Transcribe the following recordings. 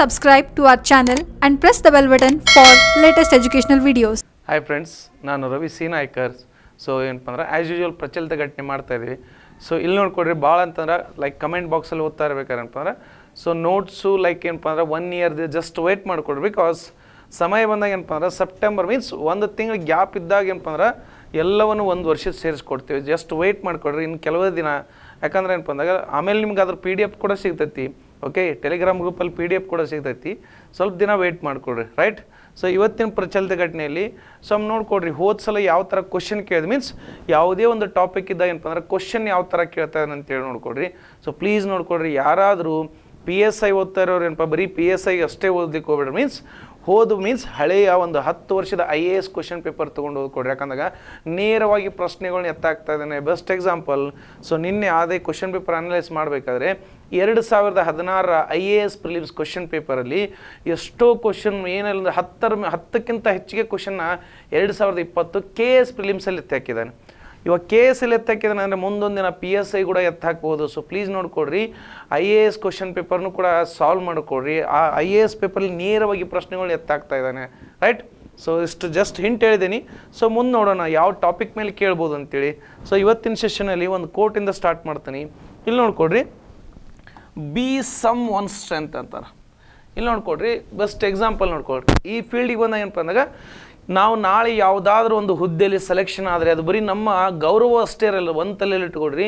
Subscribe to our channel and press the bell button for latest educational videos. Hi friends ನಾನು Ravi ಸೀನಾಯ್ಕರ್ so ಏನಪ್ಪ ಅಂದ್ರೆ as usual ಪ್ರಚಲಿತ ಘಟನೆ ಮಾಡ್ತಾ ಇದ್ದೀವಿ ಸೊ ಇಲ್ಲಿ ನೋಡ್ಕೊಡ್ರಿ ಭಾಳ ಅಂತಂದ್ರೆ ಲೈಕ್ ಕಮೆಂಟ್ ಬಾಕ್ಸಲ್ಲಿ ಓದ್ತಾ ಇರ್ಬೇಕಾರೆ ಅಂತಂದ್ರೆ ಸೊ ನೋಟ್ಸು ಲೈಕ್ ಏನಪ್ಪ ಅಂದ್ರೆ ಒನ್ ಇಯರ್ದು ಜಸ್ಟ್ ವೇಟ್ ಮಾಡಿಕೊಡ್ರಿ ಬಿಕಾಸ್ ಸಮಯ ಬಂದಾಗ ಏನಪ್ಪ ಅಂದ್ರೆ ಸೆಪ್ಟೆಂಬರ್ ಮೀನ್ಸ್ ಒಂದು ತಿಂಗಳು ಗ್ಯಾಪ್ ಇದ್ದಾಗ ಏನಪ್ಪ ಅಂದ್ರೆ ಎಲ್ಲವನ್ನು ಒಂದು ವರ್ಷದ ಸೇರಿಸ್ಕೊಡ್ತೀವಿ ಜಸ್ಟ್ ವೇಟ್ ಮಾಡಿಕೊಡ್ರಿ ಇನ್ನು ಕೆಲವೇ ದಿನ ಯಾಕಂದ್ರೆ ಏನಪ್ಪ ಅಂದಾಗ ಆಮೇಲೆ ನಿಮ್ಗೆ ಅದ್ರ ಪಿ ಡಿ ಎಫ್ ಕೂಡ ಸಿಗ್ತೈತಿ ಓಕೆ ಟೆಲಿಗ್ರಾಮ್ ಗ್ರೂಪಲ್ಲಿ ಪಿ ಡಿ ಎಫ್ ಕೂಡ ಸಿಗ್ತೈತಿ ಸ್ವಲ್ಪ ದಿನ ವೆಯ್ಟ್ ಮಾಡಿಕೊಡ್ರಿ ರೈಟ್ ಸೊ ಇವತ್ತಿನ ಪ್ರಚಲಿತ ಘಟನೆಯಲ್ಲಿ ಸಮ್ ನೋಡ್ಕೊಡ್ರಿ ಹೋದ ಸಲ ಯಾವ ಥರ ಕ್ವಶನ್ ಕೇಳಿದ ಮೀನ್ಸ್ ಯಾವುದೇ ಒಂದು ಟಾಪಿಕ್ ಇದ್ದ ಏನಪ್ಪ ಅಂದ್ರೆ ಕ್ವಶನ್ ಯಾವ ಥರ ಕೇಳ್ತಾರೆ ಅಂತೇಳಿ ನೋಡ್ಕೊಡ್ರಿ ಸೊ ಪ್ಲೀಸ್ ನೋಡ್ಕೊಡ್ರಿ ಯಾರಾದರೂ ಪಿ ಎಸ್ ಐ ಓದ್ತಾ ಇರೋರು ಏನಪ್ಪ ಬರೀ ಪಿ ಎಸ್ ಐ ಅಷ್ಟೇ ಓದಲಿಕ್ಕೆ ಹೋಗ್ಬೇಡ್ರಿ ಮೀನ್ಸ್ ಓದು ಮೀನ್ಸ್ ಹಳೆಯ ಒಂದು ಹತ್ತು ವರ್ಷದ I A S question paper ತೊಗೊಂಡು ಹೋಗಿ ಕೊಡ್ರಿ ಯಾಕಂದಾಗ ನೇರವಾಗಿ ಪ್ರಶ್ನೆಗಳನ್ನ ಎತ್ತಾಗ್ತಾ ಇದ್ದಾನೆ ಬೆಸ್ಟ್ ಎಕ್ಸಾಂಪಲ್ ಸೊ ನಿನ್ನೆ ಅದೇ ಕ್ವಶನ್ ಪೇಪರ್ ಅನಲೈಸ್ ಮಾಡಬೇಕಾದ್ರೆ ಎರಡು ಸಾವಿರದ ಹದಿನಾರರ I A S prelims question ಪೇಪರಲ್ಲಿ ಎಷ್ಟೋ ಕ್ವಶನ್ ಏನೆಲ್ಲ ಹತ್ತರ ಹತ್ತಕ್ಕಿಂತ ಹೆಚ್ಚಿಗೆ ಕ್ವಶನ್ನ ಎರಡು ಸಾವಿರದ ಇಪ್ಪತ್ತು ಕೆ ಎಸ್ ಪ್ರಿಲಿಮ್ಸಲ್ಲಿ ಎತ್ತಿ ಹಾಕಿದ್ದಾನೆ ಇವಾಗ ಕೆ ಎಸ್ ಎಲ್ ಎತ್ತಾಕಿದ್ರೆ ಅಂದರೆ ಮುಂದೊಂದಿನ ಪಿ ಎಸ್ ಐ ಕೂಡ ಎತ್ತಾಕ್ಬೋದು ಸೊ ಪ್ಲೀಸ್ ನೋಡ್ಕೊಡ್ರಿ ಐ ಎ ಎಸ್ ಕ್ವಶನ್ ಪೇಪರ್ನು ಕೂಡ ಸಾಲ್ವ್ ಮಾಡಿಕೊಡ್ರಿ ಆ ಐ ಎ ಎಸ್ ಪೇಪರಲ್ಲಿ ನೇರವಾಗಿ ಪ್ರಶ್ನೆಗಳು ಎತ್ತಾಗ್ತಾ ಇದ್ದಾನೆ ರೈಟ್ ಸೊ ಇಷ್ಟು ಜಸ್ಟ್ ಹಿಂಟ್ ಹೇಳಿದ್ದೀನಿ ಸೊ ಮುಂದೆ ನೋಡೋಣ ಯಾವ ಟಾಪಿಕ್ ಮೇಲೆ ಕೇಳ್ಬೋದು ಅಂತೇಳಿ ಸೊ ಇವತ್ತಿನ ಸೆಷನಲ್ಲಿ ಒಂದು ಕೋಟಿಂದ ಸ್ಟಾರ್ಟ್ ಮಾಡ್ತೀನಿ ಇಲ್ಲಿ ನೋಡ್ಕೊಡ್ರಿ ಬಿ ಸಮ್ ಒನ್ ಸ್ಟ್ರೆಂತ್ ಅಂತಾರೆ ಇಲ್ಲಿ ನೋಡ್ಕೊಡ್ರಿ ಬೆಸ್ಟ್ ಎಕ್ಸಾಂಪಲ್ ನೋಡ್ಕೊಡ್ರಿ ಈ ಫೀಲ್ಡಿಗೆ ಬಂದಾಗ ಏನಪ್ಪ ಅಂದಾಗ ನಾವು ನಾಳೆ ಯಾವುದಾದ್ರೂ ಒಂದು ಹುದ್ದೆಯಲ್ಲಿ ಸೆಲೆಕ್ಷನ್ ಆದರೆ ಅದು ಬರೀ ನಮ್ಮ ಗೌರವ ಅಷ್ಟೇ ಇರಲ್ಲ ಒಂದು ತಲೆಯಲ್ಲಿ ಇಟ್ಕೊಡ್ರಿ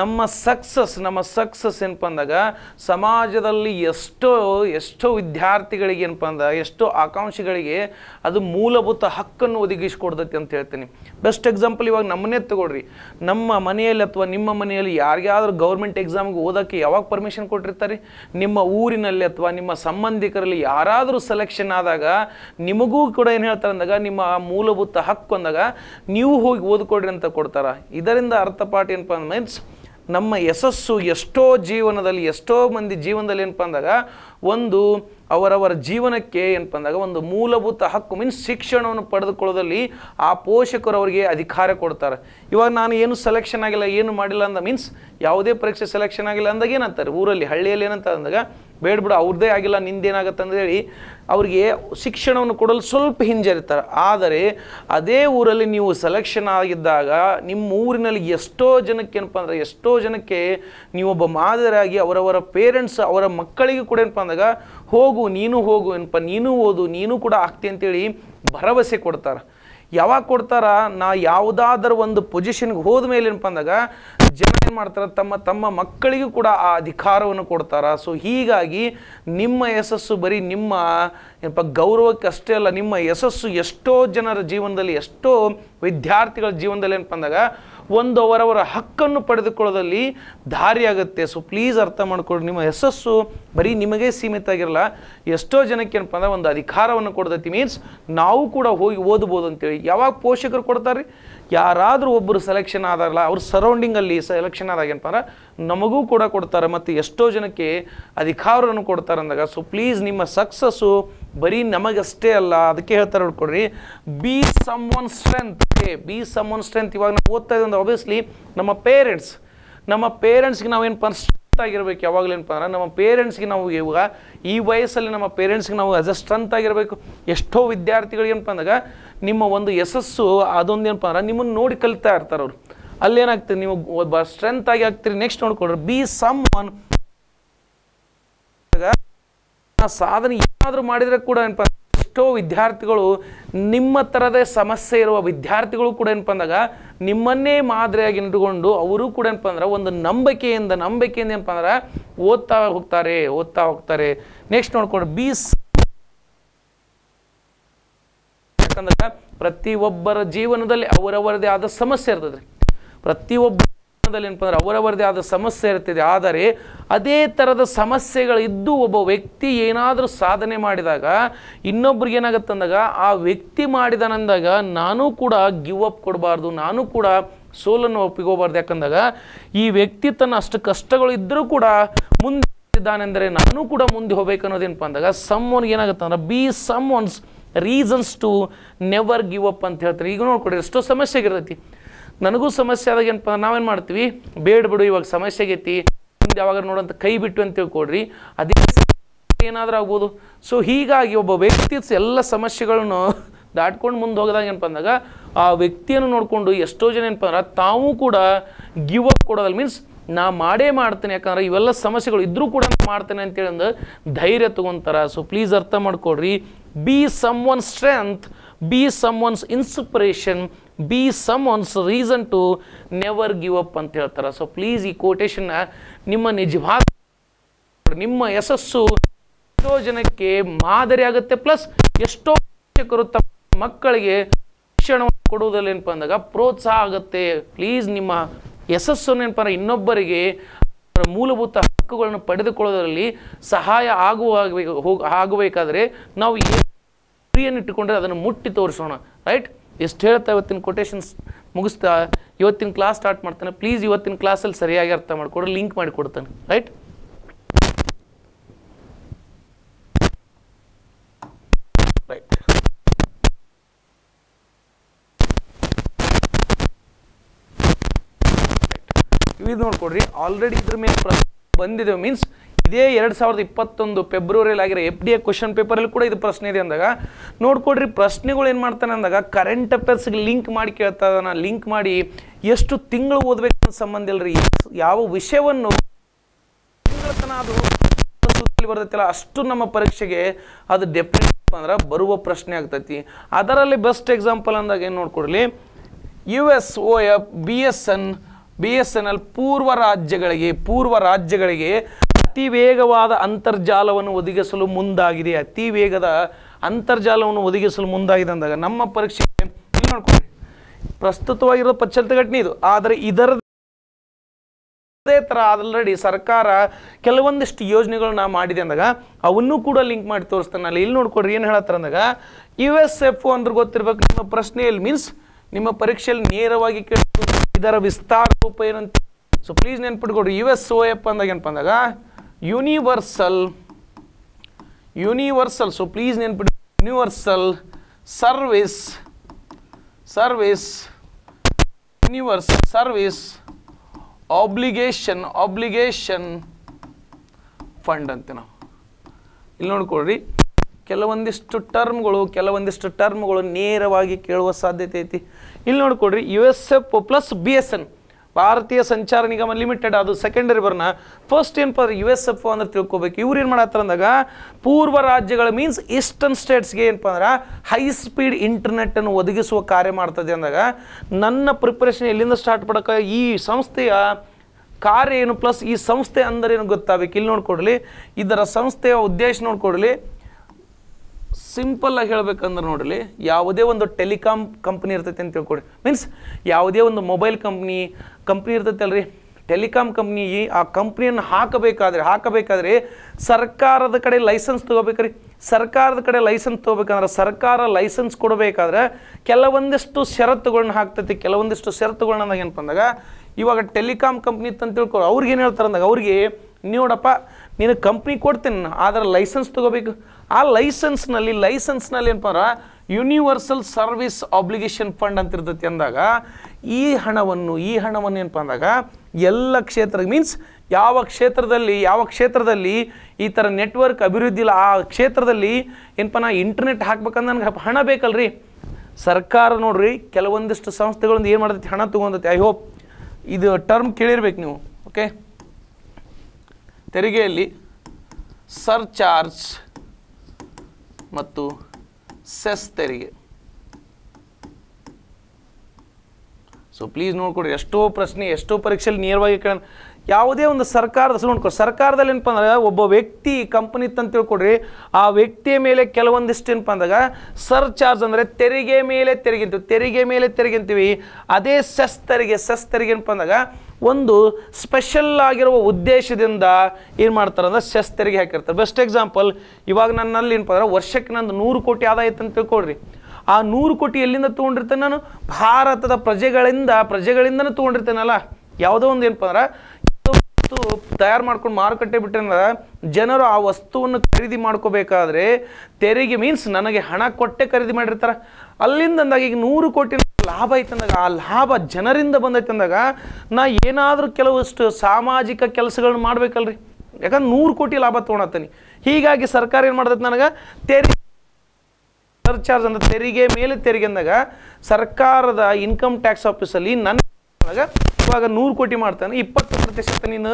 ನಮ್ಮ ಸಕ್ಸಸ್ ನಮ್ಮ ಸಕ್ಸಸ್ ಏನಪ್ಪ ಅಂದಾಗ ಸಮಾಜದಲ್ಲಿ ಎಷ್ಟೋ ಎಷ್ಟೋ ವಿದ್ಯಾರ್ಥಿಗಳಿಗೆ ಏನಪ್ಪ ಅಂದ ಎಷ್ಟೋ ಆಕಾಂಕ್ಷಿಗಳಿಗೆ ಅದು ಮೂಲಭೂತ ಹಕ್ಕನ್ನು ಒದಗಿಸಿಕೊಡ್ತೈತಿ ಅಂತ ಹೇಳ್ತೀನಿ ಬೆಸ್ಟ್ ಎಕ್ಸಾಂಪಲ್ ಇವಾಗ ನಮ್ಮನ್ನೇ ತಗೊಳ್ರಿ ನಮ್ಮ ಮನೆಯಲ್ಲಿ ಅಥವಾ ನಿಮ್ಮ ಮನೆಯಲ್ಲಿ ಯಾರಿಗಾದ್ರೂ ಗೌರ್ಮೆಂಟ್ ಎಕ್ಸಾಮ್ಗೆ ಓದೋಕ್ಕೆ ಯಾವಾಗ ಪರ್ಮಿಷನ್ ಕೊಟ್ಟಿರ್ತಾರೆ ನಿಮ್ಮ ಊರಿನಲ್ಲಿ ಅಥವಾ ನಿಮ್ಮ ಸಂಬಂಧಿಕರಲ್ಲಿ ಯಾರಾದರೂ ಸೆಲೆಕ್ಷನ್ ಆದಾಗ ನಿಮಗೂ ಕೂಡ ಏನು ಹೇಳ್ತಾರೆ ಅಂದಾಗ ನಿಮ್ಮ ಆ ಮೂಲಭೂತ ಹಕ್ಕು ಅಂದಾಗ ನೀವು ಹೋಗಿ ಓದ್ಕೊಡ್ರಿ ಅಂತ ಕೊಡ್ತಾರ ಇದರಿಂದ ಅರ್ಥಪಾಠ ಏನಪ್ಪ ಅಂದ್ರೆ ಮೀನ್ಸ್ ನಮ್ಮ ಯಶಸ್ಸು ಎಷ್ಟೋ ಜೀವನದಲ್ಲಿ ಎಷ್ಟೋ ಮಂದಿ ಜೀವನದಲ್ಲಿ ಏನಪ್ಪ ಅಂದಾಗ ಒಂದು ಅವರವರ ಜೀವನಕ್ಕೆ ಏನಪ್ಪ ಅಂದಾಗ ಒಂದು ಮೂಲಭೂತ ಹಕ್ಕು ಮೀನ್ಸ್ ಶಿಕ್ಷಣವನ್ನು ಪಡೆದುಕೊಳ್ಳೋದಲ್ಲಿ ಆ ಪೋಷಕರು ಅವರಿಗೆ ಅಧಿಕಾರ ಕೊಡ್ತಾರೆ ಇವಾಗ ನಾನು ಏನು ಸೆಲೆಕ್ಷನ್ ಆಗಿಲ್ಲ ಏನು ಮಾಡಿಲ್ಲ ಅಂದ ಮೀನ್ಸ್ ಯಾವುದೇ ಪರೀಕ್ಷೆ ಸೆಲೆಕ್ಷನ್ ಆಗಿಲ್ಲ ಅಂದಾಗ ಏನಂತಾರೆ ಊರಲ್ಲಿ ಹಳ್ಳಿಯಲ್ಲಿ ಏನಂತ ಅಂದಾಗ ಬೇಡ್ಬಿಡು ಅವ್ರದ್ದೇ ಆಗಿಲ್ಲ ನಿಂದೇನಾಗತ್ತೆ ಅಂದೇಳಿ ಅವರಿಗೆ ಶಿಕ್ಷಣವನ್ನು ಕೊಡಲು ಸ್ವಲ್ಪ ಹಿಂಜರಿತಾರೆ ಆದರೆ ಅದೇ ಊರಲ್ಲಿ ನೀವು ಸೆಲೆಕ್ಷನ್ ಆಗಿದ್ದಾಗ ನಿಮ್ಮ ಊರಿನಲ್ಲಿ ಎಷ್ಟೋ ಜನಕ್ಕೆ ಏನಪ್ಪ ಅಂದರೆ ಎಷ್ಟೋ ಜನಕ್ಕೆ ನೀವೊಬ್ಬ ಮಾದರಿಯಾಗಿ ಅವರವರ ಪೇರೆಂಟ್ಸ್ ಅವರ ಮಕ್ಕಳಿಗೆ ಕೂಡ ಏನಪ್ಪ ಅಂದಾಗ ಹೋಗು ನೀನು ಹೋಗು ಏನಪ್ಪ ನೀನು ಓದು ನೀನು ಕೂಡ ಆಗ್ತಿ ಅಂತೇಳಿ ಭರವಸೆ ಕೊಡ್ತಾರೆ ಯಾವಾಗ ಕೊಡ್ತಾರ ನಾ ಯಾವುದಾದ್ರೂ ಒಂದು ಪೊಸಿಷನ್ಗೆ ಹೋದ ಮೇಲೆ ಏನಪ್ಪ ಅಂದಾಗ ಜನ ಏನು ಮಾಡ್ತಾರೆ ತಮ್ಮ ತಮ್ಮ ಮಕ್ಕಳಿಗೂ ಕೂಡ ಆ ಅಧಿಕಾರವನ್ನು ಕೊಡ್ತಾರೆ ಸೊ ಹೀಗಾಗಿ ನಿಮ್ಮ ಯಶಸ್ಸು ಬರೀ ನಿಮ್ಮ ಏನಪ್ಪ ಗೌರವಕ್ಕೆ ಅಷ್ಟೇ ಅಲ್ಲ ನಿಮ್ಮ ಯಶಸ್ಸು ಎಷ್ಟೋ ಜನರ ಜೀವನದಲ್ಲಿ ಎಷ್ಟೋ ವಿದ್ಯಾರ್ಥಿಗಳ ಜೀವನದಲ್ಲಿ ಏನಪ್ಪ ಅಂದಾಗ ಒಂದು ಅವರವರ ಹಕ್ಕನ್ನು ಪಡೆದುಕೊಳ್ಳೋದಲ್ಲಿ ದಾರಿಯಾಗುತ್ತೆ ಸೊ ಪ್ಲೀಸ್ ಅರ್ಥ ಮಾಡಿಕೊಳ್ಳಿ ನಿಮ್ಮ ಯಶಸ್ಸು ಬರೀ ನಿಮಗೆ ಸೀಮಿತ ಆಗಿರಲ್ಲ ಎಷ್ಟೋ ಜನಕ್ಕೆ ಏನಪ್ಪ ಅಂದ್ರೆ ಒಂದು ಅಧಿಕಾರವನ್ನು ಕೊಡ್ತೈತಿ ಮೀನ್ಸ್ ನಾವು ಕೂಡ ಹೋಗಿ ಓದ್ಬೋದು ಅಂತೇಳಿ ಯಾವಾಗ ಪೋಷಕರು ಕೊಡ್ತಾರೆ ಯಾರಾದರೂ ಒಬ್ಬರು ಸೆಲೆಕ್ಷನ್ ಆದಾರಲ್ಲ ಅವ್ರ ಸರೌಂಡಿಂಗಲ್ಲಿ ಸೆಲೆಕ್ಷನ್ ಆದಾಗ ಏನಪ್ಪ ಅಂದ್ರೆ ನಮಗೂ ಕೂಡ ಕೊಡ್ತಾರೆ ಮತ್ತು ಎಷ್ಟೋ ಜನಕ್ಕೆ ಅಧಿಕಾರವನ್ನು ಕೊಡ್ತಾರೆ ಅಂದಾಗ ಸೊ ಪ್ಲೀಸ್ ನಿಮ್ಮ ಸಕ್ಸಸ್ಸು ಬರೀ ನಮಗಷ್ಟೇ ಅಲ್ಲ ಅದಕ್ಕೆ ಹೇಳ್ತಾರೆ ನೋಡ್ಕೊಡ್ರಿ be someone strength be someone strength ಇವಾಗ ನಾವು ಓದ್ತಾ ಇದ್ದಂದ್ರೆ ಆಬ್ವಿಯಸ್ಲಿ ನಮ್ಮ ಪೇರೆಂಟ್ಸ್ ನಮ್ಮ ಪೇರೆಂಟ್ಸ್ಗೆ ಏನು ಸ್ಟ್ರೆಂತ್ ಆಗಿರ್ಬೇಕು ಯಾವಾಗಲೇನಪ್ಪ ಅಂದ್ರೆ ನಮ್ಮ ಪೇರೆಂಟ್ಸ್ಗೆ ನಾವು ಇವಾಗ ಈ ವಯಸ್ಸಲ್ಲಿ ನಮ್ಮ ಪೇರೆಂಟ್ಸ್ಗೆ ನಾವು ಆಸ್ ಅ ಸ್ಟ್ರೆಂತ್ ಆಗಿರಬೇಕು ಎಷ್ಟೋ ವಿದ್ಯಾರ್ಥಿಗಳು ಏನಪ್ಪ ಅಂದಾಗ ನಿಮ್ಮ ಒಂದು ಯಶಸ್ಸು ಅದೊಂದೇನಪ್ಪ ಅಂದ್ರೆ ನಿಮ್ಮನ್ನು ನೋಡಿ ಕಲಿತಾ ಇರ್ತಾರೆ ಅವರು ಏನಾಗ್ತೀರಿ ನೀವು ಒಬ್ಬ ಸ್ಟ್ರೆಂತ್ ಆಗಿ ಆಗ್ತೀರಿ ನೆಕ್ಸ್ಟ್ ನೋಡ್ಕೊಂಡ್ರೆ ಬಿ ಸಮ್ ಒನ್ ಸಾಧನೆ ಏನಾದರೂ ಮಾಡಿದರೆ ಕೂಡ ಏನಪ್ಪ ಎಷ್ಟೋ ವಿದ್ಯಾರ್ಥಿಗಳು ನಿಮ್ಮ ತರದೇ ಸಮಸ್ಯೆ ಇರುವ ವಿದ್ಯಾರ್ಥಿಗಳು ಕೂಡ ಏನಪ್ಪ ಅಂದಾಗ ನಿಮ್ಮನ್ನೇ ಮಾದರಿಯಾಗಿ ನಿಟ್ಕೊಂಡು ಅವರು ಕೂಡ ಏನಪ್ಪ ಅಂದ್ರೆ ಒಂದು ನಂಬಿಕೆಯಿಂದ ನಂಬಿಕೆಯಿಂದ ಏನಪ್ಪ ಅಂದ್ರೆ ಓದ್ತಾ ಹೋಗ್ತಾರೆ ಓದ್ತಾ ಹೋಗ್ತಾರೆ ನೆಕ್ಸ್ಟ್ ನೋಡ್ಕೊಂಡ್ರೆ ಬಿ ಯಾಕಂದ್ರೆ ಪ್ರತಿಯೊಬ್ಬರ ಜೀವನದಲ್ಲಿ ಅವರವರದೇ ಆದ ಸಮಸ್ಯೆ ಇರ್ತದೆ ರೀ ಪ್ರತಿಯೊಬ್ಬ ಜೀವನದಲ್ಲಿ ಏನಪ್ಪ ಅಂದ್ರೆ ಅವರವರದೇ ಆದ ಸಮಸ್ಯೆ ಇರ್ತದೆ ಆದರೆ ಅದೇ ಥರದ ಸಮಸ್ಯೆಗಳಿದ್ದು ಒಬ್ಬ ವ್ಯಕ್ತಿ ಏನಾದರೂ ಸಾಧನೆ ಮಾಡಿದಾಗ ಇನ್ನೊಬ್ರಿಗೆ ಅಂದಾಗ ಆ ವ್ಯಕ್ತಿ ಮಾಡಿದನಂದಾಗ ನಾನು ಕೂಡ ಗಿವ್ ಅಪ್ ಕೊಡಬಾರ್ದು ನಾನು ಕೂಡ ಸೋಲನ್ನು ಒಪ್ಪಿಗೋಬಾರ್ದು ಯಾಕಂದಾಗ ಈ ವ್ಯಕ್ತಿ ತನ್ನ ಅಷ್ಟು ಕಷ್ಟಗಳು ಇದ್ದರೂ ಕೂಡ ಮುಂದೆ ಇದ್ದಾನೆಂದರೆ ನಾನು ಕೂಡ ಮುಂದೆ ಹೋಗ್ಬೇಕನ್ನೋದೇನಪ್ಪ ಅಂದಾಗ ಸಮ್ ಒನ್ಗೆ ಏನಾಗುತ್ತೆ ಅಂದ್ರೆ be someone's reasons to never give up ಅಂತ ಹೇಳ್ತಾರೆ ಈಗ ನೋಡ್ಕೊಡ್ರಿ ಎಷ್ಟೋ ಸಮಸ್ಯೆ ಆಗಿರ್ತೈತಿ ನನಗೂ ಸಮಸ್ಯೆ ಆದಾಗ ಏನಪ್ಪ ನಾವೇನು ಮಾಡ್ತೀವಿ ಬೇಡ ಬಿಡು ಇವಾಗ ಸಮಸ್ಯೆ ಆಗೈತಿ ಮುಂದೆ ಯಾವಾಗ ನೋಡೋಂಥ ಕೈ ಬಿಟ್ಟು ಅಂತ ತಿಳ್ಕೊಡ್ರಿ ಅದೇ ಏನಾದರೂ ಆಗ್ಬೋದು ಸೊ ಹೀಗಾಗಿ ಒಬ್ಬ ವ್ಯಕ್ತಿ ಎಲ್ಲ ಸಮಸ್ಯೆಗಳನ್ನು ದಾಟ್ಕೊಂಡು ಮುಂದೆ ಹೋಗಿದಾಗ ಏನಪ್ಪ ಅಂದಾಗ ಆ ವ್ಯಕ್ತಿಯನ್ನು ನೋಡಿಕೊಂಡು ಎಷ್ಟೋ ಜನ ಏನಪ್ಪ ಅಂದ್ರೆ ತಾವು ಕೂಡ ಗಿವ್ ಅಪ್ ಕೊಡೋದಲ್ಲ ಮೀನ್ಸ್ ನಾ ಮಾಡೇ ಮಾಡ್ತೇನೆ ಯಾಕಂದ್ರೆ ಇವೆಲ್ಲ ಸಮಸ್ಯೆಗಳು ಇದ್ರೂ ಕೂಡ ಮಾಡ್ತೇನೆ ಅಂತೇಳಿ ಧೈರ್ಯ ತೊಗೊತಾರೆ ಸೊ ಪ್ಲೀಸ್ ಅರ್ಥ ಮಾಡ್ಕೊಡ್ರಿ be someone's strength, be someone's inspiration, be someone's reason to never give up ಅಂತ ಹೇಳ್ತಾರೆ ಸೊ ಪ್ಲೀಸ್ ಈ ಕೋಟೇಶನ್ನ ನಿಮ್ಮ ನಿಜವಾದ ನಿಮ್ಮ ಯಶಸ್ಸು ಎಷ್ಟೋ ಜನಕ್ಕೆ ಮಾದರಿ ಆಗುತ್ತೆ ಪ್ಲಸ್ ಎಷ್ಟೋ ಶಿಕ್ಷಕರು ತಮ್ಮ ಮಕ್ಕಳಿಗೆ ಶಿಕ್ಷಣವನ್ನು ಕೊಡುವುದರಲ್ಲಿ ಅಂದಾಗ ಪ್ರೋತ್ಸಾಹ ಆಗುತ್ತೆ ಪ್ಲೀಸ್ ನಿಮ್ಮ ಯಶಸ್ಸನ್ನು ಏನಪ್ಪ ಇನ್ನೊಬ್ಬರಿಗೆ ಮೂಲಭೂತ ಹಕ್ಕುಗಳನ್ನು ಪಡೆದುಕೊಳ್ಳೋದರಲ್ಲಿ ಸಹಾಯ ಆಗುವ ಆಗಬೇಕಾದ್ರೆ ಆಗಬೇಕಾದರೆ ನಾವು ಗುರಿಯನ್ನು ಇಟ್ಟುಕೊಂಡ್ರೆ ಅದನ್ನು ಮುಟ್ಟಿ ತೋರಿಸೋಣ ರೈಟ್ ಎಷ್ಟು ಹೇಳ್ತಾ ಇವತ್ತಿನ ಕೊಟೇಶನ್ಸ್ ಮುಗಿಸ್ತಾ ಇವತ್ತಿನ ಕ್ಲಾಸ್ ಸ್ಟಾರ್ಟ್ ಮಾಡ್ತಾನೆ ಪ್ಲೀಸ್ ಇವತ್ತಿನ ಕ್ಲಾಸಲ್ಲಿ ಸರಿಯಾಗಿ ಅರ್ಥ ಮಾಡಿಕೊಡ್ರಿ ಲಿಂಕ್ ಮಾಡಿಕೊಡ್ತಾನೆ ರೈಟ್ ರೈಟ್ ಇದು ನೋಡ್ಕೊಡ್ರಿ ಆಲ್ರೆಡಿ ಇದ್ರ ಮೇಲೆ ಬಂದಿದೆ ಮೀನ್ಸ್ ಇದೇ ಎರಡು ಸಾವಿರದ ಇಪ್ಪತ್ತೊಂದು ಫೆಬ್ರವರಿಯಲ್ಲಿ ಆಗಿರೋ ಎಫ್ ಡಿ ಎ ಕ್ವಶನ್ ಪೇಪರಲ್ಲಿ ಕೂಡ ಇದು ಪ್ರಶ್ನೆ ಇದೆ ಅಂದಾಗ ನೋಡ್ಕೊಡ್ರಿ ಪ್ರಶ್ನೆಗಳು ಏನು ಮಾಡ್ತಾನೆ ಅಂದಾಗ ಕರೆಂಟ್ ಅಫೇರ್ಸ್ಗೆ ಲಿಂಕ್ ಮಾಡಿ ಕೇಳ್ತಾ ಲಿಂಕ್ ಮಾಡಿ ಎಷ್ಟು ತಿಂಗಳು ಓದಬೇಕು ಅನ್ನೋ ಸಂಬಂಧ ಇಲ್ಲರಿ ಯಾವ ವಿಷಯವನ್ನು ಬರ್ತೈತಿಲ್ಲ ಅಷ್ಟು ನಮ್ಮ ಪರೀಕ್ಷೆಗೆ ಅದು ಡೆಫಿನೆಟ್ ಅಂದ್ರೆ ಬರುವ ಪ್ರಶ್ನೆ ಆಗ್ತೈತಿ ಅದರಲ್ಲಿ ಬೆಸ್ಟ್ ಎಕ್ಸಾಂಪಲ್ ಅಂದಾಗ ಏನು ನೋಡ್ಕೊಡ್ಲಿ U S O F B S N B S N L ಪೂರ್ವ ರಾಜ್ಯಗಳಿಗೆ ಪೂರ್ವ ರಾಜ್ಯಗಳಿಗೆ ಅತಿ ವೇಗವಾದ ಅಂತರ್ಜಾಲವನ್ನು ಒದಗಿಸಲು ಮುಂದಾಗಿದೆ ಅತಿ ವೇಗದ ಅಂತರ್ಜಾಲವನ್ನು ಒದಗಿಸಲು ಮುಂದಾಗಿದೆ ಅಂದಾಗ ನಮ್ಮ ಪರೀಕ್ಷೆ ಇಲ್ಲಿ ನೋಡ್ಕೊಳ್ಳಿ ಪ್ರಸ್ತುತವಾಗಿರೋ ಪಚ್ಚಲಿತ ಘಟನೆ ಇದು ಆದರೆ ಅದೇ ಥರ ಆಲ್ರೆಡಿ ಸರ್ಕಾರ ಕೆಲವೊಂದಿಷ್ಟು ಯೋಜನೆಗಳನ್ನ ಮಾಡಿದೆ ಅಂದಾಗ ಅವನ್ನೂ ಕೂಡ ಲಿಂಕ್ ಮಾಡಿ ತೋರಿಸ್ತಾನೆ ಅಲ್ಲಿ ಇಲ್ಲಿ ನೋಡ್ಕೊಡ್ರಿ ಏನು ಹೇಳತ್ತಾರ ಅಂದಾಗ ಯು ಎಸ್ ಎಫ್ ಅಂದ್ರೆ ಗೊತ್ತಿರ್ಬೇಕು ನಿಮ್ಮ ಪ್ರಶ್ನೆಯಲ್ಲಿ ಮೀನ್ಸ್ ನಿಮ್ಮ ಪರೀಕ್ಷೆಯಲ್ಲಿ ನೇರವಾಗಿ ಕೇಳ ಇದರ ವಿಸ್ತಾರ ಸ್ವರೂಪ ಏನಂತ ಸೊ ಪ್ಲೀಸ್ ನೆನ್ಪಿಟ್ಕೊಡ್ರಿ ಯು ಎಸ್ ಓ ಎಪ್ ಅಂದಾಗ ಏನಪ್ಪ ಅಂದಾಗ ಯೂನಿವರ್ಸಲ್ ಯೂನಿವರ್ಸಲ್ ಸೊ ಪ್ಲೀಸ್ ನೆನ್ಪಿಟ್ universal service service universal service obligation obligation fund ಅಂತ ನಾವು ಇಲ್ಲಿ ನೋಡ್ಕೊಳ್ರಿ ಕೆಲವೊಂದಿಷ್ಟು ಟರ್ಮ್ಗಳು ಕೆಲವೊಂದಿಷ್ಟು ಟರ್ಮ್ಗಳು ನೇರವಾಗಿ ಕೇಳುವ ಸಾಧ್ಯತೆ ಐತಿ ಇಲ್ಲಿ ನೋಡ್ಕೊಳ್ರಿ U S F plus B S N ಭಾರತೀಯ ಸಂಚಾರ ನಿಗಮ ಲಿಮಿಟೆಡ್ ಅದು ಸೆಕೆಂಡರಿ ಬರ್ನ ಫಸ್ಟ್ ಏನಪ್ಪ ಅಂದ್ರೆ ಯು ಎಸ್ ಎಫ್ ಅಂದ್ರೆ ತಿಳ್ಕೊಬೇಕು ಇವ್ರು ಏನು ಮಾಡತ್ತಾರ ಅಂದಾಗ ಪೂರ್ವ ರಾಜ್ಯಗಳ ಮೀನ್ಸ್ ಈಸ್ಟರ್ನ್ ಸ್ಟೇಟ್ಸ್ಗೆ ಏನಪ್ಪ ಅಂದ್ರೆ ಹೈ ಸ್ಪೀಡ್ ಅನ್ನು ಒದಗಿಸುವ ಕಾರ್ಯ ಮಾಡ್ತದೆ ಅಂದಾಗ ನನ್ನ ಪ್ರಿಪರೇಷನ್ ಎಲ್ಲಿಂದ ಸ್ಟಾರ್ಟ್ ಮಾಡಕ್ಕೆ ಈ ಸಂಸ್ಥೆಯ ಕಾರ್ಯ ಏನು ಪ್ಲಸ್ ಈ ಸಂಸ್ಥೆ ಅಂದರೆ ಏನು ಗೊತ್ತಾಗಬೇಕು ಇಲ್ಲಿ ನೋಡ್ಕೊಡ್ಲಿ ಇದರ ಸಂಸ್ಥೆಯ ಉದ್ದೇಶ ನೋಡ್ಕೊಡ್ಲಿ ಸಿಂಪಲ್ಲಾಗಿ ಹೇಳಬೇಕಂದ್ರೆ ನೋಡಲಿ ಯಾವುದೇ ಒಂದು ಟೆಲಿಕಾಮ್ ಕಂಪ್ನಿ ಇರ್ತೈತೆ ಅಂತ ತಿಳ್ಕೊಡಿ ಮೀನ್ಸ್ ಯಾವುದೇ ಒಂದು ಮೊಬೈಲ್ ಕಂಪ್ನಿ ಕಂಪ್ನಿ ಅಲ್ರಿ ಟೆಲಿಕಾಮ್ ಕಂಪ್ನಿ ಆ ಕಂಪ್ನಿಯನ್ನು ಹಾಕಬೇಕಾದ್ರೆ ಹಾಕಬೇಕಾದ್ರೆ ಸರ್ಕಾರದ ಕಡೆ ಲೈಸೆನ್ಸ್ ತೊಗೋಬೇಕ್ರಿ ಸರ್ಕಾರದ ಕಡೆ ಲೈಸೆನ್ಸ್ ತೊಗೋಬೇಕಂದ್ರೆ ಸರ್ಕಾರ ಲೈಸೆನ್ಸ್ ಕೊಡಬೇಕಾದ್ರೆ ಕೆಲವೊಂದಿಷ್ಟು ಷರತ್ತುಗಳನ್ನ ಹಾಕ್ತೈತಿ ಕೆಲವೊಂದಿಷ್ಟು ಷರತ್ತುಗಳನ್ನ ಏನಪ್ಪ ಅಂದಾಗ ಇವಾಗ ಟೆಲಿಕಾಮ್ ಕಂಪ್ನಿ ಅಂತ ತಿಳ್ಕೊಳ್ಳಿ ಅವ್ರಿಗೆ ಏನು ಹೇಳ್ತಾರೆ ಅಂದಾಗ ಅವ್ರಿಗೆ ನೋಡಪ್ಪ ನೀನು ಕಂಪ್ನಿ ಕೊಡ್ತೀನಿ ಆದರೆ ಲೈಸೆನ್ಸ್ ತೊಗೋಬೇಕು ಆ ಲೈಸೆನ್ಸ್ನಲ್ಲಿ ಲೈಸೆನ್ಸ್ನಲ್ಲಿ ಏನಪ್ಪ ಅಂದ್ರೆ ಯೂನಿವರ್ಸಲ್ ಸರ್ವಿಸ್ ಆಬ್ಲಿಗೇಷನ್ ಫಂಡ್ ಅಂತ ಇರ್ತೈತಿ ಅಂದಾಗ ಈ ಹಣವನ್ನು ಈ ಹಣವನ್ನು ಏನಪ್ಪ ಅಂದಾಗ ಎಲ್ಲ ಕ್ಷೇತ್ರ ಮೀನ್ಸ್ ಯಾವ ಕ್ಷೇತ್ರದಲ್ಲಿ ಯಾವ ಕ್ಷೇತ್ರದಲ್ಲಿ ಈ ಥರ ನೆಟ್ವರ್ಕ್ ಅಭಿವೃದ್ಧಿ ಇಲ್ಲ ಆ ಕ್ಷೇತ್ರದಲ್ಲಿ ಏನಪ್ಪ ನಾ ಇಂಟರ್ನೆಟ್ ಹಾಕ್ಬೇಕಂದ್ರೆ ನನಗೆ ಹಣ ಬೇಕಲ್ರಿ ಸರ್ಕಾರ ನೋಡ್ರಿ ಕೆಲವೊಂದಿಷ್ಟು ಸಂಸ್ಥೆಗಳಿಂದ ಏನು ಮಾಡ್ತೈತಿ ಹಣ ತೊಗೊಂಡೈತಿ ಐ ಹೋಪ್ ಇದು ಟರ್ಮ್ ಕೇಳಿರ್ಬೇಕು ನೀವು ಓಕೆ ತೆರಿಗೆಯಲ್ಲಿ ಸರ್ಚಾರ್ಜ್ ಮತ್ತು ಸೆಸ್ ತೆರಿಗೆ ಸೊ ಪ್ಲೀಸ್ ನೋಡ್ಕೊಡಿ ಎಷ್ಟೋ ಪ್ರಶ್ನೆ ಎಷ್ಟೋ ಪರೀಕ್ಷೆಯಲ್ಲಿ ನೇರವಾಗಿ ಕೇಳ ಯಾವುದೇ ಒಂದು ಸರ್ಕಾರದ ಹೆಸರು ನೋಡ್ಕೊ ಸರ್ಕಾರದಲ್ಲಿ ಏನಪ್ಪ ಅಂದ್ರೆ ಒಬ್ಬ ವ್ಯಕ್ತಿ ಕಂಪನಿ ಇತ್ತಂತ ತಿಳ್ಕೊಡ್ರಿ ಆ ವ್ಯಕ್ತಿಯ ಮೇಲೆ ಕೆಲವೊಂದಿಷ್ಟು ಏನಪ್ಪ ಅಂದಾಗ ಸರ್ ಚಾರ್ಜ್ ಅಂದರೆ ತೆರಿಗೆ ಮೇಲೆ ತೆರಿಗೆ ಅಂತೀವಿ ತೆರಿಗೆ ಮೇಲೆ ತೆರಿಗೆ ಅಂತೀವಿ ಅದೇ ಸೆಸ್ ತೆರಿಗೆ ಸೆಸ್ ತೆರಿಗೆ ಏನಪ್ಪ ಅಂದಾಗ ಒಂದು ಸ್ಪೆಷಲ್ ಆಗಿರುವ ಉದ್ದೇಶದಿಂದ ಏನು ಮಾಡ್ತಾರೆ ಅಂದರೆ ಸೆಸ್ ತೆರಿಗೆ ಹಾಕಿರ್ತಾರೆ ಬೆಸ್ಟ್ ಎಕ್ಸಾಂಪಲ್ ಇವಾಗ ನನ್ನಲ್ಲಿ ಏನಪ್ಪ ಅಂದ್ರೆ ವರ್ಷಕ್ಕೆ ನಂದು ನೂರು ಕೋಟಿ ಆದಾಯ ಅಂತ ತಿಳ್ಕೊಳ್ರಿ ಆ ನೂರು ಕೋಟಿ ಎಲ್ಲಿಂದ ತೊಗೊಂಡಿರ್ತೇನೆ ನಾನು ಭಾರತದ ಪ್ರಜೆಗಳಿಂದ ಪ್ರಜೆಗಳಿಂದನೂ ತೊಗೊಂಡಿರ್ತೇನಲ್ಲ ಯಾವುದೋ ಒಂದು ಏನಪ್ಪ ಅಂದ್ರೆ ವಸ್ತು ತಯಾರು ಮಾಡ್ಕೊಂಡು ಮಾರುಕಟ್ಟೆ ಬಿಟ್ಟರೆ ಜನರು ಆ ವಸ್ತುವನ್ನು ಖರೀದಿ ಮಾಡ್ಕೋಬೇಕಾದ್ರೆ ತೆರಿಗೆ ಮೀನ್ಸ್ ನನಗೆ ಹಣ ಕೊಟ್ಟೆ ಖರೀದಿ ಮಾಡಿರ್ತಾರೆ ಅಲ್ಲಿಂದ ಅಂದಾಗ ಈಗ ನೂರು ಕೋಟಿ ಲಾಭ ಐತಂದಾಗ ಆ ಲಾಭ ಜನರಿಂದ ಬಂದೈತೆ ಅಂದಾಗ ನಾ ಏನಾದರೂ ಕೆಲವಷ್ಟು ಸಾಮಾಜಿಕ ಕೆಲಸಗಳನ್ನ ಮಾಡ್ಬೇಕಲ್ರಿ ಯಾಕಂದ್ರೆ ನೂರು ಕೋಟಿ ಲಾಭ ತೊಗೊಳತ್ತೀನಿ ಹೀಗಾಗಿ ಸರ್ಕಾರ ಏನು ಮಾಡ್ತೈತೆ ನನಗೆ ತೆರಿಗೆ ಸರ್ಚಾರ್ಜ್ ಅಂದ್ರೆ ತೆರಿಗೆ ಮೇಲೆ ತೆರಿಗೆ ಅಂದಾಗ ಸರ್ಕಾರದ ಇನ್ಕಮ್ ಟ್ಯಾಕ್ಸ್ ಆಫೀಸಲ್ಲಿ ನನ್ನ ಒಳಗೆ ಇವಾಗ ನೂರು ಕೋಟಿ ಮಾಡ್ತಾನೆ ಇಪ್ಪತ್ತು ಪ್ರತಿಶತ ನೀನು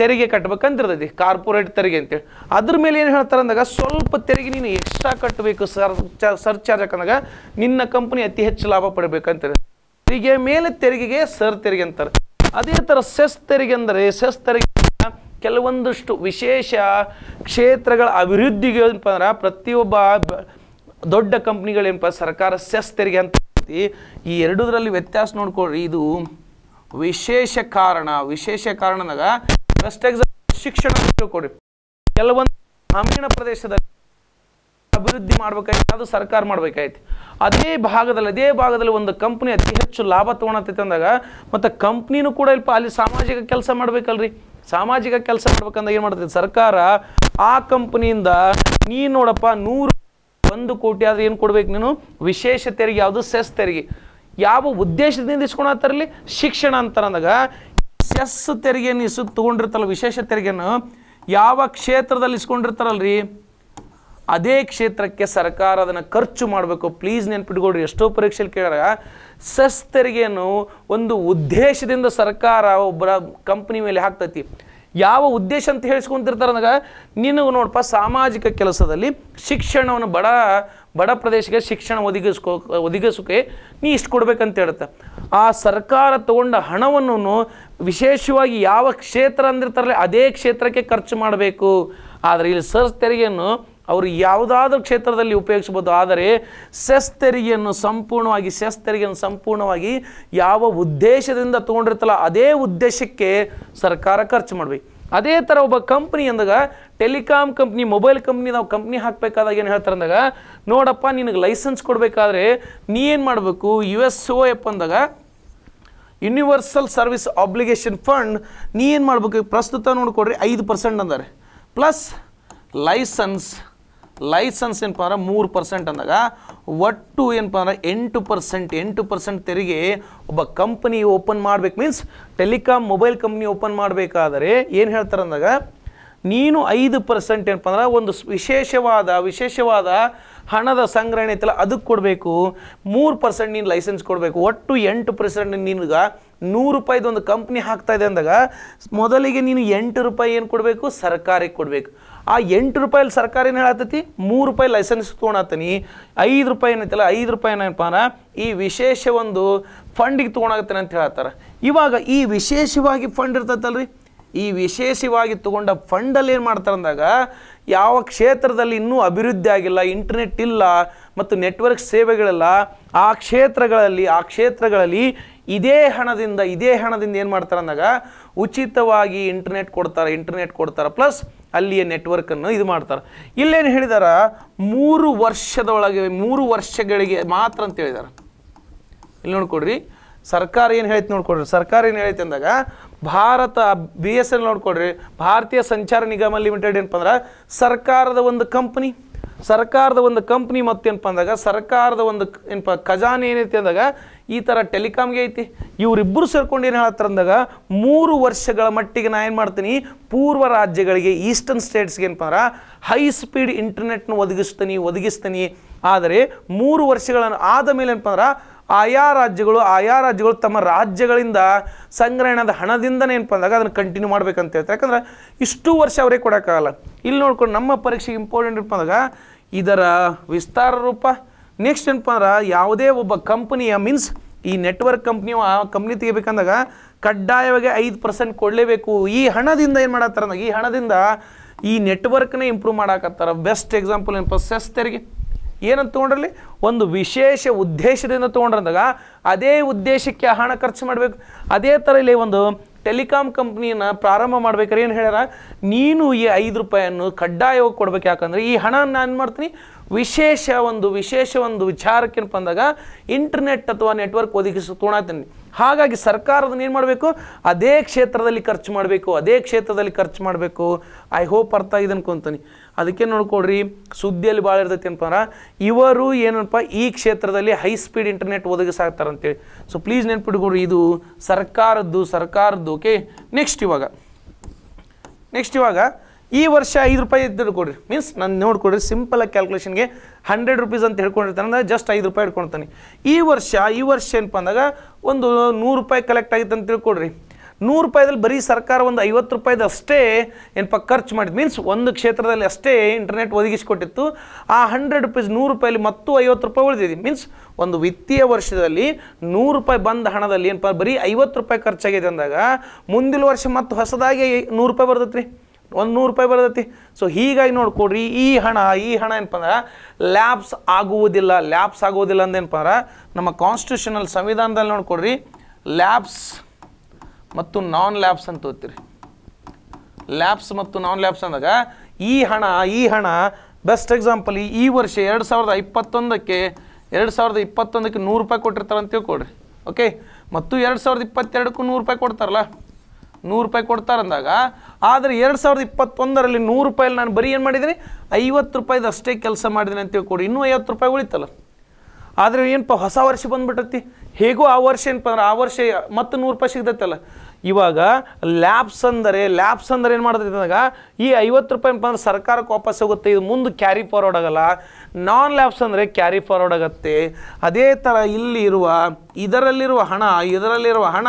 ತೆರಿಗೆ ಕಟ್ಬೇಕಂತಿರ್ತೈತಿ ಕಾರ್ಪೊರೇಟ್ ತೆರಿಗೆ ಅಂತೇಳಿ ಅದ್ರ ಮೇಲೆ ಏನು ಹೇಳ್ತಾರೆ ಅಂದಾಗ ಸ್ವಲ್ಪ ತೆರಿಗೆ ನೀನು ಎಕ್ಸ್ಟ್ರಾ ಕಟ್ಟಬೇಕು ಸರ್ ಸರ್ ಚಾರ್ಜ್ ಹಾಕಂದಾಗ ನಿನ್ನ ಕಂಪ್ನಿ ಅತಿ ಹೆಚ್ಚು ಲಾಭ ಪಡಬೇಕಂತೇಳಿ ತೆರಿಗೆ ಮೇಲೆ ತೆರಿಗೆಗೆ ಸರ್ ತೆರಿಗೆ ಅಂತಾರೆ ಅದೇ ಥರ ಸೆಸ್ ತೆರಿಗೆ ಅಂದರೆ ಸೆಸ್ ತೆರಿಗೆ ಕೆಲವೊಂದಷ್ಟು ವಿಶೇಷ ಕ್ಷೇತ್ರಗಳ ಅಭಿವೃದ್ಧಿಗೆ ಏನಪ್ಪ ಅಂದ್ರೆ ಪ್ರತಿಯೊಬ್ಬ ದೊಡ್ಡ ಕಂಪ್ನಿಗಳೇನಪ್ಪ ಸರ್ಕಾರ ಸೆಸ್ ತೆರಿಗೆ ಅಂತ ಈ ಎರಡುದರಲ್ಲಿ ವ್ಯತ್ಯಾಸ ನೋಡ್ಕೊಳ್ರಿ ಇದು ವಿಶೇಷ ಕಾರಣ ವಿಶೇಷ ಕಾರಣದಾಗ ಫಸ್ಟ್ ಎಕ್ಸಾಂಪಲ್ ಶಿಕ್ಷಣ ಕೊಡಿ ಕೆಲವೊಂದು ಗ್ರಾಮೀಣ ಪ್ರದೇಶದಲ್ಲಿ ಅಭಿವೃದ್ಧಿ ಮಾಡ್ಬೇಕಾಯ್ತು ಅದು ಸರ್ಕಾರ ಮಾಡ್ಬೇಕಾಯ್ತು ಅದೇ ಭಾಗದಲ್ಲಿ ಅದೇ ಭಾಗದಲ್ಲಿ ಒಂದು ಕಂಪ್ನಿ ಅತಿ ಹೆಚ್ಚು ಲಾಭ ತೊಗೊಳತೈತೆ ಅಂದಾಗ ಮತ್ತು ಕಂಪ್ನಿನೂ ಕೂಡ ಇಲ್ಪ ಅಲ್ಲಿ ಸಾಮಾಜಿಕ ಕೆಲಸ ಮಾಡ್ಬೇಕಲ್ರಿ ಸಾಮಾಜಿಕ ಕೆಲಸ ಮಾಡ್ಬೇಕಂದ್ರೆ ಏನು ಮಾಡ್ತೈತೆ ಸರ್ಕಾರ ಆ ಕಂಪ್ನಿಯಿಂದ ನೀ ನೋಡಪ್ಪ ನೂರು ಒಂದು ಕೋಟಿ ಆದ್ರೆ ಏನು ಕೊಡ್ಬೇಕು ನೀನು ವಿಶೇಷ ತೆರಿಗೆ ಯಾವುದು ಸೆಸ್ ತೆರಿಗೆ ಯಾವ ಉದ್ದೇಶದಿಂದ ಇಸ್ಕೊಳತ್ತಾರಲ್ಲಿ ಶಿಕ್ಷಣ ಅಂತಾರೆ ಅಂದಾಗ ಸೆಸ್ ತೆರಿಗೆಯನ್ನು ಇಸ್ ತೊಗೊಂಡಿರ್ತಲ್ಲ ವಿಶೇಷ ತೆರಿಗೆಯನ್ನು ಯಾವ ಕ್ಷೇತ್ರದಲ್ಲಿ ಇಸ್ಕೊಂಡಿರ್ತಾರಲ್ರಿ ಅದೇ ಕ್ಷೇತ್ರಕ್ಕೆ ಸರ್ಕಾರ ಅದನ್ನು ಖರ್ಚು ಮಾಡಬೇಕು ಪ್ಲೀಸ್ ನೆನ್ಪಿಟ್ಕೊಳ್ರಿ ಎಷ್ಟೋ ಪರೀಕ್ಷೆಯಲ್ಲಿ ಕೇಳಿದಾಗ ಸೆಸ್ ತೆರಿಗೆಯನ್ನು ಒಂದು ಉದ್ದೇಶದಿಂದ ಸರ್ಕಾರ ಒಬ್ಬರ ಕಂಪ್ನಿ ಮೇಲೆ ಹಾಕ್ತೈತಿ ಯಾವ ಉದ್ದೇಶ ಅಂತ ಹೇಳಿಸ್ಕೊಂತಿರ್ತಾರೆ ಅಂದಾಗ ನೋಡಪ್ಪ ಸಾಮಾಜಿಕ ಕೆಲಸದಲ್ಲಿ ಶಿಕ್ಷಣವನ್ನು ಬಡ ಬಡ ಪ್ರದೇಶಕ್ಕೆ ಶಿಕ್ಷಣ ಒದಗಿಸ್ಕೋ ಒದಗಿಸೋಕೆ ನೀ ಇಷ್ಟು ಕೊಡಬೇಕಂತ ಹೇಳುತ್ತೆ ಆ ಸರ್ಕಾರ ತಗೊಂಡ ಹಣವನ್ನು ವಿಶೇಷವಾಗಿ ಯಾವ ಕ್ಷೇತ್ರ ಅಂದಿರ್ತಾರಲ್ಲ ಅದೇ ಕ್ಷೇತ್ರಕ್ಕೆ ಖರ್ಚು ಮಾಡಬೇಕು ಆದರೆ ಇಲ್ಲಿ ಸೆಸ್ ತೆರಿಗೆಯನ್ನು ಅವರು ಯಾವುದಾದ್ರೂ ಕ್ಷೇತ್ರದಲ್ಲಿ ಉಪಯೋಗಿಸ್ಬೋದು ಆದರೆ ಸೆಸ್ ತೆರಿಗೆಯನ್ನು ಸಂಪೂರ್ಣವಾಗಿ ಸೆಸ್ ತೆರಿಗೆಯನ್ನು ಸಂಪೂರ್ಣವಾಗಿ ಯಾವ ಉದ್ದೇಶದಿಂದ ತೊಗೊಂಡಿರ್ತಲ್ಲ ಅದೇ ಉದ್ದೇಶಕ್ಕೆ ಸರ್ಕಾರ ಖರ್ಚು ಮಾಡಬೇಕು ಅದೇ ಥರ ಒಬ್ಬ ಕಂಪ್ನಿ ಅಂದಾಗ ಟೆಲಿಕಾಮ್ ಕಂಪ್ನಿ ಮೊಬೈಲ್ ಕಂಪ್ನಿ ನಾವು ಕಂಪ್ನಿ ಹಾಕಬೇಕಾದಾಗ ಏನು ಹೇಳ್ತಾರೆ ಅಂದಾಗ ನೋಡಪ್ಪ ನಿನಗೆ ಲೈಸೆನ್ಸ್ ಕೊಡಬೇಕಾದ್ರೆ ನೀ ಏನು ಮಾಡಬೇಕು ಯು ಎಸ್ ಓ ಎಪ್ ಅಂದಾಗ ಯೂನಿವರ್ಸಲ್ ಸರ್ವಿಸ್ ಆಬ್ಲಿಗೇಷನ್ ಫಂಡ್ ನೀ ಏನು ಮಾಡಬೇಕು ಪ್ರಸ್ತುತ ನೋಡಿಕೊಡ್ರಿ ಐದು ಪರ್ಸೆಂಟ್ ಅಂದರೆ ಪ್ಲಸ್ ಲೈಸನ್ಸ್ ಲೈಸನ್ಸ್ ಏನಪ್ಪ ಅಂದ್ರೆ ಮೂರು ಪರ್ಸೆಂಟ್ ಅಂದಾಗ ಒಟ್ಟು ಏನಪ್ಪ ಅಂದ್ರೆ ಎಂಟು ಪರ್ಸೆಂಟ್ ಎಂಟು ಪರ್ಸೆಂಟ್ ತೆರಿಗೆ ಒಬ್ಬ ಕಂಪ್ನಿ ಓಪನ್ ಮಾಡಬೇಕು means telecom mobile company open ಮಾಡಬೇಕಾದರೆ ಏನು ಹೇಳ್ತಾರೆ ಅಂದಾಗ ನೀನು ಐದು ಪರ್ಸೆಂಟ್ ಏನಪ್ಪ ಅಂದ್ರೆ ಒಂದು ವಿಶೇಷವಾದ ವಿಶೇಷವಾದ ಹಣದ ಸಂಗ್ರಹಣೆ ಐತಲ್ಲ ಅದಕ್ಕೆ ಕೊಡಬೇಕು ಮೂರು ಪರ್ಸೆಂಟ್ ನೀನು ಲೈಸೆನ್ಸ್ ಕೊಡಬೇಕು ಒಟ್ಟು ಎಂಟು ಪರ್ಸೆಂಟ್ ನಿನಗೆ ನೂರು ರೂಪಾಯಿದು ಒಂದು ಕಂಪ್ನಿ ಹಾಕ್ತಾ ಇದೆ ಅಂದಾಗ ಮೊದಲಿಗೆ ನೀನು ಎಂಟು ರೂಪಾಯಿ ಏನು ಕೊಡಬೇಕು ಸರ್ಕಾರಕ್ಕೆ ಕೊಡಬೇಕು ಆ ಎಂಟು ರೂಪಾಯಲ್ಲಿ ಸರ್ಕಾರ ಏನು ಹೇಳತ್ತೈತಿ ಮೂರು ರೂಪಾಯಿ ಲೈಸೆನ್ಸ್ ತೊಗೊಳತ್ತೀನಿ ಐದು ರೂಪಾಯಿ ಏನೈತಲ್ಲ ಐದು ರೂಪಾಯಿ ಏನಪ್ಪ ಈ ವಿಶೇಷ ಒಂದು ಫಂಡಿಗೆ ತೊಗೊಳತ್ತೇನೆ ಅಂತ ಹೇಳ್ತಾರೆ ಇವಾಗ ಈ ವಿಶೇಷವಾಗಿ ಫಂಡ್ ಇರ್ತೈತಲ್ರಿ ಈ ವಿಶೇಷವಾಗಿ ತೊಗೊಂಡ ಫಂಡಲ್ಲಿ ಏನು ಮಾಡ್ತಾರೆ ಅಂದಾಗ ಯಾವ ಕ್ಷೇತ್ರದಲ್ಲಿ ಇನ್ನೂ ಅಭಿವೃದ್ಧಿ ಆಗಿಲ್ಲ ಇಂಟರ್ನೆಟ್ ಇಲ್ಲ ಮತ್ತು ನೆಟ್ವರ್ಕ್ ಸೇವೆಗಳಲ್ಲ ಆ ಕ್ಷೇತ್ರಗಳಲ್ಲಿ ಆ ಕ್ಷೇತ್ರಗಳಲ್ಲಿ ಇದೇ ಹಣದಿಂದ ಇದೇ ಹಣದಿಂದ ಏನು ಮಾಡ್ತಾರೆ ಅಂದಾಗ ಉಚಿತವಾಗಿ ಇಂಟರ್ನೆಟ್ ಕೊಡ್ತಾರೆ ಇಂಟರ್ನೆಟ್ ಕೊಡ್ತಾರೆ ಪ್ಲಸ್ ಅಲ್ಲಿಯ ನೆಟ್ವರ್ಕನ್ನು ಇದು ಮಾಡ್ತಾರೆ ಇಲ್ಲೇನು ಹೇಳಿದಾರ ಮೂರು ವರ್ಷದ ಒಳಗೆ ಮೂರು ವರ್ಷಗಳಿಗೆ ಮಾತ್ರ ಅಂತ ಹೇಳಿದಾರೆ ಇಲ್ಲಿ ನೋಡ್ಕೊಡ್ರಿ ಸರ್ಕಾರ ಏನು ಹೇಳ್ತಿ ನೋಡ್ಕೊಡ್ರಿ ಸರ್ಕಾರ ಏನು ಹೇಳೈತೆ ಅಂದಾಗ ಭಾರತ ಬಿ ಎಸ್ ಎಲ್ ನೋಡ್ಕೊಡ್ರಿ ಭಾರತೀಯ ಸಂಚಾರ ನಿಗಮ ಲಿಮಿಟೆಡ್ ಏನಪ್ಪ ಅಂದ್ರೆ ಸರ್ಕಾರದ ಒಂದು ಕಂಪ್ನಿ ಸರ್ಕಾರದ ಒಂದು ಕಂಪ್ನಿ ಮತ್ತೇನಪ್ಪ ಅಂದಾಗ ಸರ್ಕಾರದ ಒಂದು ಏನಪ್ಪ ಖಜಾನೆ ಏನೈತಿ ಅಂದಾಗ ಈ ಥರ ಟೆಲಿಕಾಮ್ಗೆ ಐತಿ ಇವರಿಬ್ಬರು ಸೇರ್ಕೊಂಡು ಏನು ಅಂದಾಗ ಮೂರು ವರ್ಷಗಳ ಮಟ್ಟಿಗೆ ನಾನು ಏನು ಮಾಡ್ತೀನಿ ಪೂರ್ವ ರಾಜ್ಯಗಳಿಗೆ ಈಸ್ಟರ್ನ್ ಸ್ಟೇಟ್ಸ್ಗೆ ಏನಪ್ಪ ಅಂದ್ರೆ ಹೈ ಸ್ಪೀಡ್ ಇಂಟರ್ನೆಟ್ನ ಒದಗಿಸ್ತೀನಿ ಒದಗಿಸ್ತೀನಿ ಆದರೆ ಮೂರು ವರ್ಷಗಳನ್ನು ಆದ ಮೇಲೆ ಏನಪ್ಪ ಅಂದ್ರೆ ಆಯಾ ರಾಜ್ಯಗಳು ಆಯಾ ರಾಜ್ಯಗಳು ತಮ್ಮ ರಾಜ್ಯಗಳಿಂದ ಸಂಗ್ರಹಣದ ಹಣದಿಂದ ಏನಪ್ಪ ಅಂದಾಗ ಅದನ್ನು ಕಂಟಿನ್ಯೂ ಮಾಡ್ಬೇಕಂತ ಹೇಳ್ತಾರೆ ಯಾಕಂದ್ರೆ ಇಷ್ಟು ವರ್ಷ ಅವರೇ ಕೊಡೋಕ್ಕಾಗಲ್ಲ ಇಲ್ಲಿ ನೋಡ್ಕೊಂಡು ನಮ್ಮ ಪರೀಕ್ಷೆಗೆ ಇಂಪಾರ್ಟೆಂಟ್ ಏನಪ್ಪ ಅಂದಾಗ ಇದರ ವಿಸ್ತಾರ ರೂಪ ನೆಕ್ಸ್ಟ್ ಏನಪ್ಪ ಅಂದ್ರೆ ಯಾವುದೇ ಒಬ್ಬ ಕಂಪ್ನಿಯ ಮೀನ್ಸ್ ಈ ನೆಟ್ವರ್ಕ್ ಕಂಪ್ನಿಯು ಆ ಕಂಪ್ನಿ ತೆಗಿಬೇಕಂದಾಗ ಕಡ್ಡಾಯವಾಗಿ ಐದು ಪರ್ಸೆಂಟ್ ಕೊಡಲೇಬೇಕು ಈ ಹಣದಿಂದ ಏನು ಮಾಡತ್ತಾರ ಈ ಹಣದಿಂದ ಈ ನೆಟ್ವರ್ಕ್ನೇ ಇಂಪ್ರೂವ್ ಮಾಡಾಕತ್ತಾರ ಬೆಸ್ಟ್ ಎಕ್ಸಾಂಪಲ್ ಏನಪ್ಪ ಸೆಸ್ ತೆರಿಗೆ ಏನಂತ ತೊಗೊಂಡ್ರಲ್ಲಿ ಒಂದು ವಿಶೇಷ ಉದ್ದೇಶದಿಂದ ತೊಗೊಂಡ್ರಂದಾಗ ಅದೇ ಉದ್ದೇಶಕ್ಕೆ ಆ ಹಣ ಖರ್ಚು ಮಾಡಬೇಕು ಅದೇ ಥರ ಇಲ್ಲಿ ಒಂದು ಟೆಲಿಕಾಮ್ ಕಂಪ್ನಿಯನ್ನು ಪ್ರಾರಂಭ ಮಾಡ್ಬೇಕಾದ್ರೆ ಏನು ಹೇಳ್ಯಾರ ನೀನು ಈ ಐದು ರೂಪಾಯಿಯನ್ನು ಕಡ್ಡಾಯವಾಗಿ ಕೊಡ್ಬೇಕು ಯಾಕಂದರೆ ಈ ಹಣ ನಾನು ಏನು ಮಾಡ್ತೀನಿ ವಿಶೇಷ ಒಂದು ವಿಶೇಷ ಒಂದು ವಿಚಾರಕ್ಕೇನಪ್ಪ ಅಂದಾಗ ಇಂಟರ್ನೆಟ್ ಅಥವಾ ನೆಟ್ವರ್ಕ್ ಒದಗಿಸಿ ತೊಗೊಳತೀನಿ ಹಾಗಾಗಿ ಸರ್ಕಾರದನ್ನು ಏನು ಮಾಡಬೇಕು ಅದೇ ಕ್ಷೇತ್ರದಲ್ಲಿ ಖರ್ಚು ಮಾಡಬೇಕು ಅದೇ ಕ್ಷೇತ್ರದಲ್ಲಿ ಖರ್ಚು ಮಾಡಬೇಕು ಐ ಹೋಪ್ ಅರ್ಥ ಇದನ್ಕೊಂತೀನಿ ಅದಕ್ಕೆ ನೋಡ್ಕೊಳ್ರಿ ಸುದ್ದಿಯಲ್ಲಿ ಭಾಳ ಇರ್ತೈತಿ ಅಂತಂದ್ರೆ ಇವರು ಏನಪ್ಪ ಈ ಕ್ಷೇತ್ರದಲ್ಲಿ ಹೈ ಸ್ಪೀಡ್ ಇಂಟರ್ನೆಟ್ ಒದಗಿಸಾಕ್ತಾರಂತೇಳಿ ಸೊ ಪ್ಲೀಸ್ ನೆನ್ಪಿಟ್ಕೊಡ್ರಿ ಇದು ಸರ್ಕಾರದ್ದು ಸರ್ಕಾರದ್ದು ಓಕೆ ನೆಕ್ಸ್ಟ್ ಇವಾಗ ನೆಕ್ಸ್ಟ್ ಇವಾಗ ಈ ವರ್ಷ ಐದು ರೂಪಾಯಿ ಇದ್ದು ಕೊಡ್ರಿ ಮೀನ್ಸ್ ನಾನು ನೋಡ್ಕೊಡ್ರಿ ಸಿಂಪಲಾಗಿ ಕ್ಯಾಲ್ಕುಲೇಷನ್ಗೆ ಹಂಡ್ರೆಡ್ ರುಪೀಸ್ ಅಂತ ಹೇಳ್ಕೊಂಡಿರ್ತಾನೆ ಅಂದರೆ ಜಸ್ಟ್ ಐದು ರೂಪಾಯಿ ಇಟ್ಕೊಳ್ತಾನೆ ಈ ವರ್ಷ ಈ ವರ್ಷ ಏನಪ್ಪ ಅಂದಾಗ ಒಂದು ನೂರು ರೂಪಾಯಿ ಕಲೆಕ್ಟ್ ಆಗಿತ್ತು ಅಂತ ತಿಳ್ಕೊಡ್ರಿ ನೂರು ರೂಪಾಯಿದಲ್ಲಿ ಬರೀ ಸರ್ಕಾರ ಒಂದು ಐವತ್ತು ರೂಪಾಯಿದು ಅಷ್ಟೇ ಏನಪ್ಪ ಖರ್ಚು ಮಾಡಿದ್ ಮೀನ್ಸ್ ಒಂದು ಕ್ಷೇತ್ರದಲ್ಲಿ ಅಷ್ಟೇ ಇಂಟರ್ನೆಟ್ ಒದಗಿಸಿಕೊಟ್ಟಿತ್ತು ಆ ಹಂಡ್ರೆಡ್ ರುಪೀಸ್ ನೂರು ರೂಪಾಯಲ್ಲಿ ಮತ್ತು ಐವತ್ತು ರೂಪಾಯಿ ಉಳಿದಿದೆ ಮೀನ್ಸ್ ಒಂದು ವಿತ್ತೀಯ ವರ್ಷದಲ್ಲಿ ನೂರು ರೂಪಾಯಿ ಬಂದ ಹಣದಲ್ಲಿ ಏನಪ್ಪ ಬರೀ ಐವತ್ತು ರೂಪಾಯಿ ಖರ್ಚಾಗಿದೆ ಅಂದಾಗ ಮುಂದಿನ ವರ್ಷ ಮತ್ತು ಹೊಸದಾಗಿ ನೂರು ರೂಪಾಯಿ ಬರ್ತೈತೆ ಒಂದು ನೂರು ರೂಪಾಯಿ ಬರ್ತೈತಿ ಸೊ ಹೀಗಾಗಿ ನೋಡ್ಕೊಡ್ರಿ ಈ ಹಣ ಈ ಹಣ ಏನಪ್ಪ ಅಂದ್ರೆ ಲ್ಯಾಬ್ಸ್ ಆಗುವುದಿಲ್ಲ ಲ್ಯಾಬ್ಸ್ ಆಗುವುದಿಲ್ಲ ಅಂದೇನಪ್ಪ ಅಂದ್ರೆ ನಮ್ಮ ಕಾನ್ಸ್ಟಿಟ್ಯೂಷನಲ್ ಸಂವಿಧಾನದಲ್ಲಿ ನೋಡ್ಕೊಡ್ರಿ ಲ್ಯಾಬ್ಸ್ ಮತ್ತು ನಾನ್ ಲ್ಯಾಬ್ಸ್ ಅಂತ ಓದ್ತೀರಿ ಲ್ಯಾಬ್ಸ್ ಮತ್ತು ನಾನ್ ಲ್ಯಾಬ್ಸ್ ಅಂದಾಗ ಈ ಹಣ ಈ ಹಣ ಬೆಸ್ಟ್ ಎಕ್ಸಾಂಪಲ್ ಈ ವರ್ಷ ಎರಡು ಸಾವಿರದ ಇಪ್ಪತ್ತೊಂದಕ್ಕೆ ಎರಡು ಸಾವಿರದ ಇಪ್ಪತ್ತೊಂದಕ್ಕೆ ನೂರು ರೂಪಾಯಿ ಕೊಟ್ಟಿರ್ತಾರೆ ಅಂತ ತಿಳ್ಕೊಡ್ರಿ ಓಕೆ ಮತ್ತು ಎರಡು ಸಾವಿರದ ಇಪ್ಪತ್ತೆರಡಕ್ಕೂ ನೂರು ರೂಪಾಯಿ ಕೊಡ್ತಾರಲ್ಲ ನೂರು ರೂಪಾಯಿ ಕೊಡ್ತಾರಂದಾಗ ಅಂದಾಗ ಆದರೆ ಎರಡು ಸಾವಿರದ ಇಪ್ಪತ್ತೊಂದರಲ್ಲಿ ನೂರು ರೂಪಾಯಲ್ಲಿ ನಾನು ಬರೀ ಏನು ಮಾಡಿದ್ದೀನಿ ಐವತ್ತು ರೂಪಾಯಿದು ಅಷ್ಟೇ ಕೆಲಸ ಮಾಡಿದ್ದೀನಿ ಅಂತ ಕೊಡಿ ಇನ್ನೂ ಐವತ್ತು ರೂಪಾಯಿ ಉಳಿತಲ್ಲ ಆದರೆ ಏನಪ್ಪ ಹೊಸ ವರ್ಷ ಬಂದುಬಿಟ್ಟತಿ ಹೇಗೂ ಆ ವರ್ಷ ಏನಪ್ಪ ಅಂದ್ರೆ ಆ ವರ್ಷ ಮತ್ತು ನೂರು ರೂಪಾಯಿ ಸಿಗ್ತೈತಲ್ಲ ಇವಾಗ ಲ್ಯಾಬ್ಸ್ ಅಂದರೆ ಲ್ಯಾಬ್ಸ್ ಅಂದರೆ ಏನು ಮಾಡ್ತೈತೆ ಅಂದಾಗ ಈ ಐವತ್ತು ರೂಪಾಯಿ ಏನಪ್ಪ ಅಂದ್ರೆ ಸರ್ಕಾರಕ್ಕೆ ವಾಪಸ್ ಹೋಗುತ್ತೆ ಇದು ಮುಂದೆ ಕ್ಯಾರಿ ಫಾರ್ವರ್ಡ್ ಆಗೋಲ್ಲ ನಾನ್ ಲ್ಯಾಬ್ಸ್ ಅಂದರೆ ಕ್ಯಾರಿ ಫಾರ್ವರ್ಡ್ ಆಗುತ್ತೆ ಅದೇ ಥರ ಇಲ್ಲಿ ಇರುವ ಇದರಲ್ಲಿರುವ ಹಣ ಇದರಲ್ಲಿರುವ ಹಣ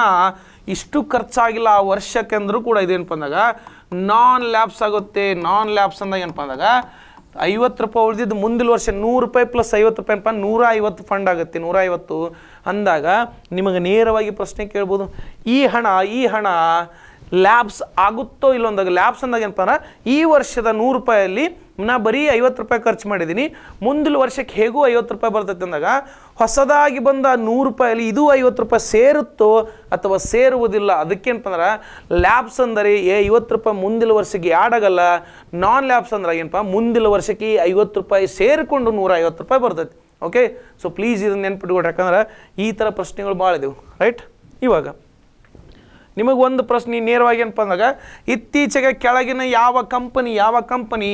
ಇಷ್ಟು ಖರ್ಚಾಗಿಲ್ಲ ಆ ವರ್ಷಕ್ಕೆ ಅಂದರೂ ಕೂಡ ಇದೇನಪ್ಪ ಅಂದಾಗ ನಾನ್ ಲ್ಯಾಬ್ಸ್ ಆಗುತ್ತೆ ನಾನ್ ಲ್ಯಾಬ್ಸ್ ಅಂದಾಗ ಏನಪ್ಪ ಅಂದಾಗ ಐವತ್ತು ರೂಪಾಯಿ ಉಳಿದಿದ್ದು ಮುಂದಿನ ವರ್ಷ ನೂರು ರೂಪಾಯಿ ಪ್ಲಸ್ ಐವತ್ತು ರೂಪಾಯಿ ಏನಪ್ಪ ನೂರ ಐವತ್ತು ಫಂಡ್ ಆಗುತ್ತೆ ನೂರ ಐವತ್ತು ಅಂದಾಗ ನಿಮಗೆ ನೇರವಾಗಿ ಪ್ರಶ್ನೆ ಕೇಳ್ಬೋದು ಈ ಹಣ ಈ ಹಣ ಲ್ಯಾಬ್ಸ್ ಆಗುತ್ತೋ ಇಲ್ಲೊಂದಾಗ ಲ್ಯಾಬ್ಸ್ ಅಂದಾಗ ಏನಪ್ಪ ಈ ವರ್ಷದ ನೂರು ರೂಪಾಯಲ್ಲಿ ನಾ ಬರೀ ಐವತ್ತು ರೂಪಾಯಿ ಖರ್ಚು ಮಾಡಿದ್ದೀನಿ ಮುಂದಿನ ವರ್ಷಕ್ಕೆ ಹೇಗೂ ಐವತ್ತು ರೂಪಾಯಿ ಬರ್ತೈತೆ ಅಂದಾಗ ಹೊಸದಾಗಿ ಬಂದ ನೂರು ರೂಪಾಯಲ್ಲಿ ಇದು ಐವತ್ತು ರೂಪಾಯಿ ಸೇರುತ್ತೋ ಅಥವಾ ಸೇರುವುದಿಲ್ಲ ಅದಕ್ಕೆ ಅದಕ್ಕೇನಪ್ಪ ಲ್ಯಾಬ್ಸ್ ಅಂದರೆ ಏ ಐವತ್ತು ರೂಪಾಯಿ ಮುಂದಿನ ವರ್ಷಕ್ಕೆ ಆಡಾಗಲ್ಲ ನಾನ್ ಲ್ಯಾಬ್ಸ್ ಅಂದ್ರೆ ಏನಪ್ಪ ಮುಂದಿನ ವರ್ಷಕ್ಕೆ ಐವತ್ತು ರೂಪಾಯಿ ಸೇರಿಕೊಂಡು ನೂರ ರೂಪಾಯಿ ಬರ್ತೈತಿ ಓಕೆ ಸೊ ಪ್ಲೀಸ್ ಇದನ್ನು ನೆನ್ಪಿಟ್ಕೊಡ್ರಿ ಯಾಕಂದ್ರೆ ಈ ಥರ ಪ್ರಶ್ನೆಗಳು ಭಾಳ ಇದ್ದವು ರೈಟ್ ಇವಾಗ ಒಂದು ಪ್ರಶ್ನೆ ನೇರವಾಗಿ ಏನಪ್ಪ ಅಂದಾಗ ಇತ್ತೀಚೆಗೆ ಕೆಳಗಿನ ಯಾವ ಕಂಪನಿ ಯಾವ ಕಂಪನಿ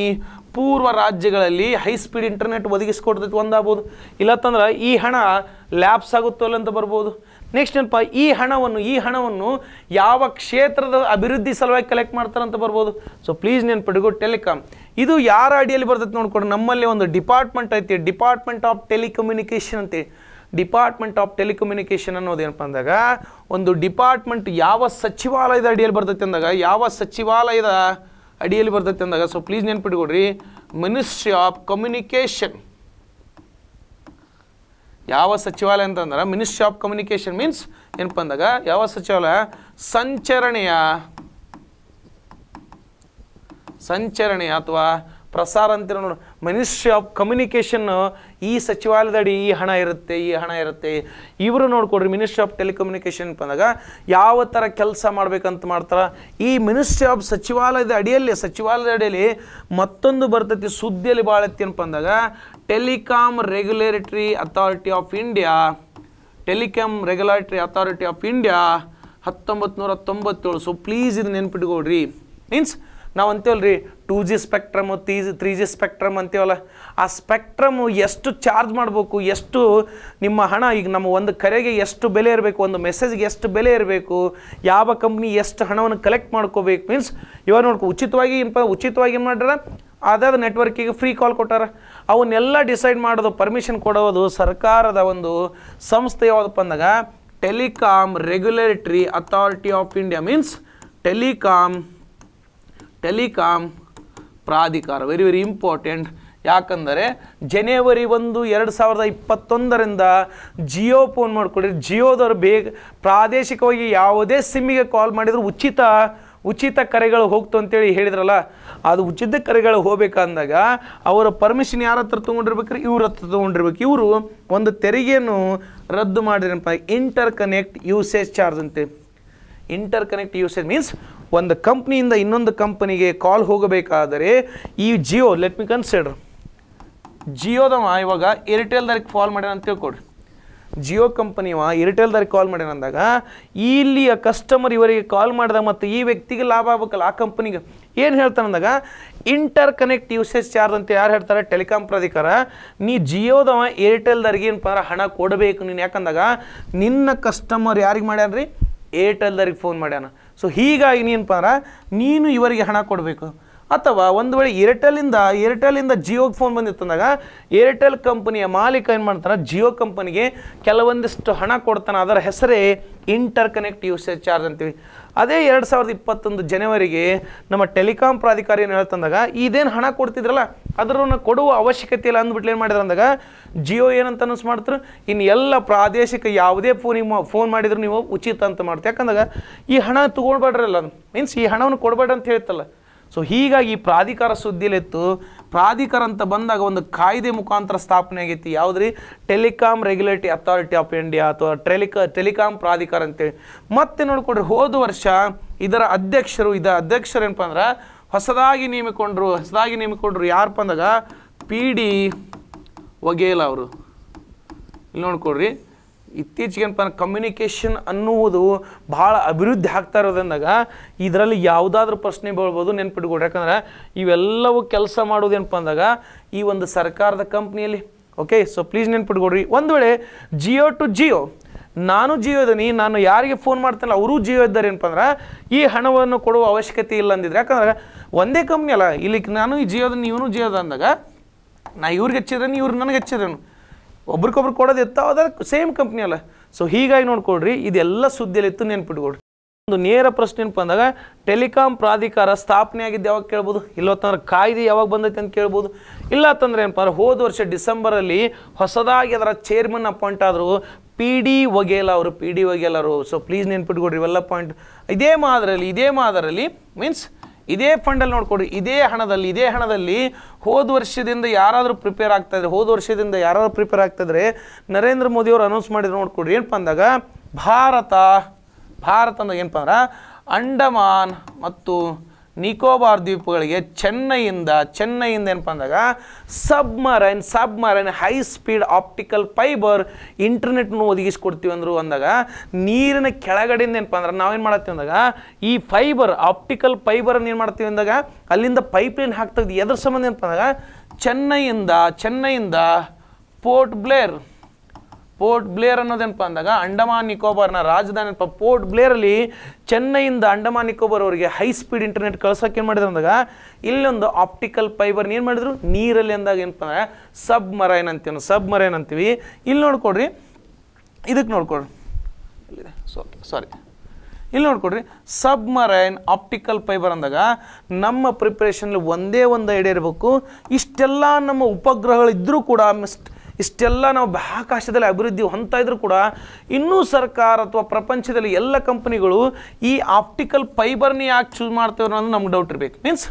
ಪೂರ್ವ ರಾಜ್ಯಗಳಲ್ಲಿ ಹೈ ಸ್ಪೀಡ್ ಇಂಟರ್ನೆಟ್ ಒದಗಿಸ್ಕೊಡ್ತೈತಿ ಒಂದಾಗ್ಬೋದು ಇಲ್ಲತ್ತಂದ್ರೆ ಈ ಹಣ ಲ್ಯಾಬ್ಸ್ ಆಗುತ್ತೋ ಅಂತ ಬರ್ಬೋದು ನೆಕ್ಸ್ಟ್ ಏನಪ್ಪ ಈ ಹಣವನ್ನು ಈ ಹಣವನ್ನು ಯಾವ ಕ್ಷೇತ್ರದ ಅಭಿವೃದ್ಧಿ ಸಲುವಾಗಿ ಕಲೆಕ್ಟ್ ಮಾಡ್ತಾರಂತ ಬರ್ಬೋದು ಸೊ ಪ್ಲೀಸ್ ನೆನ್ಪಿಡ್ಗೋ ಟೆಲಿಕಾಮ್ ಇದು ಯಾರ ಅಡಿಯಲ್ಲಿ ಬರ್ತೈತೆ ನೋಡ್ಕೊಂಡು ನಮ್ಮಲ್ಲಿ ಒಂದು ಡಿಪಾರ್ಟ್ಮೆಂಟ್ ಐತಿ ಡಿಪಾರ್ಟ್ಮೆಂಟ್ ಆಫ್ ಟೆಲಿಕಮ್ಯುನಿಕೇಷನ್ ಅಂತೆ ಡಿಪಾರ್ಟ್ಮೆಂಟ್ ಆಫ್ ಟೆಲಿಕಮ್ಯುನಿಕೇಷನ್ ಅನ್ನೋದೇನಪ್ಪ ಅಂದಾಗ ಒಂದು ಡಿಪಾರ್ಟ್ಮೆಂಟ್ ಯಾವ ಸಚಿವಾಲಯದ ಅಡಿಯಲ್ಲಿ ಬರ್ತೈತೆ ಅಂದಾಗ ಯಾವ ಸಚಿವಾಲಯದ ಅಡಿಯಲ್ಲಿ ಬರ್ತೈತೆ ಅಂದಾಗ ಸೊ ಪ್ಲೀಸ್ ನೆನ್ಪಿಟ್ಕೊಡ್ರಿ ಮಿನಿಸ್ಟ್ರಿ ಆಫ್ ಕಮ್ಯುನಿಕೇಷನ್ ಯಾವ ಸಚಿವಾಲಯ ಅಂತಂದ್ರೆ ಮಿನಿಸ್ಟ್ರಿ ಆಫ್ ಕಮ್ಯುನಿಕೇಷನ್ ಮೀನ್ಸ್ ಏನಪ್ಪ ಅಂದಾಗ ಯಾವ ಸಚಿವಾಲಯ ಸಂಚರಣೆಯ ಸಂಚರಣೆ ಅಥವಾ ಪ್ರಸಾರ ಅಂತೀರ ನೋಡಿ ಮಿನಿಸ್ಟ್ರಿ ಆಫ್ ಕಮ್ಯುನಿಕೇಷನ್ ಈ ಸಚಿವಾಲಯದಡಿ ಈ ಹಣ ಇರುತ್ತೆ ಈ ಹಣ ಇರುತ್ತೆ ಇವರು ನೋಡ್ಕೊಡ್ರಿ ಮಿನಿಸ್ಟ್ರಿ ಆಫ್ ಟೆಲಿಕಮ್ಯುನಿಕೇಷನ್ ಬಂದಾಗ ಯಾವ ಥರ ಕೆಲಸ ಮಾಡಬೇಕಂತ ಮಾಡ್ತಾರೆ ಈ ಮಿನಿಸ್ಟ್ರಿ ಆಫ್ ಸಚಿವಾಲಯದ ಅಡಿಯಲ್ಲಿ ಸಚಿವಾಲಯದ ಅಡಿಯಲ್ಲಿ ಮತ್ತೊಂದು ಬರ್ತೈತಿ ಸುದ್ದಿಯಲ್ಲಿ ಭಾಳ ಅಂತ ಅಂದಾಗ telecom regulatory authority of India telecom regulatory authority of India ಹತ್ತೊಂಬತ್ತು ನೂರ ತೊಂಬತ್ತೇಳು ಸೊ ಪ್ಲೀಸ್ ಇದು ನೆನ್ಪಿಟ್ಕೊಡ್ರಿ ಮೀನ್ಸ್ ನಾವು ರೀ two G spectrum G three G spectrum ಅಂತೀವಲ್ಲ ಆ ಸ್ಪೆಕ್ಟ್ರಮ್ ಎಷ್ಟು ಚಾರ್ಜ್ ಮಾಡಬೇಕು ಎಷ್ಟು ನಿಮ್ಮ ಹಣ ಈಗ ನಮ್ಮ ಒಂದು ಕರೆಗೆ ಎಷ್ಟು ಬೆಲೆ ಇರಬೇಕು ಒಂದು ಮೆಸೇಜ್ಗೆ ಎಷ್ಟು ಬೆಲೆ ಇರಬೇಕು ಯಾವ ಕಂಪ್ನಿ ಎಷ್ಟು ಹಣವನ್ನು ಕಲೆಕ್ಟ್ ಮಾಡ್ಕೋಬೇಕು ಮೀನ್ಸ್ ಇವಾಗ ನೋಡ್ಕೊ ಉಚಿತವಾಗಿ ಇಂಪ ಉಚಿತವಾಗಿ ಏನು ಮಾಡ್ಯಾರ ಅದಾದ ನೆಟ್ವರ್ಕಿಗೆ ಫ್ರೀ ಕಾಲ್ ಕೊಟ್ಟಾರ ಅವನ್ನೆಲ್ಲ ಡಿಸೈಡ್ ಮಾಡೋದು ಪರ್ಮಿಷನ್ ಕೊಡೋದು ಸರ್ಕಾರದ ಒಂದು ಸಂಸ್ಥೆ ಯಾವುದಪ್ಪ ಅಂದಾಗ telecom regulatory authority of India means telecom telecom ಪ್ರಾಧಿಕಾರ ವೆರಿ ವೆರಿ ಇಂಪಾರ್ಟೆಂಟ್ ಯಾಕಂದರೆ ಜನವರಿ ಒಂದು ಎರಡು ಸಾವಿರದ ಇಪ್ಪತ್ತೊಂದರಿಂದ ಜಿಯೋ ಫೋನ್ ಮಾಡಿಕೊಡಿ ಜಿಯೋದವರು ಬೇಗ ಪ್ರಾದೇಶಿಕವಾಗಿ ಯಾವುದೇ ಸಿಮ್ಮಿಗೆ ಕಾಲ್ ಮಾಡಿದರೂ ಉಚಿತ ಉಚಿತ ಕರೆಗಳು ಹೋಗ್ತು ಅಂತೇಳಿ ಹೇಳಿದ್ರಲ್ಲ ಅದು ಉಚಿತ ಕರೆಗಳು ಹೋಗ್ಬೇಕಂದಾಗ ಅವರ ಪರ್ಮಿಷನ್ ಯಾರ ಹತ್ರ ತೊಗೊಂಡಿರ್ಬೇಕ್ರಿ ಇವ್ರ ಹತ್ರ ತೊಗೊಂಡಿರ್ಬೇಕು ಇವರು ಒಂದು ತೆರಿಗೆಯನ್ನು ರದ್ದು ಮಾಡಿದ್ರಪ್ಪ ಇಂಟರ್ ಕನೆಕ್ಟ್ ಯೂಸೇಜ್ ಚಾರ್ಜ್ ಅಂತೆ ಇಂಟರ್ ಕನೆಕ್ಟ್ ಯೂಸೇಜ್ ಮೀನ್ಸ್ ಒಂದು ಕಂಪ್ನಿಯಿಂದ ಇನ್ನೊಂದು ಕಂಪನಿಗೆ ಕಾಲ್ ಹೋಗಬೇಕಾದರೆ ಈ ಜಿಯೋ ಲೆಟ್ ಮಿ ಕನ್ಸಿಡರ್ ಜಿಯೋದವ ಇವಾಗ ಏರ್ಟೆಲ್ದಾರಿಗೆ ಕಾಲ್ ಮಾಡ್ಯಾನ ಅಂತ ತಿಳ್ಕೊಡ್ರಿ ಜಿಯೋ ಕಂಪನಿವ ಏರ್ಟೆಲ್ದಾರಿಗೆ ಕಾಲ್ ಮಾಡ್ಯಾನ ಅಂದಾಗ ಇಲ್ಲಿಯ ಕಸ್ಟಮರ್ ಇವರಿಗೆ ಕಾಲ್ ಮಾಡಿದ ಮತ್ತು ಈ ವ್ಯಕ್ತಿಗೆ ಲಾಭ ಆಗ್ಬೇಕಲ್ಲ ಆ ಕಂಪನಿಗೆ ಏನು ಹೇಳ್ತಾನೆ ಅಂದಾಗ ಇಂಟರ್ ಕನೆಕ್ಟ್ ಯೂಸೇಜ್ ಚಾರ್ಜ್ ಅಂತ ಯಾರು ಹೇಳ್ತಾರೆ ಟೆಲಿಕಾಂ ಪ್ರಾಧಿಕಾರ ನೀ ಜಿಯೋದವ ಏರ್ಟೆಲ್ದಾರಿಗೆ ಏನಪ್ಪ ಹಣ ಕೊಡಬೇಕು ನೀನು ಯಾಕಂದಾಗ ನಿನ್ನ ಕಸ್ಟಮರ್ ಯಾರಿಗೆ ಮಾಡ್ಯಾನ ರೀ ಏರ್ಟೆಲ್ದವ್ರಿಗೆ ಫೋನ್ ಮಾಡ್ಯಾನ ಸೊ ಹೀಗಾಗಿ ನೀನಪ್ಪ ಅಂದ್ರೆ ನೀನು ಇವರಿಗೆ ಹಣ ಕೊಡಬೇಕು ಅಥವಾ ಒಂದು ವೇಳೆ ಏರ್ಟೆಲಿಂದ ಏರ್ಟೆಲಿಂದ ಜಿಯೋಗೆ ಫೋನ್ ಬಂದಿತ್ತು ಅಂದಾಗ ಏರ್ಟೆಲ್ ಕಂಪನಿಯ ಮಾಲೀಕ ಏನು ಮಾಡ್ತಾನೆ ಜಿಯೋ ಕಂಪನಿಗೆ ಕೆಲವೊಂದಿಷ್ಟು ಹಣ ಕೊಡ್ತಾನೆ ಅದರ ಹೆಸರೇ ಇಂಟರ್ ಕನೆಕ್ಟ್ ಯೂಸೇಜ್ ಚಾರ್ಜ್ ಅಂತೀವಿ ಅದೇ ಎರಡು ಸಾವಿರದ ಇಪ್ಪತ್ತೊಂದು ಜನವರಿಗೆ ನಮ್ಮ ಟೆಲಿಕಾಂ ಪ್ರಾಧಿಕಾರ ಏನು ಹೇಳ್ತಂದಾಗ ಇದೇನು ಹಣ ಕೊಡ್ತಿದ್ರಲ್ಲ ಅದರನ್ನು ಕೊಡುವ ಅವಶ್ಯಕತೆ ಇಲ್ಲ ಅಂದ್ಬಿಟ್ಟು ಏನು ಮಾಡಿದ್ರು ಅಂದಾಗ ಜಿಯೋ ಏನಂತ ಅನೌನ್ಸ್ ಮಾಡ್ತಾರೆ ಇನ್ನು ಎಲ್ಲ ಪ್ರಾದೇಶಿಕ ಯಾವುದೇ ಫೋನಿಗೆ ಫೋನ್ ಮಾಡಿದ್ರು ನೀವು ಉಚಿತ ಅಂತ ಮಾಡ್ತೀವಿ ಯಾಕಂದಾಗ ಈ ಹಣ ತಗೊಳ್ಬೇಡ್ರಲ್ಲ ಮೀನ್ಸ್ ಈ ಹಣವನ್ನು ಕೊಡಬೇಡ ಅಂತ ಹೇಳ್ತಲ್ಲ ಸೊ ಹೀಗಾಗಿ ಈ ಪ್ರಾಧಿಕಾರ ಸುದ್ದಿಲಿತ್ತು ಪ್ರಾಧಿಕಾರ ಅಂತ ಬಂದಾಗ ಒಂದು ಕಾಯ್ದೆ ಮುಖಾಂತರ ಸ್ಥಾಪನೆ ಆಗೈತಿ ಯಾವುದ್ರಿ telecom regulatory authority of India ಅಥವಾ ಟೆಲಿಕ ಟೆಲಿಕಾಂ ಪ್ರಾಧಿಕಾರ ಅಂತೇಳಿ ಮತ್ತೆ ನೋಡ್ಕೊಡ್ರಿ ಹೋದ ವರ್ಷ ಇದರ ಅಧ್ಯಕ್ಷರು ಇದರ ಅಧ್ಯಕ್ಷರು ಏನಪ್ಪ ಅಂದ್ರೆ ಹೊಸದಾಗಿ ನೇಮಿಕೊಂಡ್ರು ಹೊಸದಾಗಿ ನೇಮಿಕೊಂಡ್ರು ಯಾರಪ್ಪ ಅಂದಾಗ ಪಿ ಡಿ ಅವರು ಇಲ್ಲಿ ನೋಡ್ಕೊಡ್ರಿ ಇತ್ತೀಚೆಗೇನಪ್ಪ ಕಮ್ಯುನಿಕೇಷನ್ ಅನ್ನುವುದು ಭಾಳ ಅಭಿವೃದ್ಧಿ ಆಗ್ತಾ ಇರೋದಂದಾಗ ಇದರಲ್ಲಿ ಯಾವುದಾದ್ರೂ ಪ್ರಶ್ನೆ ಬೀಳ್ಬೋದು ನೆನ್ಪಿಟ್ಕೊಡಿ ಯಾಕಂದರೆ ಇವೆಲ್ಲವೂ ಕೆಲಸ ಮಾಡೋದೇನಪ್ಪ ಅಂದಾಗ ಈ ಒಂದು ಸರ್ಕಾರದ ಕಂಪ್ನಿಯಲ್ಲಿ ಓಕೆ ಸೊ ಪ್ಲೀಸ್ ನೆನ್ಪಿಟ್ಕೊಡ್ರಿ ಒಂದು ವೇಳೆ ಜಿಯೋ ಟು ಜಿಯೋ ನಾನು ಜಿಯೋ ಇದ್ದೀನಿ ನಾನು ಯಾರಿಗೆ ಫೋನ್ ಮಾಡ್ತಾನಲ್ಲ ಅವರೂ ಜಿಯೋ ಇದ್ದಾರೆ ಏನಪ್ಪ ಅಂದ್ರೆ ಈ ಹಣವನ್ನು ಕೊಡುವ ಅವಶ್ಯಕತೆ ಇಲ್ಲ ಅಂದಿದ್ರೆ ಯಾಕಂದ್ರೆ ಒಂದೇ ಕಂಪ್ನಿ ಅಲ್ಲ ಇಲ್ಲಿ ನಾನು ಈ ಜಿಯೋದನ್ನು ಇವನು ಜಿಯೋದ ಅಂದಾಗ ನಾ ಇವ್ರಿಗೆ ಹೆಚ್ಚಿದ್ರೇನು ಇವ್ರು ನನಗೆ ಹೆಚ್ಚಿದ್ರೇನು ಒಬ್ರಿಗೊಬ್ರು ಕೊಡೋದು ಇರ್ತಾವ ಸೇಮ್ ಕಂಪ್ನಿ ಅಲ್ಲ ಸೊ ಹೀಗಾಗಿ ನೋಡ್ಕೊಳ್ರಿ ಇದೆಲ್ಲ ಸುದ್ದಿಯಲ್ಲಿ ಇತ್ತು ನೆನ್ಪಿಟ್ಕೊಡ್ರಿ ಒಂದು ನೇರ ಪ್ರಶ್ನೆ ಏನಪ್ಪ ಅಂದಾಗ ಟೆಲಿಕಾಂ ಪ್ರಾಧಿಕಾರ ಸ್ಥಾಪನೆ ಆಗಿದ್ದು ಯಾವಾಗ ಕೇಳ್ಬೋದು ಇಲ್ಲವತ್ತಂದ್ರೆ ಕಾಯ್ದೆ ಯಾವಾಗ ಬಂದೈತೆ ಅಂತ ಕೇಳ್ಬೋದು ಇಲ್ಲ ಅಂತಂದ್ರೆ ಏನಪ್ಪ ಅಂದ್ರೆ ಹೋದ ವರ್ಷ ಡಿಸೆಂಬರಲ್ಲಿ ಹೊಸದಾಗಿ ಅದರ ಚೇರ್ಮನ್ ಅಪಾಯಿಂಟ್ ಆದರೂ ಪಿ ಡಿ ವಘೇಲಾ ಅವರು ಪಿ ಡಿ ವಘೇಲಾ ಅವರು ಸೊ ಪ್ಲೀಸ್ ನೆನ್ಪಿಟ್ಕೊಡ್ರಿ ಇವೆಲ್ಲ ಪಾಯಿಂಟ್ ಇದೇ ಮಾದರಲ್ಲಿ ಇದೇ ಮಾದರಲ್ಲಿ ಮೀನ್ಸ್ ಇದೇ ಫಂಡಲ್ಲಿ ನೋಡ್ಕೊಡಿ ಇದೇ ಹಣದಲ್ಲಿ ಇದೇ ಹಣದಲ್ಲಿ ಹೋದ ವರ್ಷದಿಂದ ಯಾರಾದರೂ ಪ್ರಿಪೇರ್ ಆಗ್ತಾಯಿದ್ರೆ ಹೋದ ವರ್ಷದಿಂದ ಯಾರಾದರೂ ಪ್ರಿಪೇರ್ ಆಗ್ತಾಯಿದ್ರೆ ನರೇಂದ್ರ ಮೋದಿಯವರು ಅನೌನ್ಸ್ ಮಾಡಿದ್ರು ನೋಡ್ಕೊಡ್ರಿ ಏನಪ್ಪ ಅಂದಾಗ ಭಾರತ ಭಾರತ ಅಂದಾಗ ಏನಪ್ಪ ಅಂದ್ರೆ ಅಂಡಮಾನ್ ಮತ್ತು ನಿಕೋಬಾರ್ ದ್ವೀಪಗಳಿಗೆ ಚೆನ್ನೈಯಿಂದ ಚೆನ್ನೈಯಿಂದ ಏನಪ್ಪ ಅಂದಾಗ submarine submarine high speed optical fibre ಇಂಟರ್ನೆಟ್ನ ಒದಗಿಸ್ಕೊಡ್ತೀವಿ ಅಂದರು ಅಂದಾಗ ನೀರಿನ ಕೆಳಗಡೆಯಿಂದ ಏನಪ್ಪ ಅಂದ್ರೆ ನಾವೇನು ಮಾಡ್ತೀವಿ ಅಂದಾಗ ಈ ಫೈಬರ್ ಆಪ್ಟಿಕಲ್ ಫೈಬರನ್ನು ಏನು ಮಾಡ್ತೀವಿ ಅಂದಾಗ ಅಲ್ಲಿಂದ ಪೈಪ್ಲೈನ್ ಹಾಕ್ತಾ ಇದ್ದೀವಿ ಎದ್ರ ಸಂಬಂಧ ಏನಪ್ಪ ಅಂದಾಗ ಚೆನ್ನೈಯಿಂದ ಚೆನ್ನೈಯಿಂದ ಪೋರ್ಟ್ ಬ್ಲೇರ್ ಪೋರ್ಟ್ ಬ್ಲೇರ್ ಅನ್ನೋದೇನಪ್ಪ ಅಂದಾಗ ಅಂಡಮಾನ್ ನಿಕೋಬಾರ್ನ ರಾಜಧಾನಿ ಪೋರ್ಟ್ ಬ್ಲೇರಲ್ಲಿ ಚೆನ್ನೈಯಿಂದ ಅಂಡಮಾನ್ ನಿಕೋಬಾರ್ ಅವರಿಗೆ ಹೈ ಸ್ಪೀಡ್ ಇಂಟರ್ನೆಟ್ ಕಳ್ಸೋಕೆ ಏನು ಮಾಡಿದ್ರು ಅಂದಾಗ ಇಲ್ಲೊಂದು ಆಪ್ಟಿಕಲ್ ಫೈಬರ್ ಏನು ಮಾಡಿದ್ರು ನೀರಲ್ಲಿ ಅಂದಾಗ ಏನಪ್ಪ ಅಂದರೆ ಸಬ್ ಮರೈನ್ ಅಂತೀವಿ ಸಬ್ ಮರೈನ್ ಅಂತೀವಿ ಇಲ್ಲಿ ನೋಡ್ಕೊಡ್ರಿ ಇದಕ್ಕೆ ನೋಡ್ಕೊಡ್ರಿ ಇಲ್ಲಿದೆ ಸೊ ಸಾರಿ ಇಲ್ಲಿ ನೋಡ್ಕೊಡ್ರಿ ಮರೈನ್ ಆಪ್ಟಿಕಲ್ ಫೈಬರ್ ಅಂದಾಗ ನಮ್ಮ ಪ್ರಿಪ್ರೇಷನ್ಲಿ ಒಂದೇ ಒಂದು ಐಡಿಯಾ ಇರಬೇಕು ಇಷ್ಟೆಲ್ಲ ನಮ್ಮ ಉಪಗ್ರಹಗಳಿದ್ದರೂ ಕೂಡ ಮಿಸ್ಟ್ ಇಷ್ಟೆಲ್ಲ ನಾವು ಬಾಹ್ಯಾಕಾಶದಲ್ಲಿ ಅಭಿವೃದ್ಧಿ ಹೊಂತಾ ಇದ್ರೂ ಕೂಡ ಇನ್ನೂ ಸರ್ಕಾರ ಅಥವಾ ಪ್ರಪಂಚದಲ್ಲಿ ಎಲ್ಲ ಕಂಪ್ನಿಗಳು ಈ ಆಪ್ಟಿಕಲ್ ಫೈಬರ್ನ ಯಾಕೆ ಚೂಸ್ ಮಾಡ್ತೇವೆ ಅನ್ನೋದು ನಮ್ಗೆ ಡೌಟ್ ಇರಬೇಕು ಮೀನ್ಸ್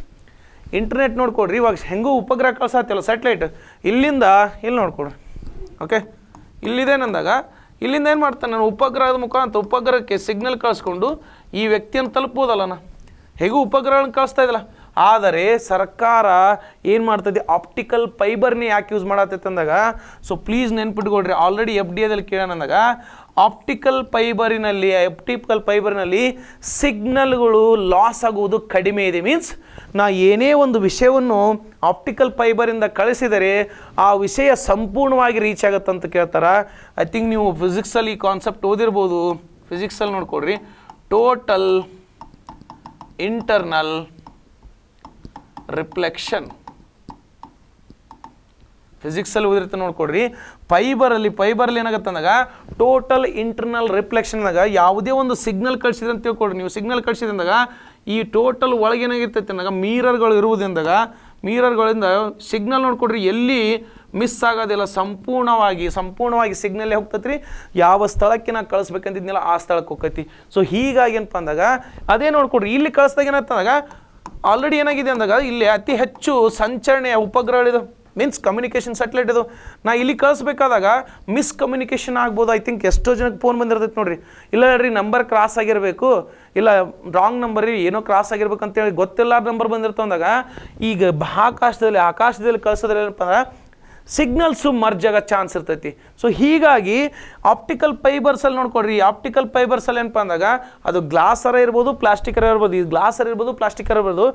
ಇಂಟರ್ನೆಟ್ ನೋಡ್ಕೊಡ್ರಿ ಇವಾಗ ಹೆಂಗೂ ಉಪಗ್ರಹ ಕಳ್ಸಾತಿಲ್ಲ ಸ್ಯಾಟಲೈಟ್ ಇಲ್ಲಿಂದ ಇಲ್ಲಿ ನೋಡ್ಕೊಡ್ರಿ ಓಕೆ ಇಲ್ಲಿದೇನಂದಾಗ ಇಲ್ಲಿಂದ ಏನು ಮಾಡ್ತಾನೆ ನಾನು ಉಪಗ್ರಹದ ಮುಖಾಂತರ ಉಪಗ್ರಹಕ್ಕೆ ಸಿಗ್ನಲ್ ಕಳಿಸ್ಕೊಂಡು ಈ ವ್ಯಕ್ತಿಯನ್ನು ತಲುಪೋದಲ್ಲ ನಾನು ಹೇಗೂ ಉಪಗ್ರಹಗಳನ್ನು ಕಳಿಸ್ತಾ ಇದ್ದಲ್ಲ ಆದರೆ ಸರ್ಕಾರ ಏನು ಮಾಡ್ತದೆ ಆಪ್ಟಿಕಲ್ ಫೈಬರ್ನೇ ಯಾಕೆ ಯೂಸ್ ಮಾಡತ್ತೈತೆ ಅಂದಾಗ ಸೊ ಪ್ಲೀಸ್ ನೆನ್ಪಿಟ್ಕೊಳ್ರಿ ಆಲ್ರೆಡಿ ಎಫ್ ಡಿ ಎದಲ್ಲಿ ಕೇಳೋಣ ಅಂದಾಗ ಆಪ್ಟಿಕಲ್ ಫೈಬರಿನಲ್ಲಿ ಆಪ್ಟಿಕಲ್ ಫೈಬರ್ನಲ್ಲಿ ಸಿಗ್ನಲ್ಗಳು ಲಾಸ್ ಆಗುವುದು ಕಡಿಮೆ ಇದೆ ಮೀನ್ಸ್ ನಾ ಏನೇ ಒಂದು ವಿಷಯವನ್ನು ಆಪ್ಟಿಕಲ್ ಫೈಬರಿಂದ ಕಳಿಸಿದರೆ ಆ ವಿಷಯ ಸಂಪೂರ್ಣವಾಗಿ ರೀಚ್ ಆಗುತ್ತೆ ಅಂತ ಕೇಳ್ತಾರೆ ಐ ಥಿಂಕ್ ನೀವು ಫಿಸಿಕ್ಸಲ್ಲಿ ಈ ಕಾನ್ಸೆಪ್ಟ್ ಓದಿರ್ಬೋದು ಫಿಸಿಕ್ಸಲ್ಲಿ ನೋಡ್ಕೊಡ್ರಿ ಟೋಟಲ್ ಇಂಟರ್ನಲ್ ರಿಫ್ಲೆಕ್ಷನ್ ಫಿಸಿಕ್ಸಲ್ಲಿ ಓದಿರ್ತ ನೋಡ್ಕೊಡ್ರಿ ಫೈಬರಲ್ಲಿ ಫೈಬರಲ್ಲಿ ಅಂದಾಗ ಟೋಟಲ್ ಇಂಟರ್ನಲ್ ಅಂದಾಗ ಯಾವುದೇ ಒಂದು ಸಿಗ್ನಲ್ ಕಳಿಸಿದ್ರೆ ಅಂತ ತಿಳ್ಕೊಡ್ರಿ ನೀವು ಸಿಗ್ನಲ್ ಕಳಿಸಿದಂದಾಗ ಈ ಟೋಟಲ್ ಒಳಗೆ ಒಳಗೇನಾಗಿರ್ತೈತೆ ಅಂದಾಗ ಮೀರರ್ಗಳು ಇರುವುದಿಂದಾಗ ಮೀರರ್ಗಳಿಂದ ಸಿಗ್ನಲ್ ನೋಡ್ಕೊಡ್ರಿ ಎಲ್ಲಿ ಮಿಸ್ ಆಗೋದಿಲ್ಲ ಸಂಪೂರ್ಣವಾಗಿ ಸಂಪೂರ್ಣವಾಗಿ ಸಿಗ್ನಲ್ಲೇ ಹೋಗ್ತೈತಿ ರೀ ಯಾವ ಸ್ಥಳಕ್ಕೆ ನಾವು ಕಳಿಸ್ಬೇಕಂತಿದ್ನಲ್ಲ ಆ ಸ್ಥಳಕ್ಕೆ ಹೋಗ್ತೈತಿ ಸೊ ಹೀಗಾಗಿ ಏನಪ್ಪ ಅಂದಾಗ ಅದೇ ನೋಡ್ಕೊಡ್ರಿ ಇಲ್ಲಿ ಕಳಿಸ್ದಾಗ ಏನಂತಂದಾಗ ಆಲ್ರೆಡಿ ಏನಾಗಿದೆ ಅಂದಾಗ ಇಲ್ಲಿ ಅತಿ ಹೆಚ್ಚು ಸಂಚರಣೆಯ ಉಪಗ್ರಹಗಳಿದು ಮೀನ್ಸ್ ಕಮ್ಯುನಿಕೇಷನ್ ಸ್ಯಾಟಲೈಟ್ ಇದು ನಾ ಇಲ್ಲಿ ಕಳಿಸ್ಬೇಕಾದಾಗ ಮಿಸ್ ಕಮ್ಯುನಿಕೇಷನ್ ಆಗ್ಬೋದು ಐ ತಿಂಕ್ ಎಷ್ಟೋ ಜನಕ್ಕೆ ಫೋನ್ ಬಂದಿರ್ತೈತೆ ನೋಡ್ರಿ ಇಲ್ಲ ರೀ ನಂಬರ್ ಕ್ರಾಸ್ ಆಗಿರಬೇಕು ಇಲ್ಲ ರಾಂಗ್ ನಂಬರ್ ಏನೋ ಕ್ರಾಸ್ ಆಗಿರ್ಬೇಕು ಅಂತೇಳಿ ಗೊತ್ತಿಲ್ಲಾರ ನಂಬರ್ ಬಂದಿರ್ತಂದಾಗ ಈಗ ಆಕಾಶದಲ್ಲಿ ಆಕಾಶದಲ್ಲಿ ಕಳಿಸೋದ್ರಪ್ಪ ಅಂದ್ರೆ ಸಿಗ್ನಲ್ಸು ಮರ್ಜ್ ಆಗೋ ಚಾನ್ಸ್ ಇರ್ತೈತಿ ಸೊ ಹೀಗಾಗಿ ಆಪ್ಟಿಕಲ್ ಫೈಬರ್ಸಲ್ಲಿ ನೋಡ್ಕೊಡ್ರಿ ಆಪ್ಟಿಕಲ್ ಫೈಬರ್ಸಲ್ಲಿ ಏನಪ್ಪ ಅಂದಾಗ ಅದು ಗ್ಲಾಸ್ ಗ್ಲಾಸರ ಇರ್ಬೋದು ಪ್ಲಾಸ್ಟಿಕರ ಇರ್ಬೋದು ಈ ಗ್ಲಾಸರ್ ಇರ್ಬೋದು ಪ್ಲಾಸ್ಟಿಕರ್ ಇರ್ಬೋದು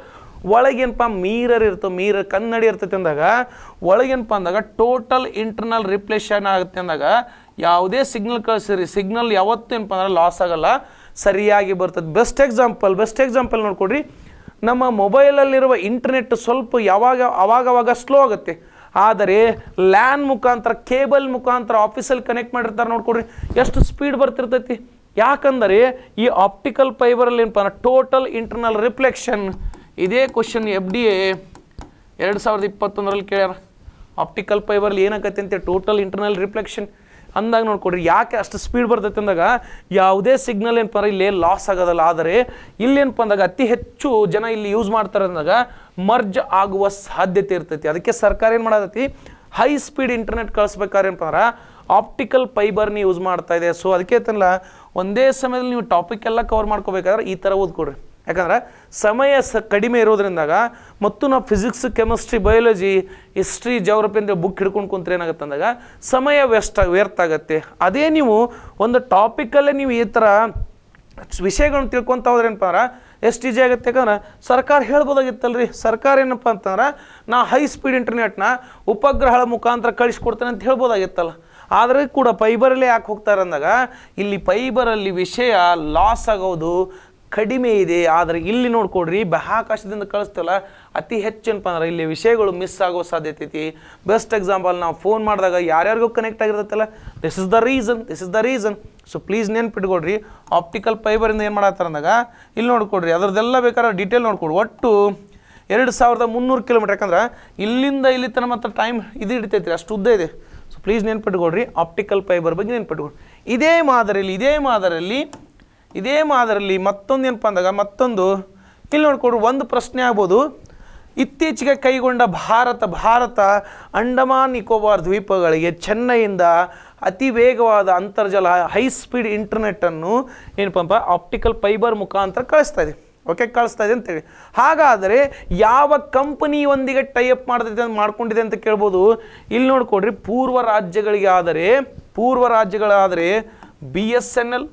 ಒಳಗೇನಪ್ಪ ಮೀರರ್ ಇರ್ತವೆ ಮೀರರ್ ಕನ್ನಡಿ ಇರ್ತೈತೆ ಅಂದಾಗ ಒಳಗೇನಪ್ಪ ಅಂದಾಗ ಟೋಟಲ್ ಇಂಟರ್ನಲ್ ರಿಪ್ಲೇಷನ್ ಆಗುತ್ತೆ ಅಂದಾಗ ಯಾವುದೇ ಸಿಗ್ನಲ್ ಕಳಿಸಿರಿ ಸಿಗ್ನಲ್ ಏನಪ್ಪ ಅಂದ್ರೆ ಲಾಸ್ ಆಗಲ್ಲ ಸರಿಯಾಗಿ ಬರ್ತದೆ ಬೆಸ್ಟ್ ಎಕ್ಸಾಂಪಲ್ ಬೆಸ್ಟ್ ಎಕ್ಸಾಂಪಲ್ ನೋಡ್ಕೊಡ್ರಿ ನಮ್ಮ ಮೊಬೈಲಲ್ಲಿರುವ ಇಂಟರ್ನೆಟ್ ಸ್ವಲ್ಪ ಯಾವಾಗ ಅವಾಗವಾಗ ಸ್ಲೋ ಆಗುತ್ತೆ ಆದರೆ ಲ್ಯಾನ್ ಮುಖಾಂತರ ಕೇಬಲ್ ಮುಖಾಂತರ ಆಫೀಸಲ್ಲಿ ಕನೆಕ್ಟ್ ಮಾಡಿರ್ತಾರೆ ನೋಡ್ಕೊಡ್ರಿ ಎಷ್ಟು ಸ್ಪೀಡ್ ಬರ್ತಿರ್ತೈತಿ ಯಾಕಂದರೆ ಈ ಆಪ್ಟಿಕಲ್ ಫೈಬರಲ್ಲಿ ಏನಪ್ಪ ಟೋಟಲ್ ಇಂಟರ್ನಲ್ ರಿಫ್ಲೆಕ್ಷನ್ ಇದೇ ಕ್ವಶನ್ ಎಫ್ ಡಿ ಎ ಎರಡು ಸಾವಿರದ ಇಪ್ಪತ್ತೊಂದರಲ್ಲಿ ಕೇಳ್ಯಾರ ಆಪ್ಟಿಕಲ್ ಫೈಬರ್ಲಿ ಏನಾಗತ್ತೆ ಅಂತ ಟೋಟಲ್ ಇಂಟರ್ನಲ್ ರಿಫ್ಲೆಕ್ಷನ್ ಅಂದಾಗ ನೋಡ್ಕೊಡ್ರಿ ಯಾಕೆ ಅಷ್ಟು ಸ್ಪೀಡ್ ಬರ್ತೈತೆ ಅಂದಾಗ ಯಾವುದೇ ಸಿಗ್ನಲ್ ಏನಪ್ಪ ಇಲ್ಲೇ ಲಾಸ್ ಆಗೋದಲ್ಲ ಆದರೆ ಇಲ್ಲೇನಪ್ಪ ಅಂದಾಗ ಅತಿ ಹೆಚ್ಚು ಜನ ಇಲ್ಲಿ ಯೂಸ್ ಮಾಡ್ತಾರೆ ಅಂದಾಗ ಮರ್ಜ್ ಆಗುವ ಸಾಧ್ಯತೆ ಇರ್ತೈತಿ ಅದಕ್ಕೆ ಸರ್ಕಾರ ಏನು ಮಾಡತೈತಿ ಹೈ ಸ್ಪೀಡ್ ಇಂಟರ್ನೆಟ್ ಕಳಿಸ್ಬೇಕಾದ್ರೆ ಅಂತಂದ್ರೆ ಆಪ್ಟಿಕಲ್ ಫೈಬರ್ನ ಯೂಸ್ ಮಾಡ್ತಾ ಇದೆ ಸೊ ಅದಕ್ಕೆ ಐತಲ್ಲ ಒಂದೇ ಸಮಯದಲ್ಲಿ ನೀವು ಟಾಪಿಕ್ ಎಲ್ಲ ಕವರ್ ಮಾಡ್ಕೋಬೇಕಾದ್ರೆ ಈ ಥರ ಓದ್ಕೊಡ್ರಿ ಯಾಕಂದ್ರೆ ಸಮಯ ಸ ಕಡಿಮೆ ಇರೋದ್ರಿಂದಾಗ ಮತ್ತು ನಾವು physics chemistry biology history geography ಅಂದರೆ ಬುಕ್ ಹಿಡ್ಕೊಂಡು ಕುಂತ್ರೆ ಏನಾಗುತ್ತೆ ಅಂದಾಗ ಸಮಯ ವೇಸ್ಟ್ ವ್ಯರ್ಥ ಆಗುತ್ತೆ ಅದೇ ನೀವು ಒಂದು ಟಾಪಿಕಲ್ಲೇ ನೀವು ಈ ಥರ ವಿಷಯಗಳನ್ನ ತಿಳ್ಕೊತಾ ಹೋದ್ರೆ ಏನಪ್ಪ ಅಂದ್ರೆ ಎಷ್ಟು ಜಿ ಆಗುತ್ತೆ ಯಾಕಂದ್ರೆ ಸರ್ಕಾರ ಹೇಳ್ಬೋದಾಗಿತ್ತಲ್ರಿ ಸರ್ಕಾರ ಏನಪ್ಪ ಅಂತಂದ್ರೆ ನಾ ಹೈ ಸ್ಪೀಡ್ ಇಂಟರ್ನೆಟ್ನ ಉಪಗ್ರಹಗಳ ಮುಖಾಂತರ ಕಳಿಸ್ಕೊಡ್ತೇನೆ ಅಂತ ಹೇಳ್ಬೋದಾಗಿತ್ತಲ್ಲ ಆದರೆ ಕೂಡ ಫೈಬರಲ್ಲೇ ಯಾಕೆ ಹೋಗ್ತಾರೆ ಅಂದಾಗ ಇಲ್ಲಿ ಫೈಬರಲ್ಲಿ ವಿಷಯ ಲಾಸ್ ಆಗೋದು ಕಡಿಮೆ ಇದೆ ಆದರೆ ಇಲ್ಲಿ ನೋಡ್ಕೊಡ್ರಿ ಬಾಹ್ಯಾಕಾಶದಿಂದ ಕಳಿಸ್ತಲ್ಲ ಅತಿ ಏನಪ್ಪ ಅಂದ್ರೆ ಇಲ್ಲಿ ವಿಷಯಗಳು ಮಿಸ್ ಆಗೋ ಸಾಧ್ಯತೆ ಐತಿ ಬೆಸ್ಟ್ ಎಕ್ಸಾಂಪಲ್ ನಾವು ಫೋನ್ ಮಾಡಿದಾಗ ಯಾರ್ಯಾರಿಗೂ ಕನೆಕ್ಟ್ ಆಗಿರ್ತೈತಲ್ಲ this is the reason this is the reason so please ನೆನ್ಪಿಟ್ಕೊಡ್ರಿ ಆಪ್ಟಿಕಲ್ ಫೈಬರಿಂದ ಏನು ಮಾಡತ್ತಾರ ಅಂದಾಗ ಇಲ್ಲಿ ನೋಡ್ಕೊಡ್ರಿ ಅದರದ್ದೆಲ್ಲ ಬೇಕಾದ್ರೆ ಡೀಟೇಲ್ ನೋಡ್ಕೊಡ್ರಿ ಒಟ್ಟು ಎರಡು ಸಾವಿರದ ಮುನ್ನೂರು ಕಿಲೋಮೀಟ್ರ್ ಯಾಕಂದ್ರೆ ಇಲ್ಲಿಂದ ಇಲ್ಲಿ ತನಕ ಮತ್ತೆ ಟೈಮ್ ಇದು ರೀ ಅಷ್ಟು ಉದ್ದ ಇದೆ ಸೊ ಪ್ಲೀಸ್ ನೆನ್ಪಿಟ್ಕೊಡ್ರಿ ಆಪ್ಟಿಕಲ್ ಫೈಬರ್ ಬಗ್ಗೆ ನೆನ್ಪಿಟ್ಕೊಡ್ರಿ ಇದೇ ಮಾದರಿಯಲ್ಲಿ ಇದೇ ಮಾದರಿಯಲ್ಲಿ ಇದೇ ಮಾದರಲ್ಲಿ ಮತ್ತೊಂದು ಏನಪ್ಪ ಅಂದಾಗ ಮತ್ತೊಂದು ಇಲ್ಲಿ ನೋಡ್ಕೊಡು ಒಂದು ಪ್ರಶ್ನೆ ಆಗ್ಬೋದು ಇತ್ತೀಚೆಗೆ ಕೈಗೊಂಡ ಭಾರತ ಭಾರತ ಅಂಡಮಾನ್ ನಿಕೋಬಾರ್ ದ್ವೀಪಗಳಿಗೆ ಚೆನ್ನೈಯಿಂದ ಅತಿ ವೇಗವಾದ ಅಂತರ್ಜಲ ಹೈ ಸ್ಪೀಡ್ ಇಂಟರ್ನೆಟ್ಟನ್ನು ಏನಪ್ಪ ಆಪ್ಟಿಕಲ್ ಫೈಬರ್ ಮುಖಾಂತರ ಕಳಿಸ್ತಾ ಇದೆ ಓಕೆ ಕಳಿಸ್ತಾ ಇದೆ ಅಂತೇಳಿ ಹಾಗಾದರೆ ಯಾವ ಕಂಪನಿಯೊಂದಿಗೆ ಟೈಅಪ್ ಮಾಡಿದೆ ಅಂತ ಮಾಡ್ಕೊಂಡಿದೆ ಅಂತ ಕೇಳ್ಬೋದು ಇಲ್ಲಿ ನೋಡ್ಕೊಡ್ರಿ ಪೂರ್ವ ರಾಜ್ಯಗಳಿಗೆ ಆದರೆ ಪೂರ್ವ ರಾಜ್ಯಗಳಾದರೆ ಬಿ ಎಸ್ ಎನ್ ಎಲ್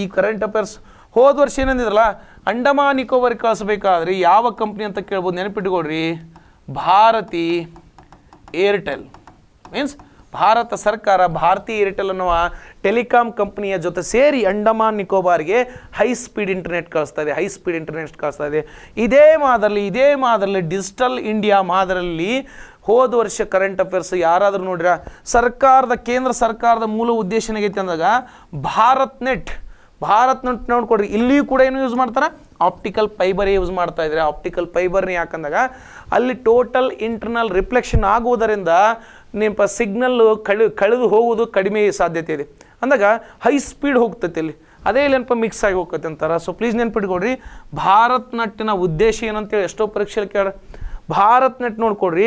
ಈ ಕರೆಂಟ್ ಅಫೇರ್ಸ್ ಹೋದ ವರ್ಷ ಏನಂದಿದ್ರಲ್ಲ ಅಂಡಮಾನ್ ನಿಕೋಬಾರ್ ಕಳಿಸ್ಬೇಕಾದ್ರೆ ಯಾವ ಕಂಪ್ನಿ ಅಂತ ಕೇಳ್ಬೋದು ನೆನಪಿಟ್ಕೊಡ್ರಿ ಭಾರತಿ ಏರ್ಟೆಲ್ ಮೀನ್ಸ್ ಭಾರತ ಸರ್ಕಾರ ಭಾರತೀಯ ಏರ್ಟೆಲ್ ಅನ್ನುವ ಟೆಲಿಕಾಮ್ ಕಂಪ್ನಿಯ ಜೊತೆ ಸೇರಿ ಅಂಡಮಾನ್ ನಿಕೋಬಾರ್ಗೆ ಹೈ ಸ್ಪೀಡ್ ಇಂಟರ್ನೆಟ್ ಕಳಿಸ್ತಾ ಇದೆ ಹೈ ಸ್ಪೀಡ್ ಇಂಟರ್ನೆಟ್ ಕಳಿಸ್ತಾ ಇದೆ ಇದೇ ಮಾದರಲ್ಲಿ ಇದೇ ಮಾದರಲ್ಲಿ ಡಿಜಿಟಲ್ ಇಂಡಿಯಾ ಮಾದರಲ್ಲಿ ಹೋದ ವರ್ಷ ಕರೆಂಟ್ ಅಫೇರ್ಸ್ ಯಾರಾದರೂ ನೋಡ್ರ ಸರ್ಕಾರದ ಕೇಂದ್ರ ಸರ್ಕಾರದ ಮೂಲ ಉದ್ದೇಶ ಏನಾಗೈತಿ ಅಂದಾಗ ಭಾರತ್ ನೆಟ್ ಭಾರತ್ ನೆಟ್ ನೋಡ್ಕೊಡ್ರಿ ಇಲ್ಲಿಯೂ ಕೂಡ ಏನು ಯೂಸ್ ಮಾಡ್ತಾರೆ ಆಪ್ಟಿಕಲ್ ಫೈಬರ್ ಯೂಸ್ ಮಾಡ್ತಾ ಇದ್ರೆ ಆಪ್ಟಿಕಲ್ ಫೈಬರ್ನ ಯಾಕಂದಾಗ ಅಲ್ಲಿ ಟೋಟಲ್ ಇಂಟರ್ನಲ್ ರಿಫ್ಲೆಕ್ಷನ್ ಆಗುವುದರಿಂದ ನಿಮ್ಮ ಸಿಗ್ನಲ್ಲು ಕಳಿ ಕಳೆದು ಹೋಗುವುದು ಕಡಿಮೆ ಸಾಧ್ಯತೆ ಇದೆ ಅಂದಾಗ ಹೈ ಸ್ಪೀಡ್ ಹೋಗ್ತೈತಿ ಇಲ್ಲಿ ಅದೇ ಇಲ್ಲೇನಪ್ಪ ಮಿಕ್ಸ್ ಆಗಿ ಹೋಗ್ತೈತೆ ಅಂತಾರೆ ಸೊ ಪ್ಲೀಸ್ ನೆನ್ಪಿಟ್ಕೊಡ್ರಿ ಭಾರತ್ ನಟ್ಟಿನ ಉದ್ದೇಶ ಏನಂತೇಳಿ ಎಷ್ಟೋ ಪರೀಕ್ಷೆ ಕೇಳ ಭಾರತ್ ನೆಟ್ ನೋಡ್ಕೊಡ್ರಿ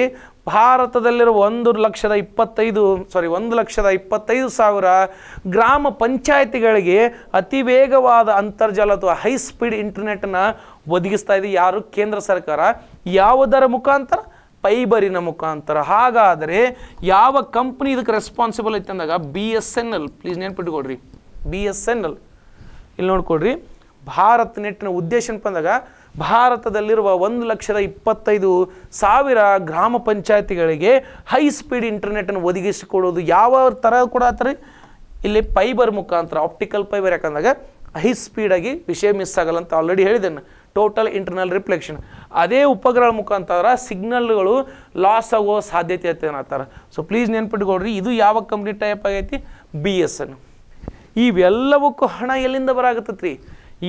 ಭಾರತದಲ್ಲಿರುವ ಒಂದು ಲಕ್ಷದ ಇಪ್ಪತ್ತೈದು ಸಾರಿ ಒಂದು ಲಕ್ಷದ ಇಪ್ಪತ್ತೈದು ಸಾವಿರ ಗ್ರಾಮ ಪಂಚಾಯತಿಗಳಿಗೆ ಅತಿ ವೇಗವಾದ ಅಂತರ್ಜಾಲ ಅಥವಾ ಹೈ ಸ್ಪೀಡ್ ಇಂಟರ್ನೆಟ್ನ ಒದಗಿಸ್ತಾ ಇದೆ ಯಾರು ಕೇಂದ್ರ ಸರ್ಕಾರ ಯಾವುದರ ಮುಖಾಂತರ ಫೈಬರಿನ ಮುಖಾಂತರ ಹಾಗಾದರೆ ಯಾವ ಕಂಪ್ನಿ ಇದಕ್ಕೆ ರೆಸ್ಪಾನ್ಸಿಬಲ್ ಐತೆ ಅಂದಾಗ B S N L please ನೆನ್ಪಿಟ್ಕೊಡ್ರಿ ಬಿ ಎಸ್ ಎನ್ ಎಲ್ ಇಲ್ಲಿ ನೋಡ್ಕೊಡ್ರಿ ಭಾರತ್ ನೆಟ್ನ ಉದ್ದೇಶ ಏನಪ್ಪ ಅಂದಾಗ ಭಾರತದಲ್ಲಿರುವ ಒಂದು ಲಕ್ಷದ ಇಪ್ಪತ್ತೈದು ಸಾವಿರ ಗ್ರಾಮ ಪಂಚಾಯತಿಗಳಿಗೆ ಹೈ ಸ್ಪೀಡ್ ಇಂಟರ್ನೆಟನ್ನು ಒದಗಿಸಿಕೊಡೋದು ಯಾವ ಥರ ಕೂಡ ಕೊಡತ್ತಾರೆ ಇಲ್ಲಿ ಫೈಬರ್ ಮುಖಾಂತರ ಆಪ್ಟಿಕಲ್ ಫೈಬರ್ ಯಾಕಂದಾಗ ಹೈ ಸ್ಪೀಡಾಗಿ ವಿಷಯ ಮಿಸ್ ಆಗಲ್ಲ ಅಂತ ಆಲ್ರೆಡಿ ಹೇಳಿದೆ ಟೋಟಲ್ ಇಂಟರ್ನಲ್ ರಿಫ್ಲೆಕ್ಷನ್ ಅದೇ ಉಪಗ್ರಹ ಮುಖಾಂತರ ಸಿಗ್ನಲ್ಗಳು ಲಾಸ್ ಆಗೋ ಸಾಧ್ಯತೆ ಐತೆ ಅನ್ನತ್ತಾರೆ ಸೊ ಪ್ಲೀಸ್ ನೆನ್ಪಿಟ್ಕೊಡ್ರಿ ಇದು ಯಾವ ಕಂಪ್ನಿ ಟೈಪ್ ಆಗೈತಿ ಬಿ ಎಸ್ ಎನ್ ಇವೆಲ್ಲವಕ್ಕೂ ಹಣ ಎಲ್ಲಿಂದ ಬರಾಗತ್ತೀ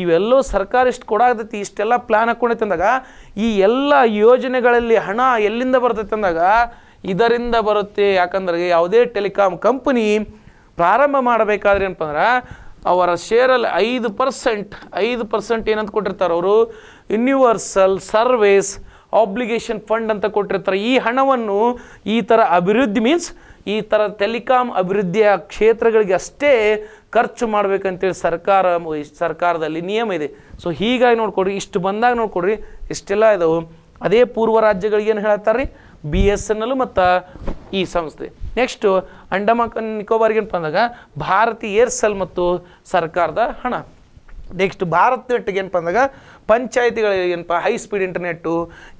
ಇವೆಲ್ಲೋ ಸರ್ಕಾರ ಇಷ್ಟು ಕೊಡಾಗ್ತೈತಿ ಇಷ್ಟೆಲ್ಲ ಪ್ಲ್ಯಾನ್ ಹಾಕ್ಕೊಂಡೈತೆ ಅಂದಾಗ ಈ ಎಲ್ಲ ಯೋಜನೆಗಳಲ್ಲಿ ಹಣ ಎಲ್ಲಿಂದ ಬರ್ತೈತೆ ಅಂದಾಗ ಇದರಿಂದ ಬರುತ್ತೆ ಯಾಕಂದ್ರೆ ಯಾವುದೇ ಟೆಲಿಕಾಮ್ ಕಂಪನಿ ಪ್ರಾರಂಭ ಮಾಡಬೇಕಾದ್ರೆ ಏನಪ್ಪ ಅಂದ್ರೆ ಅವರ ಶೇರಲ್ಲಿ ಐದು ಪರ್ಸೆಂಟ್ ಐದು ಪರ್ಸೆಂಟ್ ಏನಂತ ಕೊಟ್ಟಿರ್ತಾರೆ ಅವರು ಯೂನಿವರ್ಸಲ್ ಸರ್ವೇಸ್ ಆಬ್ಲಿಗೇಷನ್ ಫಂಡ್ ಅಂತ ಕೊಟ್ಟಿರ್ತಾರೆ ಈ ಹಣವನ್ನು ಈ ಥರ ಅಭಿವೃದ್ಧಿ ಮೀನ್ಸ್ ಈ ಥರ ಟೆಲಿಕಾಂ ಅಭಿವೃದ್ಧಿಯ ಕ್ಷೇತ್ರಗಳಿಗೆ ಅಷ್ಟೇ ಖರ್ಚು ಮಾಡಬೇಕಂತೇಳಿ ಸರ್ಕಾರ ಸರ್ಕಾರದಲ್ಲಿ ನಿಯಮ ಇದೆ ಸೊ ಹೀಗಾಗಿ ನೋಡ್ಕೊಡ್ರಿ ಇಷ್ಟು ಬಂದಾಗ ನೋಡ್ಕೊಡ್ರಿ ಇಷ್ಟೆಲ್ಲ ಇದಾವೆ ಅದೇ ಪೂರ್ವ ರಾಜ್ಯಗಳಿಗೆ ಏನು ಹೇಳ್ತಾರೆ ರೀ ಬಿ ಎಸ್ ಎನ್ ಎಲ್ ಮತ್ತು ಈ ಸಂಸ್ಥೆ ನೆಕ್ಸ್ಟು ಅಂಡಮಾನ್ ನಿಕೋಬಾರ್ಗೆ ಏನಪ್ಪ ಅಂದಾಗ ಭಾರತೀಯ ಏರ್ಸೆಲ್ ಮತ್ತು ಸರ್ಕಾರದ ಹಣ ನೆಕ್ಸ್ಟ್ ಭಾರತ ನೆಟ್ಗೆ ಏನಪ್ಪ ಅಂದಾಗ ಪಂಚಾಯಿತಿಗಳಿಗೆ ಏನಪ್ಪ ಹೈ ಸ್ಪೀಡ್ ಇಂಟರ್ನೆಟ್ಟು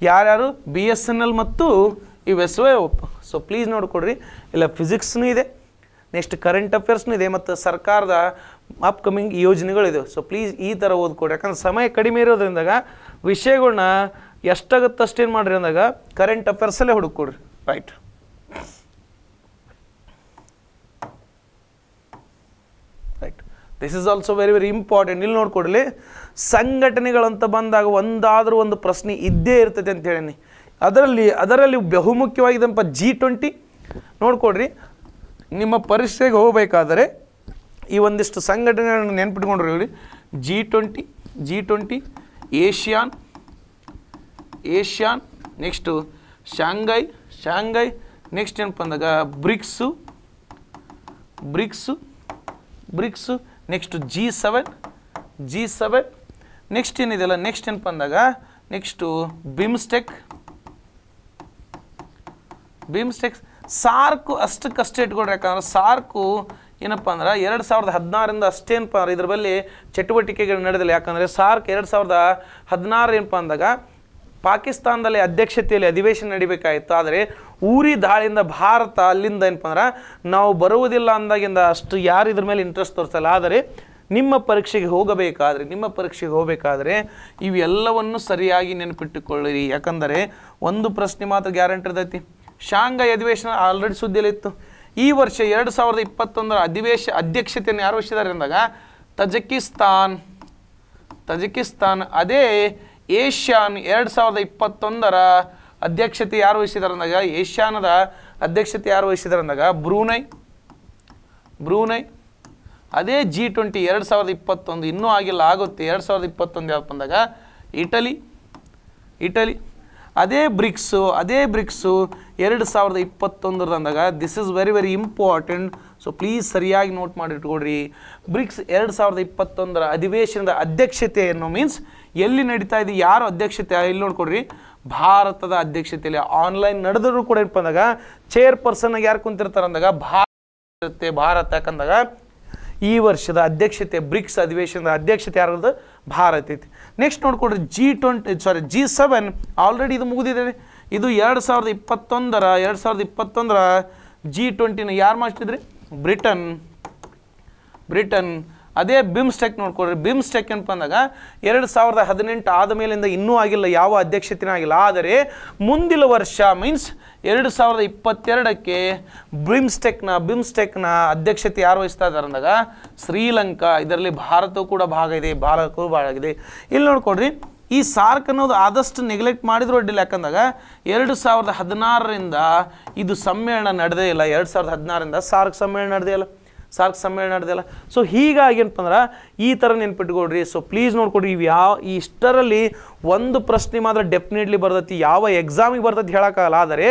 ಯಾರ್ಯಾರು ಬಿ ಎಸ್ ಎನ್ ಎಲ್ ಮತ್ತು ಇವೆಸ್ವೇ ಸೊ ಪ್ಲೀಸ್ ನೋಡಿಕೊಡ್ರಿ ಇಲ್ಲ ಫಿಸಿಕ್ಸ್ನೂ ಇದೆ ನೆಕ್ಸ್ಟ್ ಕರೆಂಟ್ ಅಫೇರ್ಸ್ನೂ ಇದೆ ಮತ್ತು ಸರ್ಕಾರದ ಅಪ್ಕಮಿಂಗ್ ಯೋಜನೆಗಳಿದೆ ಸೊ ಪ್ಲೀಸ್ ಈ ಥರ ಓದ್ಕೊಡಿ ಯಾಕಂದ್ರೆ ಸಮಯ ಕಡಿಮೆ ಇರೋದ್ರಿಂದಾಗ ವಿಷಯಗಳನ್ನ ಎಷ್ಟಾಗುತ್ತೆ ಏನು ಮಾಡ್ರಿ ಅಂದಾಗ ಕರೆಂಟ್ ಅಫೇರ್ಸಲ್ಲೇ ಹುಡುಕೊಡ್ರಿ right right this is also very very important ಇಲ್ಲಿ ನೋಡ್ಕೊಡ್ಲಿ ಸಂಘಟನೆಗಳಂತ ಬಂದಾಗ ಒಂದಾದರೂ ಒಂದು ಪ್ರಶ್ನೆ ಇದ್ದೇ ಇರ್ತೈತೆ ಅಂತ ಹೇಳೀನಿ ಅದರಲ್ಲಿ ಅದರಲ್ಲಿ ಬಹುಮುಖ್ಯವಾಗಿದ್ದಂಥ ಜಿ ಟ್ವೆಂಟಿ ನೋಡ್ಕೊಡ್ರಿ ನಿಮ್ಮ ಪರೀಕ್ಷೆಗೆ ಹೋಗಬೇಕಾದರೆ ಈ ಒಂದಿಷ್ಟು ಸಂಘಟನೆಗಳನ್ನು ನೆನ್ಪಿಟ್ಕೊಂಡ್ರಿ ಹೇಳಿ G twenty G twenty ASEAN ASEAN next Shanghai Shanghai next ಏನಪ್ಪ ಅಂದಾಗ BRICS BRICS BRICS next G seven G seven next ಏನಿದೆಯಲ್ಲ ನೆಕ್ಸ್ಟ್ ಏನಪ್ಪ ಅಂದಾಗ ನೆಕ್ಸ್ಟು ಬಿಮ್ಸ್ಟೆಕ್ ಬಿಮ್ಸ್ಟೆಕ್ಸ್ ಸಾರ್ಕು ಅಷ್ಟಕ್ಕಷ್ಟೇ ಇಟ್ಕೊಳ್ರಿ ಯಾಕಂದ್ರೆ ಸಾರ್ಕು ಏನಪ್ಪ ಅಂದ್ರೆ ಎರಡು ಸಾವಿರದ ಹದಿನಾರಿಂದ ಅಷ್ಟೇನಪ್ಪ ಅಂದ್ರೆ ಇದ್ರ ಬಳಿ ಚಟುವಟಿಕೆಗಳು ನಡೆದಿಲ್ಲ ಯಾಕಂದರೆ ಸಾರ್ಕ್ ಎರಡು ಸಾವಿರದ ಹದಿನಾರು ಏನಪ್ಪ ಅಂದಾಗ ಪಾಕಿಸ್ತಾನದಲ್ಲಿ ಅಧ್ಯಕ್ಷತೆಯಲ್ಲಿ ಅಧಿವೇಶನ ನಡಿಬೇಕಾಯಿತು ಆದರೆ ಊರಿ ದಾಳಿಯಿಂದ ಭಾರತ ಅಲ್ಲಿಂದ ಏನಪ್ಪ ಅಂದ್ರೆ ನಾವು ಬರುವುದಿಲ್ಲ ಅಂದಾಗಿಂದ ಅಷ್ಟು ಯಾರು ಇದ್ರ ಮೇಲೆ ಇಂಟ್ರೆಸ್ಟ್ ತೋರಿಸಲ್ಲ ಆದರೆ ನಿಮ್ಮ ಪರೀಕ್ಷೆಗೆ ಹೋಗಬೇಕಾದ್ರೆ ನಿಮ್ಮ ಪರೀಕ್ಷೆಗೆ ಹೋಗಬೇಕಾದ್ರೆ ಇವೆಲ್ಲವನ್ನು ಸರಿಯಾಗಿ ನೆನಪಿಟ್ಟುಕೊಳ್ಳಿರಿ ಯಾಕಂದರೆ ಒಂದು ಪ್ರಶ್ನೆ ಮಾತ್ರ ಗ್ಯಾರಂಟಿ ಇರ್ತೈತಿ ಶಾಂಘೈ ಅಧಿವೇಶನ ಆಲ್ರೆಡಿ ಸುದ್ದಿಯಲ್ಲಿತ್ತು ಈ ವರ್ಷ ಎರಡು ಸಾವಿರದ ಇಪ್ಪತ್ತೊಂದರ ಅಧಿವೇಶ ಅಧ್ಯಕ್ಷತೆಯನ್ನು ಯಾರು ವಹಿಸಿದ್ದಾರೆ ಅಂದಾಗ ತಜಕಿಸ್ತಾನ್ ತಜಕಿಸ್ತಾನ್ ಅದೇ ಏಷ್ಯಾನ್ ಎರಡು ಸಾವಿರದ ಇಪ್ಪತ್ತೊಂದರ ಅಧ್ಯಕ್ಷತೆ ಯಾರು ವಹಿಸಿದ್ದಾರೆ ಅಂದಾಗ ಏಷ್ಯಾನದ ಅಧ್ಯಕ್ಷತೆ ಯಾರು ವಹಿಸಿದ್ದಾರೆ ಅಂದಾಗ ಬ್ರೂನೈ ಬ್ರೂನೈ ಅದೇ ಜಿ ಟ್ವೆಂಟಿ ಎರಡು ಸಾವಿರದ ಇಪ್ಪತ್ತೊಂದು ಇನ್ನೂ ಆಗಿಲ್ಲ ಆಗುತ್ತೆ ಎರಡು ಸಾವಿರದ ಇಪ್ಪತ್ತೊಂದು ಯಾವಪ್ಪ ಅಂದಾಗ ಇಟಲಿ ಇಟಲಿ ಅದೇ ಬ್ರಿಕ್ಸು ಅದೇ ಬ್ರಿಕ್ಸು ಎರಡು ಸಾವಿರದ ಅಂದಾಗ this is very very important so please ಸರಿಯಾಗಿ ನೋಟ್ ಮಾಡಿಟ್ಕೊಡ್ರಿ ಬ್ರಿಕ್ಸ್ ಎರಡು ಸಾವಿರದ ಇಪ್ಪತ್ತೊಂದರ ಅಧಿವೇಶನದ ಅಧ್ಯಕ್ಷತೆಯನ್ನು ಮೀನ್ಸ್ ಎಲ್ಲಿ ನಡೀತಾ ಇದೆ ಯಾರು ಅಧ್ಯಕ್ಷತೆ ಎಲ್ಲಿ ನೋಡ್ಕೊಡ್ರಿ ಭಾರತದ ಅಧ್ಯಕ್ಷತೆಯಲ್ಲಿ ಆನ್ಲೈನ್ ನಡೆದರೂ ಕೂಡ ಇಟ್ಕೊಂಡಾಗ ಚೇರ್ಪರ್ಸನ್ ಚೇರ್ಪರ್ಸನ್ ಯಾರು ಕುಂತಿರ್ತಾರೆ ಅಂದಾಗ ಭಾರತ ಭಾರತ ಯಾಕಂದಾಗ ಈ ವರ್ಷದ ಅಧ್ಯಕ್ಷತೆ ಬ್ರಿಕ್ಸ್ ಅಧಿವೇಶನದ ಅಧ್ಯಕ್ಷತೆ ಯಾರದು ಭಾರತ ಐತಿ ನೆಕ್ಸ್ಟ್ ನೋಡ್ಕೊಡ್ರಿ G twenty sorry G seven already ಇದು ಮುಗಿದಿದೆ ಇದು ಎರಡು ಸಾವಿರದ ಇಪ್ಪತ್ತೊಂದರ ಎರಡು ಸಾವಿರದ ಇಪ್ಪತ್ತೊಂದರ ಜಿ ಟ್ವೆಂಟಿನ ಯಾರು ಮಾಡ್ತಿದ್ರಿ ಬ್ರಿಟನ್ ಬ್ರಿಟನ್ ಅದೇ ಬಿಮ್ಸ್ಟೆಕ್ ನೋಡ್ಕೊಳ್ರಿ ಬಿಮ್ಸ್ಟೆಕ್ ಅಂತ ಬಂದಾಗ ಎರಡು ಸಾವಿರದ ಹದಿನೆಂಟು ಆದ ಮೇಲಿಂದ ಇನ್ನೂ ಆಗಿಲ್ಲ ಯಾವ ಅಧ್ಯಕ್ಷತೆನೂ ಆಗಿಲ್ಲ ಆದರೆ ಮುಂದಿನ ವರ್ಷ ಮೀನ್ಸ್ ಎರಡು ಸಾವಿರದ ಇಪ್ಪತ್ತೆರಡಕ್ಕೆ ಬಿಮ್ಸ್ಟೆಕ್ನ ಬಿಮ್ಸ್ಟೆಕ್ನ ಅಧ್ಯಕ್ಷತೆ ಯಾರು ವಹಿಸ್ತಾ ಇದ್ದಾರೆ ಅಂದಾಗ ಶ್ರೀಲಂಕಾ ಇದರಲ್ಲಿ ಭಾರತವು ಕೂಡ ಭಾಗ ಇದೆ ಭಾರತಕ್ಕೂ ಭಾಗ ಇದೆ ಇಲ್ಲಿ ನೋಡ್ಕೊಡ್ರಿ ಈ ಸಾರ್ಕ್ ಅನ್ನೋದು ಆದಷ್ಟು ನೆಗ್ಲೆಕ್ಟ್ ಮಾಡಿದ್ರು ಅಡ್ಡಿಲ್ಲ ಯಾಕಂದಾಗ ಎರಡು ಸಾವಿರದ ಹದಿನಾರರಿಂದ ಇದು ಸಮ್ಮೇಳನ ನಡೆದೇ ಇಲ್ಲ ಎರಡು ಸಾವಿರದ ಹದಿನಾರರಿಂದ ಸಾರ್ಕ್ ಸಮ್ಮೇಳನ ನಡೆದೇ ಇಲ್ಲ ಸಾರ್ಕ್ ಸಮ್ಮೇಳನ ಇಲ್ಲ ಸೊ ಹೀಗಾಗಿ ಏನಪ್ಪ ಅಂದ್ರೆ ಈ ಥರ ನೆನ್ಪಿಟ್ಕೊಡ್ರಿ ಸೊ ಪ್ಲೀಸ್ ನೋಡ್ಕೊಡ್ರಿ ಇವು ಯಾವ ಇಷ್ಟರಲ್ಲಿ ಒಂದು ಪ್ರಶ್ನೆ ಮಾತ್ರ ಡೆಫಿನೆಟ್ಲಿ ಬರ್ತೈತಿ ಯಾವ ಎಕ್ಸಾಮಿಗೆ ಬರ್ತೈತಿ ಹೇಳೋಕ್ಕಾಗಲ್ಲ ಆದರೆ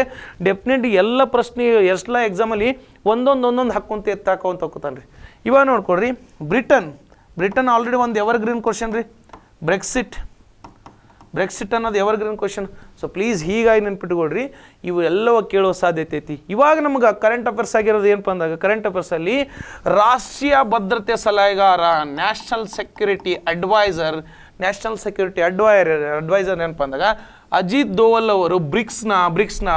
ಡೆಫಿನೆಟ್ಲಿ ಎಲ್ಲ ಪ್ರಶ್ನೆ ಎಷ್ಟೆಲ್ಲ ಎಕ್ಸಾಮಲ್ಲಿ ಒಂದೊಂದು ಒಂದೊಂದು ಹಾಕ್ಕೊಂತ ಹಾಕೋಂತ ಅಂತ ರೀ ಇವಾಗ ನೋಡ್ಕೊಡ್ರಿ ಬ್ರಿಟನ್ ಬ್ರಿಟನ್ ಆಲ್ರೆಡಿ ಒಂದು ಎವರ್ ಗ್ರೀನ್ ಕ್ವಶನ್ ರೀ ಬ್ರೆಕ್ಸಿಟ್ ಬ್ರೆಕ್ಸಿಟ್ ಅನ್ನೋದು ಎವರ್ಗ್ರೀನ್ ಕ್ವಶನ್ ಸೊ ಪ್ಲೀಸ್ ಹೀಗಾಗಿ ನೆನ್ಪಿಟ್ಕೊಳ್ರಿ ಇವು ಎಲ್ಲವ ಕೇಳೋ ಸಾಧ್ಯತೆ ಐತಿ ಇವಾಗ ನಮ್ಗೆ ಕರೆಂಟ್ ಅಫೇರ್ಸ್ ಆಗಿರೋದು ಏನಪ್ಪ ಅಂದಾಗ ಕರೆಂಟ್ ಅಫೇರ್ಸಲ್ಲಿ ರಾಷ್ಟ್ರೀಯ ಭದ್ರತೆ ಸಲಹೆಗಾರ national security adviser national security adviser adviser ಏನಪ್ಪ ಅಂದಾಗ ಅಜಿತ್ ದೋವಲ್ ಅವರು ಬ್ರಿಕ್ಸ್ನ ಬ್ರಿಕ್ಸ್ನ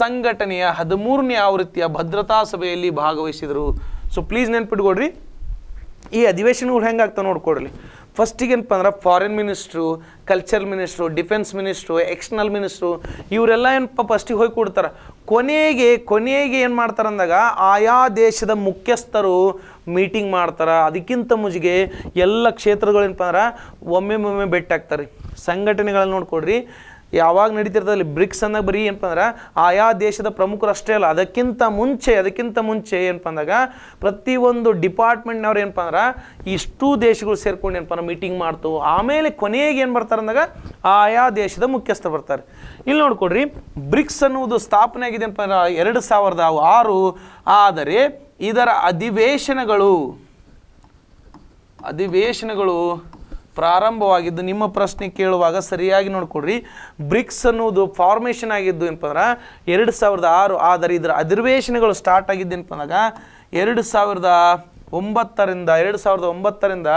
ಸಂಘಟನೆಯ ಹದಿಮೂರನೇ ಆವೃತ್ತಿಯ ಭದ್ರತಾ ಸಭೆಯಲ್ಲಿ ಭಾಗವಹಿಸಿದರು ಸೊ ಪ್ಲೀಸ್ ನೆನ್ಪಿಟ್ಕೊಡ್ರಿ ಈ ಅಧಿವೇಶನಗಳು ಹೆಂಗಾಗ್ತಾವೆ ನೋಡ್ಕೊಡ್ರಿ ಫಸ್ಟಿಗೆ ಏನಪ್ಪ ಅಂದ್ರೆ foreign minister culture minister defence minister external minister ಇವರೆಲ್ಲ ಏನಪ್ಪ ಫಸ್ಟಿಗೆ ಹೋಗಿ ಕೊಡ್ತಾರೆ ಕೊನೆಗೆ ಕೊನೆಗೆ ಏನು ಮಾಡ್ತಾರೆ ಅಂದಾಗ ಆಯಾ ದೇಶದ ಮುಖ್ಯಸ್ಥರು ಮೀಟಿಂಗ್ ಮಾಡ್ತಾರೆ ಅದಕ್ಕಿಂತ ಮುಜಿಗೆ ಎಲ್ಲ ಕ್ಷೇತ್ರಗಳೇನಪ್ಪ ಅಂದ್ರೆ ಒಮ್ಮೆ ಒಮ್ಮೆ ಭೇಟಿ ಆಗ್ತಾರೆ ಸಂಘಟನೆಗಳನ್ನ ನೋಡ್ಕೊಡ್ರಿ ಯಾವಾಗ ಅಲ್ಲಿ ಬ್ರಿಕ್ಸ್ ಅನ್ನೋ ಬರೀ ಏನಪ್ಪ ಅಂದ್ರೆ ಆಯಾ ದೇಶದ ಪ್ರಮುಖರು ಅಷ್ಟೇ ಅಲ್ಲ ಅದಕ್ಕಿಂತ ಮುಂಚೆ ಅದಕ್ಕಿಂತ ಮುಂಚೆ ಏನಪ್ಪ ಅಂದಾಗ ಪ್ರತಿಯೊಂದು ಡಿಪಾರ್ಟ್ಮೆಂಟ್ನವ್ರು ಏನಪ್ಪ ಅಂದ್ರೆ ಇಷ್ಟು ದೇಶಗಳು ಸೇರ್ಕೊಂಡು ಏನಪ್ಪ ಅಂದ್ರೆ ಮೀಟಿಂಗ್ ಮಾಡ್ತು ಆಮೇಲೆ ಕೊನೆಗೆ ಏನು ಬರ್ತಾರೆ ಅಂದಾಗ ಆಯಾ ದೇಶದ ಮುಖ್ಯಸ್ಥ ಬರ್ತಾರೆ ಇಲ್ಲಿ ನೋಡ್ಕೊಡ್ರಿ ಬ್ರಿಕ್ಸ್ ಅನ್ನುವುದು ಸ್ಥಾಪನೆ ಆಗಿದೆ ಏನಪ್ಪ ಅಂದ್ರೆ ಎರಡು ಸಾವಿರದ ಆರು ಆದರೆ ಇದರ ಅಧಿವೇಶನಗಳು ಅಧಿವೇಶನಗಳು ಪ್ರಾರಂಭವಾಗಿದ್ದು ನಿಮ್ಮ ಪ್ರಶ್ನೆ ಕೇಳುವಾಗ ಸರಿಯಾಗಿ ನೋಡಿಕೊಡ್ರಿ ಬ್ರಿಕ್ಸ್ ಅನ್ನೋದು ಫಾರ್ಮೇಷನ್ ಆಗಿದ್ದು ಏನಪ್ಪ ಎರಡು ಸಾವಿರದ ಆರು ಆದರೆ ಇದರ ಅಧಿವೇಶನಗಳು ಸ್ಟಾರ್ಟ್ ಆಗಿದ್ದು ಏನಪ್ಪ ಅಂದಾಗ ಎರಡು ಸಾವಿರದ ಒಂಬತ್ತರಿಂದ ಎರಡು ಸಾವಿರದ ಒಂಬತ್ತರಿಂದ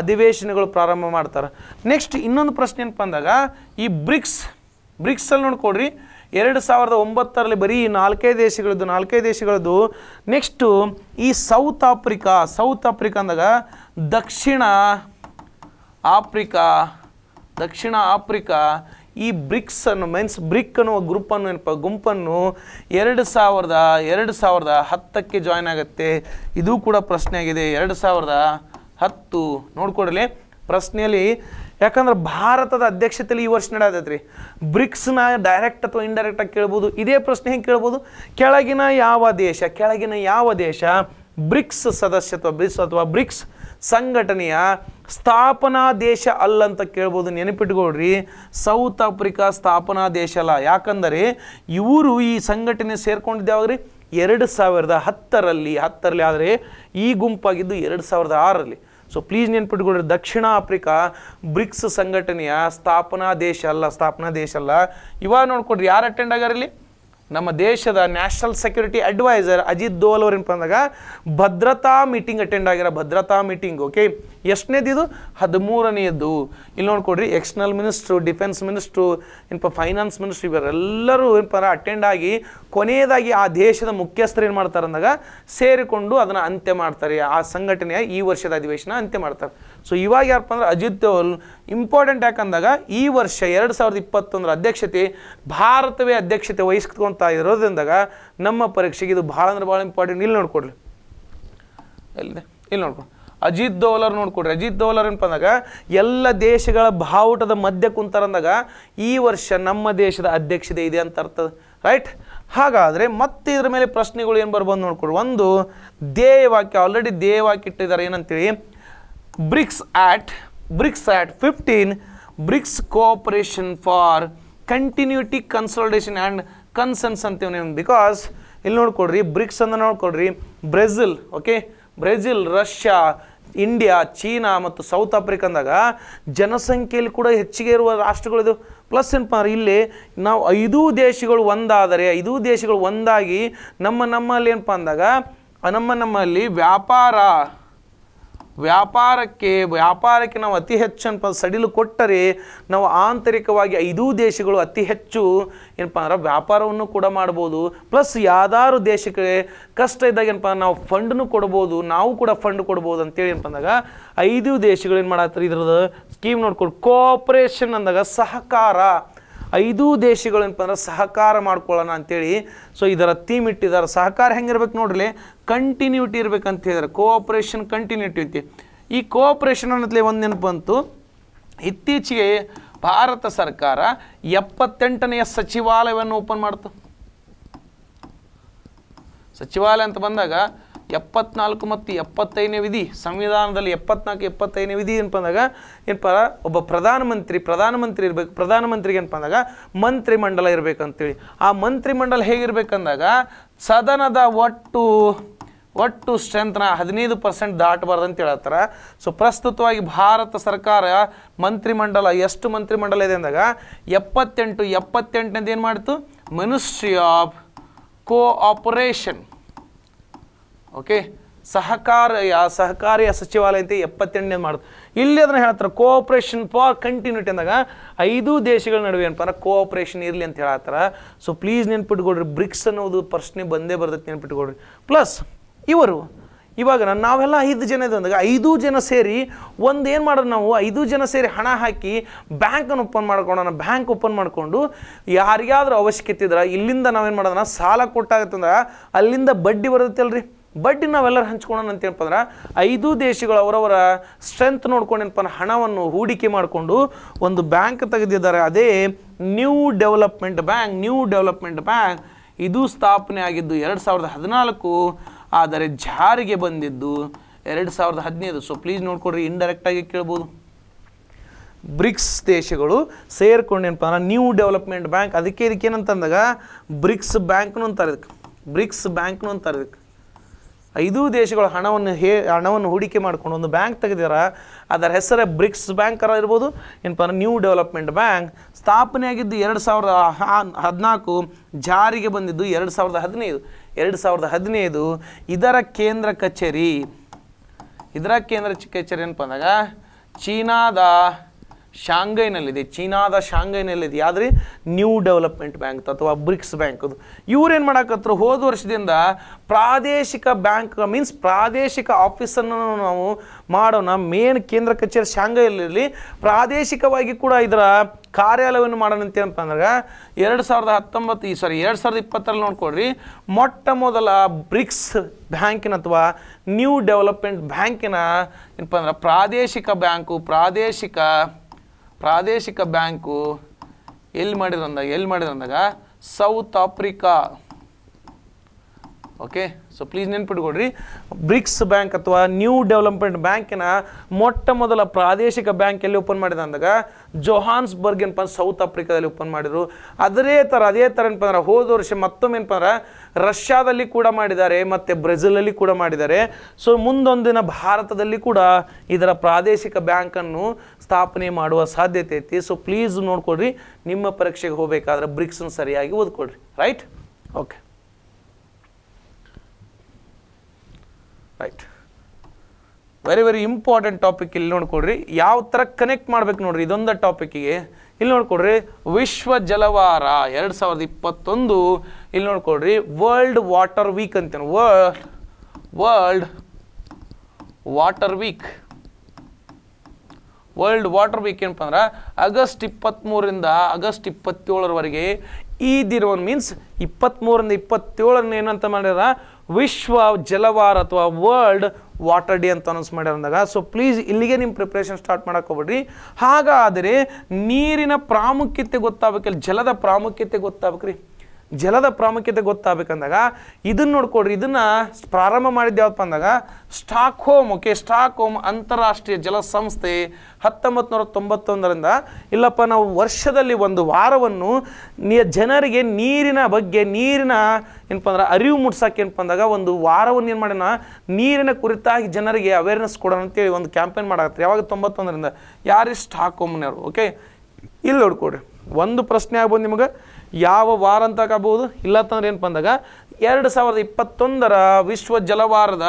ಅಧಿವೇಶನಗಳು ಪ್ರಾರಂಭ ಮಾಡ್ತಾರೆ ನೆಕ್ಸ್ಟ್ ಇನ್ನೊಂದು ಪ್ರಶ್ನೆ ಏನಪ್ಪ ಅಂದಾಗ ಈ ಬ್ರಿಕ್ಸ್ ಬ್ರಿಕ್ಸಲ್ಲಿ ನೋಡ್ಕೊಡ್ರಿ ಎರಡು ಸಾವಿರದ ಒಂಬತ್ತರಲ್ಲಿ ಬರೀ ನಾಲ್ಕೇ ದೇಶಗಳದ್ದು ನಾಲ್ಕೇ ದೇಶಗಳದ್ದು ನೆಕ್ಸ್ಟು ಈ ಸೌತ್ ಆಫ್ರಿಕಾ ಸೌತ್ ಆಫ್ರಿಕಾ ಅಂದಾಗ ದಕ್ಷಿಣ ಆಫ್ರಿಕಾ ದಕ್ಷಿಣ ಆಫ್ರಿಕಾ ಈ ಬ್ರಿಕ್ಸನ್ನು ಮೀನ್ಸ್ ಬ್ರಿಕ್ ಅನ್ನುವ ಗ್ರೂಪನ್ನು ಏನಪ್ಪ ಗುಂಪನ್ನು ಎರಡು ಸಾವಿರದ ಎರಡು ಸಾವಿರದ ಹತ್ತಕ್ಕೆ ಜಾಯ್ನ್ ಆಗುತ್ತೆ ಇದು ಕೂಡ ಪ್ರಶ್ನೆ ಆಗಿದೆ ಎರಡು ಸಾವಿರದ ಹತ್ತು ನೋಡ್ಕೊಡಲಿ ಪ್ರಶ್ನೆಯಲ್ಲಿ ಯಾಕಂದ್ರೆ ಭಾರತದ ಅಧ್ಯಕ್ಷತೆಯಲ್ಲಿ ಈ ವರ್ಷ ನಡೆದೈತೆ ರೀ ಬ್ರಿಕ್ಸ್ನ ಡೈರೆಕ್ಟ್ ಅಥವಾ ಇಂಡೈರೆಕ್ಟಾಗಿ ಕೇಳ್ಬೋದು ಇದೇ ಪ್ರಶ್ನೆ ಹೆಂಗೆ ಕೇಳ್ಬೋದು ಕೆಳಗಿನ ಯಾವ ದೇಶ ಕೆಳಗಿನ ಯಾವ ದೇಶ ಬ್ರಿಕ್ಸ್ ಸದಸ್ಯತ್ವ ಬ್ರಿಕ್ಸ್ ಅಥವಾ ಬ್ರಿಕ್ಸ್ ಸಂಘಟನೆಯ ಸ್ಥಾಪನಾ ದೇಶ ಅಲ್ಲಂತ ಕೇಳ್ಬೋದು ನೆನಪಿಟ್ಕೊಳ್ರಿ ಸೌತ್ ಆಫ್ರಿಕಾ ಸ್ಥಾಪನಾ ದೇಶ ಅಲ್ಲ ಯಾಕಂದರೆ ಇವರು ಈ ಸಂಘಟನೆ ಸೇರ್ಕೊಂಡಿದ್ದು ಎರಡು ಸಾವಿರದ ಹತ್ತರಲ್ಲಿ ಹತ್ತರಲ್ಲಿ ಆದರೆ ಈ ಗುಂಪಾಗಿದ್ದು ಎರಡು ಸಾವಿರದ ಆರಲ್ಲಿ ಸೊ ಪ್ಲೀಸ್ ನೆನ್ಪಿಟ್ಕೊಳ್ರಿ ದಕ್ಷಿಣ ಆಫ್ರಿಕಾ ಬ್ರಿಕ್ಸ್ ಸಂಘಟನೆಯ ಸ್ಥಾಪನಾ ದೇಶ ಅಲ್ಲ ಸ್ಥಾಪನಾ ದೇಶ ಅಲ್ಲ ಇವಾಗ ನೋಡ್ಕೊಡ್ರಿ ಯಾರು ಅಟೆಂಡ್ ಆಗ್ಯಾರಲ್ಲಿ ನಮ್ಮ ದೇಶದ national security adviser Ajit Doval ಏನಪ್ಪ ಅಂದಾಗ ಭದ್ರತಾ ಮೀಟಿಂಗ್ ಅಟೆಂಡ್ ಆಗಿರೋ ಭದ್ರತಾ ಮೀಟಿಂಗ್ ಓಕೆ ಎಷ್ಟನೇದಿದು ಹದಿಮೂರನೆಯದು ಇಲ್ಲಿ ನೋಡ್ಕೊಡ್ರಿ ಎಕ್ಸ್ಟರ್ನಲ್ ಮಿನಿಸ್ಟ್ರು ಡಿಫೆನ್ಸ್ ಮಿನಿಸ್ಟ್ರು ಏನಪ್ಪ ಫೈನಾನ್ಸ್ ಮಿನಿಸ್ಟ್ರು ಇವರೆಲ್ಲರೂ ಏನಪ್ಪ ಅಟೆಂಡ್ ಆಗಿ ಕೊನೆಯದಾಗಿ ಆ ದೇಶದ ಮುಖ್ಯಸ್ಥರು ಏನು ಮಾಡ್ತಾರೆ ಅಂದಾಗ ಸೇರಿಕೊಂಡು ಅದನ್ನು ಅಂತ್ಯ ಮಾಡ್ತಾರೆ ಆ ಸಂಘಟನೆಯ ಈ ವರ್ಷದ ಅಧಿವೇಶನ ಅಂತ್ಯ ಮಾಡ್ತಾರೆ ಸೊ ಇವಾಗ ಯಾರಪ್ಪ ಅಂದ್ರೆ ಅಜಿತ್ ದೋವಲ್ ಇಂಪಾರ್ಟೆಂಟ್ ಯಾಕಂದಾಗ ಈ ವರ್ಷ ಎರಡು ಸಾವಿರದ ಇಪ್ಪತ್ತೊಂದರ ಅಧ್ಯಕ್ಷತೆ ಭಾರತವೇ ಅಧ್ಯಕ್ಷತೆ ವಹಿಸ್ಕೊಂತ ಇರೋದ್ರಿಂದಾಗ ನಮ್ಮ ಪರೀಕ್ಷೆಗೆ ಇದು ಭಾಳ ಅಂದ್ರೆ ಭಾಳ ಇಂಪಾರ್ಟೆಂಟ್ ಇಲ್ಲಿ ನೋಡ್ಕೊಡ್ರಿ ಎಲ್ಲಿದೆ ಇಲ್ಲಿ ನೋಡ್ಕೊ ಅಜಿತ್ ದೋಲರ್ ನೋಡ್ಕೊಡ್ರಿ ಅಜಿತ್ ದೋಲರ್ ಏನಪ್ಪ ಅಂದಾಗ ಎಲ್ಲ ದೇಶಗಳ ಬಾವುಟದ ಮಧ್ಯ ಕುಂತಾರಂದಾಗ ಈ ವರ್ಷ ನಮ್ಮ ದೇಶದ ಅಧ್ಯಕ್ಷತೆ ಇದೆ ಅಂತ ಅರ್ಥದ ರೈಟ್ ಹಾಗಾದರೆ ಮತ್ತೆ ಇದ್ರ ಮೇಲೆ ಪ್ರಶ್ನೆಗಳು ಏನು ಬರ್ಬೋದು ನೋಡ್ಕೊಡ್ರಿ ಒಂದು ದೇಹವಾಕ್ಯ ಆಲ್ರೆಡಿ ದೇಹವಾಕ್ಯ ಇಟ್ಟಿದ್ದಾರೆ ಏನಂತೇಳಿ BRICS at BRICS at 15 BRICS cooperation for continuity consolidation and concerns ಅಂತೀವಿ ನೀವು ಬಿಕಾಸ್ ಇಲ್ಲಿ ನೋಡ್ಕೊಡ್ರಿ ಬ್ರಿಕ್ಸ್ ಅಂತ ನೋಡ್ಕೊಡ್ರಿ Brazil okay Brazil Russia India China ಮತ್ತು ಸೌತ್ ಆಫ್ರಿಕಾ ಆಫ್ರಿಕಾದಾಗ ಜನಸಂಖ್ಯೆಯಲ್ಲಿ ಕೂಡ ಹೆಚ್ಚಿಗೆ ಇರುವ ರಾಷ್ಟ್ರಗಳಿದು ಪ್ಲಸ್ ಏನಪ್ಪ ಅಂದ್ರೆ ಇಲ್ಲಿ ನಾವು ಐದೂ ದೇಶಗಳು ಒಂದಾದರೆ ಐದು ದೇಶಗಳು ಒಂದಾಗಿ ನಮ್ಮ ನಮ್ಮಲ್ಲಿ ಏನಪ್ಪ ಅಂದಾಗ ನಮ್ಮ ನಮ್ಮಲ್ಲಿ ವ್ಯಾಪಾರ ವ್ಯಾಪಾರಕ್ಕೆ ವ್ಯಾಪಾರಕ್ಕೆ ನಾವು ಅತಿ ಹೆಚ್ಚು ಏನಪ್ಪ ಸಡಿಲು ಕೊಟ್ಟರೆ ನಾವು ಆಂತರಿಕವಾಗಿ ಐದೂ ದೇಶಗಳು ಅತಿ ಹೆಚ್ಚು ಏನಪ್ಪ ಅಂದ್ರೆ ವ್ಯಾಪಾರವನ್ನು ಕೂಡ ಮಾಡ್ಬೋದು ಪ್ಲಸ್ ಯಾವ್ದಾದ್ರು ದೇಶಕ್ಕೆ ಕಷ್ಟ ಇದ್ದಾಗ ಏನಪ್ಪ ನಾವು ಫಂಡ್ನು ಕೊಡ್ಬೋದು ನಾವು ಕೂಡ ಫಂಡ್ ಕೊಡ್ಬೋದು ಅಂತೇಳಿ ಏನಪ್ಪ ಅಂದಾಗ ಐದು ದೇಶಗಳು ಏನು ಮಾಡತ್ತಾರೆ ಇದ್ರದ್ದು ಸ್ಕೀಮ್ ನೋಡ್ಕೊಂಡು ಕೋಆಪ್ರೇಷನ್ ಅಂದಾಗ ಸಹಕಾರ ಐದು ದೇಶಗಳೇನಪ್ಪ ಅಂದ್ರೆ ಸಹಕಾರ ಮಾಡ್ಕೊಳ್ಳೋಣ ಅಂತೇಳಿ ಸೊ ಇದರ ಥೀಮ್ ಇಟ್ಟಿದ್ದಾರೆ ಸಹಕಾರ ಹೆಂಗಿರ್ಬೇಕು ನೋಡ್ರಿ ಕಂಟಿನ್ಯೂಟಿ ಇರಬೇಕಂತ ಹೇಳಿದ್ರೆ ಕೋಆಪ್ರೇಷನ್ ಕಂಟಿನ್ಯೂಟಿ ಐತಿ ಈ ಕೋಆಪ್ರೇಷನ್ ಅನ್ನೋದ್ಲೇ ಒಂದು ನೆನಪು ಬಂತು ಇತ್ತೀಚೆಗೆ ಭಾರತ ಸರ್ಕಾರ ಎಪ್ಪತ್ತೆಂಟನೆಯ ಸಚಿವಾಲಯವನ್ನು ಓಪನ್ ಮಾಡ್ತು ಸಚಿವಾಲಯ ಅಂತ ಬಂದಾಗ ಎಪ್ಪತ್ನಾಲ್ಕು ಮತ್ತು ಎಪ್ಪತ್ತೈದನೇ ವಿಧಿ ಸಂವಿಧಾನದಲ್ಲಿ ಎಪ್ಪತ್ನಾಲ್ಕು ಎಪ್ಪತ್ತೈದನೇ ವಿಧಿ ಏನಪ್ಪ ಅಂದಾಗ ಏನಪ್ಪ ಒಬ್ಬ ಪ್ರಧಾನಮಂತ್ರಿ ಪ್ರಧಾನಮಂತ್ರಿ ಇರಬೇಕು ಪ್ರಧಾನಮಂತ್ರಿಗೆ ಏನಪ್ಪ ಅಂದಾಗ ಮಂತ್ರಿಮಂಡಲ ಇರಬೇಕಂತೇಳಿ ಆ ಮಂತ್ರಿಮಂಡಲ ಹೇಗಿರ್ಬೇಕಂದಾಗ ಸದನದ ಒಟ್ಟು ಒಟ್ಟು ಸ್ಟ್ರೆಂತ್ನ ಹದಿನೈದು ಪರ್ಸೆಂಟ್ ದಾಟಬಾರ್ದು ಅಂತ ಹೇಳತ್ತಾರೆ ಸೊ ಪ್ರಸ್ತುತವಾಗಿ ಭಾರತ ಸರ್ಕಾರ ಮಂತ್ರಿಮಂಡಲ ಎಷ್ಟು ಮಂತ್ರಿಮಂಡಲ ಇದೆ ಅಂದಾಗ ಎಪ್ಪತ್ತೆಂಟು ಎಪ್ಪತ್ತೆಂಟನೇದು ಏನು ಮಾಡ್ತು ಮಿನಿಸ್ಟ್ರಿ ಆಫ್ ಕೋಆಪರೇಷನ್ ಓಕೆ ಸಹಕಾರ ಸಹಕಾರಿಯ ಸಚಿವಾಲಯ ಅಂತ ಎಪ್ಪತ್ತೆಂಟನೇ ಮಾಡುತ್ತೆ ಇಲ್ಲಿ ಅದನ್ನು ಹೇಳ್ತಾರೆ ಕೋಆಪ್ರೇಷನ್ ಫಾರ್ ಕಂಟಿನ್ಯೂಟಿ ಅಂದಾಗ ಐದು ದೇಶಗಳ ನಡುವೆ ಏನಪ್ಪ ಅಂದ್ರೆ ಕೋಆಪ್ರೇಷನ್ ಇರಲಿ ಅಂತ ಹೇಳತ್ತಾರ ಸೊ ಪ್ಲೀಸ್ ನೆನ್ಪಿಟ್ಕೊಡ್ರಿ ಬ್ರಿಕ್ಸ್ ಅನ್ನೋದು ಪ್ರಶ್ನೆ ಬಂದೇ ಬರ್ತೈತೆ ನೆನ್ಪಿಟ್ಕೊಡ್ರಿ ಪ್ಲಸ್ ಇವರು ಇವಾಗ ನಾವೆಲ್ಲ ಐದು ಜನ ಇದು ಅಂದಾಗ ಐದು ಜನ ಸೇರಿ ಒಂದು ಏನು ಮಾಡೋದು ನಾವು ಐದು ಜನ ಸೇರಿ ಹಣ ಹಾಕಿ ಬ್ಯಾಂಕನ್ನು ಓಪನ್ ಮಾಡ್ಕೊಳ್ಳೋಣ ಬ್ಯಾಂಕ್ ಓಪನ್ ಮಾಡಿಕೊಂಡು ಯಾರಿಗಾದ್ರೂ ಅವಶ್ಯಕತೆ ಇದ್ರೆ ಇಲ್ಲಿಂದ ನಾವೇನು ಮಾಡೋದನ್ನ ಸಾಲ ಕೊಟ್ಟಾಗತ್ತಂದ್ರೆ ಅಲ್ಲಿಂದ ಬಡ್ಡಿ ಬರುತ್ತೆ ಅಲ್ರಿ ಬಟ್ ನಾವೆಲ್ಲರೂ ಹಂಚ್ಕೊಳ್ಳೋಣ ಅಂತೇನಪ್ಪ ಅಂದ್ರೆ ಐದು ದೇಶಗಳು ಅವರವರ ಸ್ಟ್ರೆಂತ್ ನೋಡ್ಕೊಂಡು ಏನಪ್ಪ ಹಣವನ್ನು ಹೂಡಿಕೆ ಮಾಡಿಕೊಂಡು ಒಂದು ಬ್ಯಾಂಕ್ ತೆಗೆದಿದ್ದಾರೆ ಅದೇ new development bank new development bank ಇದು ಸ್ಥಾಪನೆ ಆಗಿದ್ದು ಎರಡು ಸಾವಿರದ ಹದಿನಾಲ್ಕು ಆದರೆ ಜಾರಿಗೆ ಬಂದಿದ್ದು ಎರಡು ಸಾವಿರದ ಹದಿನೈದು ಸೊ ಪ್ಲೀಸ್ ನೋಡ್ಕೊಡ್ರಿ ಇಂಡೈರೆಕ್ಟಾಗಿ ಕೇಳ್ಬೋದು ಬ್ರಿಕ್ಸ್ ದೇಶಗಳು ಸೇರ್ಕೊಂಡೇನಪ್ಪ ಅಂದ್ರೆ ನ್ಯೂ ಡೆವಲಪ್ಮೆಂಟ್ ಬ್ಯಾಂಕ್ ಅದಕ್ಕೆ ಇದಕ್ಕೆ ಏನಂತಂದಾಗ ಬ್ರಿಕ್ಸ್ ಬ್ಯಾಂಕ್ನು ಅಂತಾರೆ ಇದಕ್ಕೆ ಬ್ರಿಕ್ಸ್ ಬ್ಯಾಂಕ್ನು ಅಂತಾರೆ ಇದಕ್ಕೆ ಐದೂ ದೇಶಗಳ ಹಣವನ್ನು ಹೇ ಹಣವನ್ನು ಹೂಡಿಕೆ ಮಾಡಿಕೊಂಡು ಒಂದು ಬ್ಯಾಂಕ್ ತೆಗೆದಿರ ಅದರ ಹೆಸರೇ ಬ್ರಿಕ್ಸ್ ಬ್ಯಾಂಕ್ ಅರ ಇರ್ಬೋದು ಏನಪ್ಪ ಅಂದ್ರೆ ನ್ಯೂ ಡೆವಲಪ್ಮೆಂಟ್ ಬ್ಯಾಂಕ್ ಸ್ಥಾಪನೆಯಾಗಿದ್ದು ಎರಡು ಸಾವಿರದ ಹದಿನಾಲ್ಕು ಜಾರಿಗೆ ಬಂದಿದ್ದು ಎರಡು ಸಾವಿರದ ಹದಿನೈದು ಎರಡು ಸಾವಿರದ ಹದಿನೈದು ಇದರ ಕೇಂದ್ರ ಕಚೇರಿ ಇದರ ಕೇಂದ್ರ ಕಚೇರಿ ಏನಪ್ಪ ಅಂದಾಗ ಚೀನಾದ ಶಾಂಘೈನಲ್ಲಿದೆ ಚೀನಾದ ಶಾಂಘೈನಲ್ಲಿದೆ ಆದರೆ ನ್ಯೂ ಡೆವಲಪ್ಮೆಂಟ್ ಬ್ಯಾಂಕ್ ಅಥವಾ ಬ್ರಿಕ್ಸ್ ಬ್ಯಾಂಕ್ ಅದು ಇವ್ರೇನು ಮಾಡಾಕತ್ರು ಹೋದ ವರ್ಷದಿಂದ ಪ್ರಾದೇಶಿಕ ಬ್ಯಾಂಕ್ ಮೀನ್ಸ್ ಪ್ರಾದೇಶಿಕ ಆಫೀಸನ್ನು ನಾವು ಮಾಡೋಣ ಮೇನ್ ಕೇಂದ್ರ ಕಚೇರಿ ಶಾಂಘೈಯಲ್ಲಿರಲಿ ಪ್ರಾದೇಶಿಕವಾಗಿ ಕೂಡ ಇದರ ಕಾರ್ಯಾಲಯವನ್ನು ಮಾಡೋಣ ಅಂತಂದ್ರೆ ಎರಡು ಸಾವಿರದ ಹತ್ತೊಂಬತ್ತು ಈ ಸಾರಿ ಎರಡು ಸಾವಿರದ ಇಪ್ಪತ್ತರಲ್ಲಿ ನೋಡ್ಕೊಳ್ರಿ ಮೊಟ್ಟ ಮೊದಲ ಬ್ರಿಕ್ಸ್ ಬ್ಯಾಂಕಿನ ಅಥವಾ ನ್ಯೂ ಡೆವಲಪ್ಮೆಂಟ್ ಬ್ಯಾಂಕಿನ ಏನಪ್ಪ ಅಂದ್ರೆ ಪ್ರಾದೇಶಿಕ ಬ್ಯಾಂಕು ಪ್ರಾದೇಶಿಕ ಪ್ರಾದೇಶಿಕ ಬ್ಯಾಂಕು ಎಲ್ಲಿ ಮಾಡಿದ್ರಂದಾಗ ಎಲ್ಲಿ ಮಾಡಿದ್ರಂದಾಗ South Africa okay so please ನೆನ್ಪಿಟ್ಕೊಡ್ರಿ ಬ್ರಿಕ್ಸ್ ಬ್ಯಾಂಕ್ ಅಥವಾ ನ್ಯೂ ಡೆವಲಪ್ಮೆಂಟ್ ಬ್ಯಾಂಕಿನ ಮೊಟ್ಟ ಮೊದಲ ಪ್ರಾದೇಶಿಕ ಬ್ಯಾಂಕ್ ಎಲ್ಲಿ ಓಪನ್ ಮಾಡಿದ ಅಂದಾಗ ಜೊಹಾನ್ಸ್ಬರ್ಗ್ ಏನಪ್ಪ ಸೌತ್ ಆಫ್ರಿಕಾದಲ್ಲಿ ಓಪನ್ ಮಾಡಿದ್ರು ಅದೇ ಥರ ಅದೇ ಥರ ಏನಪ್ಪ ಅಂದ್ರೆ ಹೋದ ವರ್ಷ ಮತ್ತೊಮ್ಮೆ ಏನಪ್ಪ ಅಂದ್ರೆ ರಷ್ಯಾದಲ್ಲಿ ಕೂಡ ಮಾಡಿದ್ದಾರೆ ಮತ್ತು ಬ್ರೆಜಿಲಲ್ಲಿ ಕೂಡ ಮಾಡಿದ್ದಾರೆ ಸೊ ಮುಂದೊಂದಿನ ಭಾರತದಲ್ಲಿ ಕೂಡ ಇದರ ಪ್ರಾದೇಶಿಕ ಬ್ಯಾಂಕನ್ನು ಸ್ಥಾಪನೆ ಮಾಡುವ ಸಾಧ್ಯತೆ ಐತಿ ಸೊ ಪ್ಲೀಸ್ ನೋಡ್ಕೊಡ್ರಿ ನಿಮ್ಮ ಪರೀಕ್ಷೆಗೆ ಹೋಗಬೇಕಾದ್ರೆ ಬ್ರಿಕ್ಸನ್ನು ಸರಿಯಾಗಿ ಓದ್ಕೊಡ್ರಿ right okay right very very important topic ಇಲ್ಲಿ ನೋಡ್ಕೊಡ್ರಿ ಯಾವ ಥರ ಕನೆಕ್ಟ್ ಮಾಡ್ಬೇಕು ನೋಡ್ರಿ ಇದೊಂದು ಟಾಪಿಕ್ಕಿಗೆ ಇಲ್ಲಿ ನೋಡ್ಕೊಡ್ರಿ ವಿಶ್ವ ಜಲವಾರ ಎರಡು ಸಾವಿರದ ಇಪ್ಪತ್ತೊಂದು ಇಲ್ಲಿ ನೋಡ್ಕೊಡ್ರಿ ವರ್ಲ್ಡ್ ವಾಟರ್ ವೀಕ್ ಅಂತೇನು world world water week world water week ಏನಪ್ಪ ಅಂದ್ರೆ ಆಗಸ್ಟ್ ಇಪ್ಪತ್ತ್ಮೂರಿಂದ ಆಗಸ್ಟ್ ಇಪ್ಪತ್ತೇಳರವರೆಗೆ ಈ ದಿನವನ್ನು ಮೀನ್ಸ್ ಇಪ್ಪತ್ತ್ಮೂರಿಂದ ಇಪ್ಪತ್ತೇಳನ್ನು ಏನಂತ ಮಾಡ್ಯಾರ ವಿಶ್ವ ಜಲವಾರ ಅಥವಾ ವರ್ಲ್ಡ್ ವಾಟರ್ ಡೇ ಅಂತ ಅನೌನ್ಸ್ ಮಾಡ್ಯಾರ ಅಂದಾಗ ಸೊ ಪ್ಲೀಸ್ ಇಲ್ಲಿಗೆ ನಿಮ್ಮ ಪ್ರಿಪ್ರೇಷನ್ ಸ್ಟಾರ್ಟ್ ಮಾಡಕ್ಕೆ ಹೋಗ್ಬೇಡ್ರಿ ಹಾಗಾದರೆ ನೀರಿನ ಪ್ರಾಮುಖ್ಯತೆ ಗೊತ್ತಾಗಬೇಕಲ್ಲ ಜಲದ ಪ್ರಾಮುಖ್ಯತೆ ಗೊತ್ತಾಗಬೇಕ್ರಿ ಜಲದ ಪ್ರಾಮುಖ್ಯತೆ ಗೊತ್ತಾಗಬೇಕಂದಾಗ ಇದನ್ನು ನೋಡ್ಕೊಡ್ರಿ ಇದನ್ನು ಪ್ರಾರಂಭ ಮಾಡಿದ ಯಾವಪ್ಪ ಅಂದಾಗ Stockholm okay Stockholm ಅಂತಾರಾಷ್ಟ್ರೀಯ ಜಲ ಸಂಸ್ಥೆ ಹತ್ತೊಂಬತ್ತು ನೂರ ತೊಂಬತ್ತೊಂದರಿಂದ ಇಲ್ಲಪ್ಪ ನಾವು ವರ್ಷದಲ್ಲಿ ಒಂದು ವಾರವನ್ನು ಜನರಿಗೆ ನೀರಿನ ಬಗ್ಗೆ ನೀರಿನ ಏನಪ್ಪ ಅಂದ್ರೆ ಅರಿವು ಮೂಡ್ಸೋಕೆ ಏನಪ್ಪ ಅಂದಾಗ ಒಂದು ವಾರವನ್ನು ಏನು ಮಾಡೋಣ ನೀರಿನ ಕುರಿತಾಗಿ ಜನರಿಗೆ ಅವೇರ್ನೆಸ್ ಕೊಡೋಣ ಅಂತೇಳಿ ಒಂದು ಕ್ಯಾಂಪೇನ್ ಮಾಡಾಗತ್ತೆ ಯಾವಾಗ ತೊಂಬತ್ತೊಂದರಿಂದ ಯಾರೀ ಸ್ಟಾಕ್ ಹೋಮ್ನವರು ಓಕೆ ಇಲ್ಲಿ ನೋಡ್ಕೊಡ್ರಿ ಒಂದು ಪ್ರಶ್ನೆ ಆಗ್ಬೋದು ನಿಮಗೆ ಯಾವ ವಾರ ಅಂತ ಇಲ್ಲ ಅಂತಂದ್ರೆ ಏನು ಬಂದಾಗ ಎರಡು ಸಾವಿರದ ಇಪ್ಪತ್ತೊಂದರ ವಿಶ್ವ ಜಲವಾರದ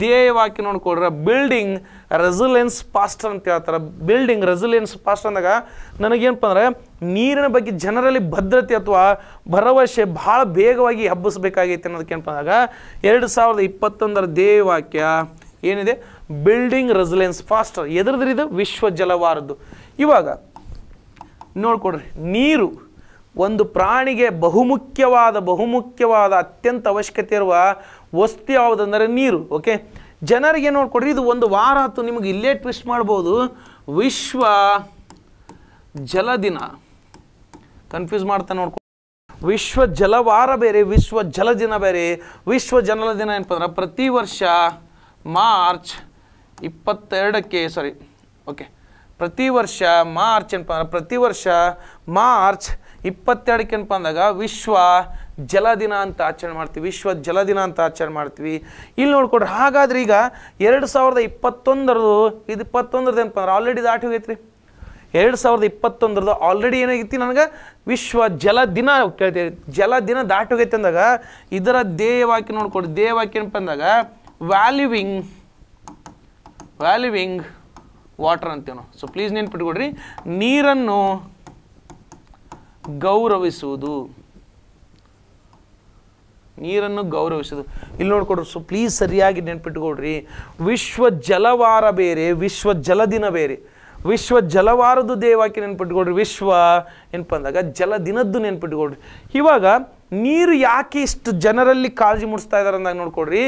ಧ್ಯೇಯವಾಕಿ ನೋಡ್ಕೊಡ್ರೆ ಬಿಲ್ಡಿಂಗ್ ರೆಸಿಲೆನ್ಸ್ ಪಾಸ್ಟರ್ ಅಂತ ಹೇಳ್ತಾರೆ ಬಿಲ್ಡಿಂಗ್ ರೆಸಿಲೆನ್ಸ್ ಪಾಸ್ಟರ್ ಅಂದಾಗ ನನಗೇನಪ್ಪ ಅಂದ್ರೆ ನೀರಿನ ಬಗ್ಗೆ ಜನರಲ್ಲಿ ಭದ್ರತೆ ಅಥವಾ ಭರವಸೆ ಭಾಳ ಬೇಗವಾಗಿ ಹಬ್ಬಿಸಬೇಕಾಗೈತೆ ಅನ್ನೋದಕ್ಕೇನಪ್ಪ ಅಂದಾಗ ಎರಡು ಸಾವಿರದ ಇಪ್ಪತ್ತೊಂದರ ಧ್ಯೇಯವಾಕ್ಯ ಏನಿದೆ ಬಿಲ್ಡಿಂಗ್ ರೆಸಿಲೆನ್ಸ್ ಫಾಸ್ಟರ್ ಎದ್ರದ್ರಿದು ವಿಶ್ವ ಜಲವಾರದ್ದು ಇವಾಗ ನೋಡ್ಕೊಡ್ರಿ ನೀರು ಒಂದು ಪ್ರಾಣಿಗೆ ಬಹುಮುಖ್ಯವಾದ ಬಹುಮುಖ್ಯವಾದ ಅತ್ಯಂತ ಅವಶ್ಯಕತೆ ಇರುವ ವಸ್ತು ಯಾವುದಂದರೆ ನೀರು ಓಕೆ ಜನರಿಗೆ ನೋಡಿಕೊಡ್ರಿ ಇದು ಒಂದು ವಾರ ಹತ್ತು ನಿಮಗೆ ಇಲ್ಲೇ ಟ್ವಿಸ್ಟ್ ಮಾಡ್ಬೋದು ವಿಶ್ವ ಜಲ ದಿನ ಕನ್ಫ್ಯೂಸ್ ಮಾಡ್ತಾ ನೋಡ್ಕೊ ವಿಶ್ವ ಜಲವಾರ ಬೇರೆ ವಿಶ್ವ ಜಲ ದಿನ ಬೇರೆ ವಿಶ್ವ ಜನಲ ದಿನ ಏನಪ್ಪ ಅಂದ್ರೆ ಪ್ರತಿ ವರ್ಷ ಮಾರ್ಚ್ ಇಪ್ಪತ್ತೆರಡಕ್ಕೆ ಸಾರಿ ಓಕೆ ಪ್ರತಿ ವರ್ಷ ಮಾರ್ಚ್ ಏನಪ್ಪ ಅಂದ್ರೆ ಪ್ರತಿ ವರ್ಷ ಮಾರ್ಚ್ ಇಪ್ಪತ್ತೆರಡಕ್ಕೆ ಏನಪ್ಪ ಅಂದಾಗ ವಿಶ್ವ ಜಲ ದಿನ ಅಂತ ಆಚರಣೆ ಮಾಡ್ತೀವಿ ವಿಶ್ವ ಜಲ ದಿನ ಅಂತ ಆಚರಣೆ ಮಾಡ್ತೀವಿ ಇಲ್ಲಿ ನೋಡ್ಕೊಡ್ರಿ ಹಾಗಾದ್ರೆ ಈಗ ಎರಡು ಸಾವಿರದ ಇಪ್ಪತ್ತೊಂದರದು ಇದು ಇಪ್ಪತ್ತೊಂದರದ್ದು ಏನಪ್ಪ ಅಂದ್ರೆ ಆಲ್ರೆಡಿ ದಾಟಿ ಹೋಗೈತ್ರಿ ಎರಡು ಸಾವಿರದ ಇಪ್ಪತ್ತೊಂದರದು ಆಲ್ರೆಡಿ ಏನಾಗಿತ್ತು ನನಗೆ ವಿಶ್ವ ಜಲ ದಿನ ಕೇಳ್ತೀವಿ ಜಲ ದಿನ ದಾಟಿ ಹೋಗೈತೆ ಅಂದಾಗ ಇದರ ದೇಹವಾಕ್ಯ ನೋಡ್ಕೊಡ್ರಿ ದೇಹವಾಕಿ ಏನಪ್ಪ ಅಂದಾಗ ವ್ಯಾಲ್ಯೂವಿಂಗ್ ವ್ಯಾಲ್ಯೂವಿಂಗ್ ವಾಟರ್ ಅಂತೀವಿ ಸೊ ಪ್ಲೀಸ್ ನೆನ್ಪಿಟ್ಕೊಡ್ರಿ ನೀರನ್ನು ಗೌರವಿಸುವುದು ನೀರನ್ನು ಗೌರವಿಸೋದು ಇಲ್ಲಿ ನೋಡ್ಕೊಡ್ರಿ ಸೊ ಪ್ಲೀಸ್ ಸರಿಯಾಗಿ ನೆನ್ಪಿಟ್ಕೊಡ್ರಿ ವಿಶ್ವ ಜಲವಾರ ಬೇರೆ ವಿಶ್ವ ಜಲದಿನ ಬೇರೆ ವಿಶ್ವ ಜಲವಾರದ್ದು ದೇವಾಕಿ ನೆನ್ಪಿಟ್ಕೊಡ್ರಿ ವಿಶ್ವ ಏನಪ್ಪ ಅಂದಾಗ ದಿನದ್ದು ನೆನ್ಪಿಟ್ಕೊಡ್ರಿ ಇವಾಗ ನೀರು ಯಾಕೆ ಇಷ್ಟು ಜನರಲ್ಲಿ ಕಾಳಜಿ ಮೂಡಿಸ್ತಾ ಇದ್ದಾರೆ ಅಂದಾಗ ನೋಡ್ಕೊಡ್ರಿ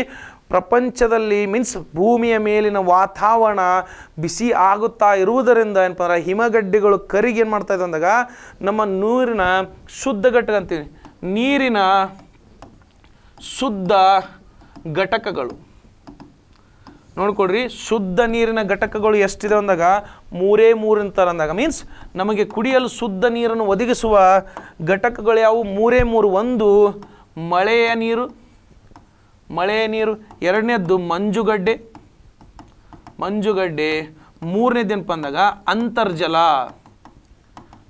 ಪ್ರಪಂಚದಲ್ಲಿ ಮೀನ್ಸ್ ಭೂಮಿಯ ಮೇಲಿನ ವಾತಾವರಣ ಬಿಸಿ ಆಗುತ್ತಾ ಇರುವುದರಿಂದ ಏನಪ್ಪ ಹಿಮಗಡ್ಡೆಗಳು ಕರಿಗೆ ಏನು ಮಾಡ್ತಾ ಇದೆ ಅಂದಾಗ ನಮ್ಮ ನೀರಿನ ಶುದ್ಧ ಘಟಕ ಅಂತೀವಿ ನೀರಿನ ಶುದ್ಧ ಘಟಕಗಳು ನೋಡ್ಕೊಡ್ರಿ ಶುದ್ಧ ನೀರಿನ ಘಟಕಗಳು ಎಷ್ಟಿದೆ ಅಂದಾಗ ಮೂರೇ ಮೂರು ಅಂತಾರೆ ಅಂದಾಗ ಮೀನ್ಸ್ ನಮಗೆ ಕುಡಿಯಲು ಶುದ್ಧ ನೀರನ್ನು ಒದಗಿಸುವ ಘಟಕಗಳು ಯಾವುವು ಮೂರೇ ಮೂರು ಒಂದು ಮಳೆಯ ನೀರು ಮಳೆ ನೀರು ಎರಡನೇದ್ದು ಮಂಜುಗಡ್ಡೆ ಮಂಜುಗಡ್ಡೆ ಏನಪ್ಪ ಅಂದಾಗ ಅಂತರ್ಜಲ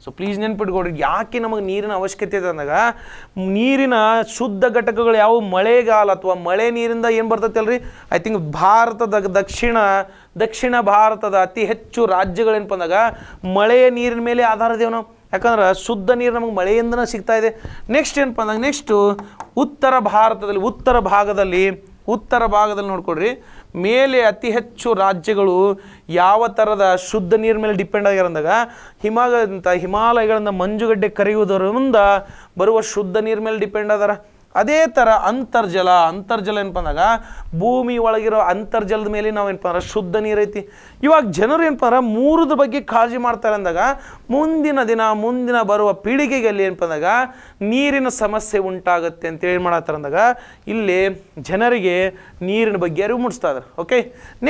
ಸೊ ಪ್ಲೀಸ್ ನೆನ್ಪಿಟ್ಕೊಡ್ರಿ ಯಾಕೆ ನಮಗೆ ನೀರಿನ ಅವಶ್ಯಕತೆ ಇದೆ ಅಂದಾಗ ನೀರಿನ ಶುದ್ಧ ಘಟಕಗಳು ಯಾವ ಮಳೆಗಾಲ ಅಥವಾ ಮಳೆ ನೀರಿಂದ ಏನು ಅಲ್ರಿ ಐ ಥಿಂಕ್ ಭಾರತದ ದಕ್ಷಿಣ ದಕ್ಷಿಣ ಭಾರತದ ಅತಿ ಹೆಚ್ಚು ರಾಜ್ಯಗಳೇನಪ್ಪ ಅಂದಾಗ ಮಳೆಯ ನೀರಿನ ಮೇಲೆ ಆಧಾರದೇವನ ನಾವು ಯಾಕಂದ್ರೆ ಶುದ್ಧ ನೀರು ನಮಗೆ ಮಳೆಯಿಂದನೇ ಸಿಗ್ತಾ ಇದೆ ನೆಕ್ಸ್ಟ್ ಏನಪ್ಪ ಅಂದಾಗ ನೆಕ್ಸ್ಟು ಉತ್ತರ ಭಾರತದಲ್ಲಿ ಉತ್ತರ ಭಾಗದಲ್ಲಿ ಉತ್ತರ ಭಾಗದಲ್ಲಿ ನೋಡ್ಕೊಡ್ರಿ ಮೇಲೆ ಅತಿ ಹೆಚ್ಚು ರಾಜ್ಯಗಳು ಯಾವ ಥರದ ಶುದ್ಧ ನೀರು ಮೇಲೆ ಡಿಪೆಂಡ್ ಆಗಿರಂದಾಗ ಹಿಮಾಲಯದಂಥ ಹಿಮಾಲಯಗಳಿಂದ ಮಂಜುಗಡ್ಡೆ ಕರೆಯುವುದರಿಂದ ಬರುವ ಶುದ್ಧ ನೀರು ಮೇಲೆ ಡಿಪೆಂಡ್ ಅದಾರ ಅದೇ ಥರ ಅಂತರ್ಜಲ ಅಂತರ್ಜಲ ಏನಪ್ಪ ಅಂದಾಗ ಭೂಮಿ ಒಳಗಿರೋ ಅಂತರ್ಜಲದ ಮೇಲೆ ನಾವು ಏನಪ್ಪ ಅಂದ್ರೆ ಶುದ್ಧ ನೀರೈತಿ ಇವಾಗ ಜನರು ಏನಪ್ಪ ಅಂದ್ರೆ ಮೂರದ ಬಗ್ಗೆ ಕಾಳಜಿ ಮಾಡ್ತಾರೆ ಅಂದಾಗ ಮುಂದಿನ ದಿನ ಮುಂದಿನ ಬರುವ ಪೀಳಿಗೆಗಲ್ಲಿ ಏನಪ್ಪ ಅಂದಾಗ ನೀರಿನ ಸಮಸ್ಯೆ ಉಂಟಾಗುತ್ತೆ ಅಂತೇಳಿ ಮಾಡತ್ತಾರೆ ಅಂದಾಗ ಇಲ್ಲಿ ಜನರಿಗೆ ನೀರಿನ ಬಗ್ಗೆ ಅರಿವು ಮೂಡಿಸ್ತಾ ಇದ್ದಾರೆ ಓಕೆ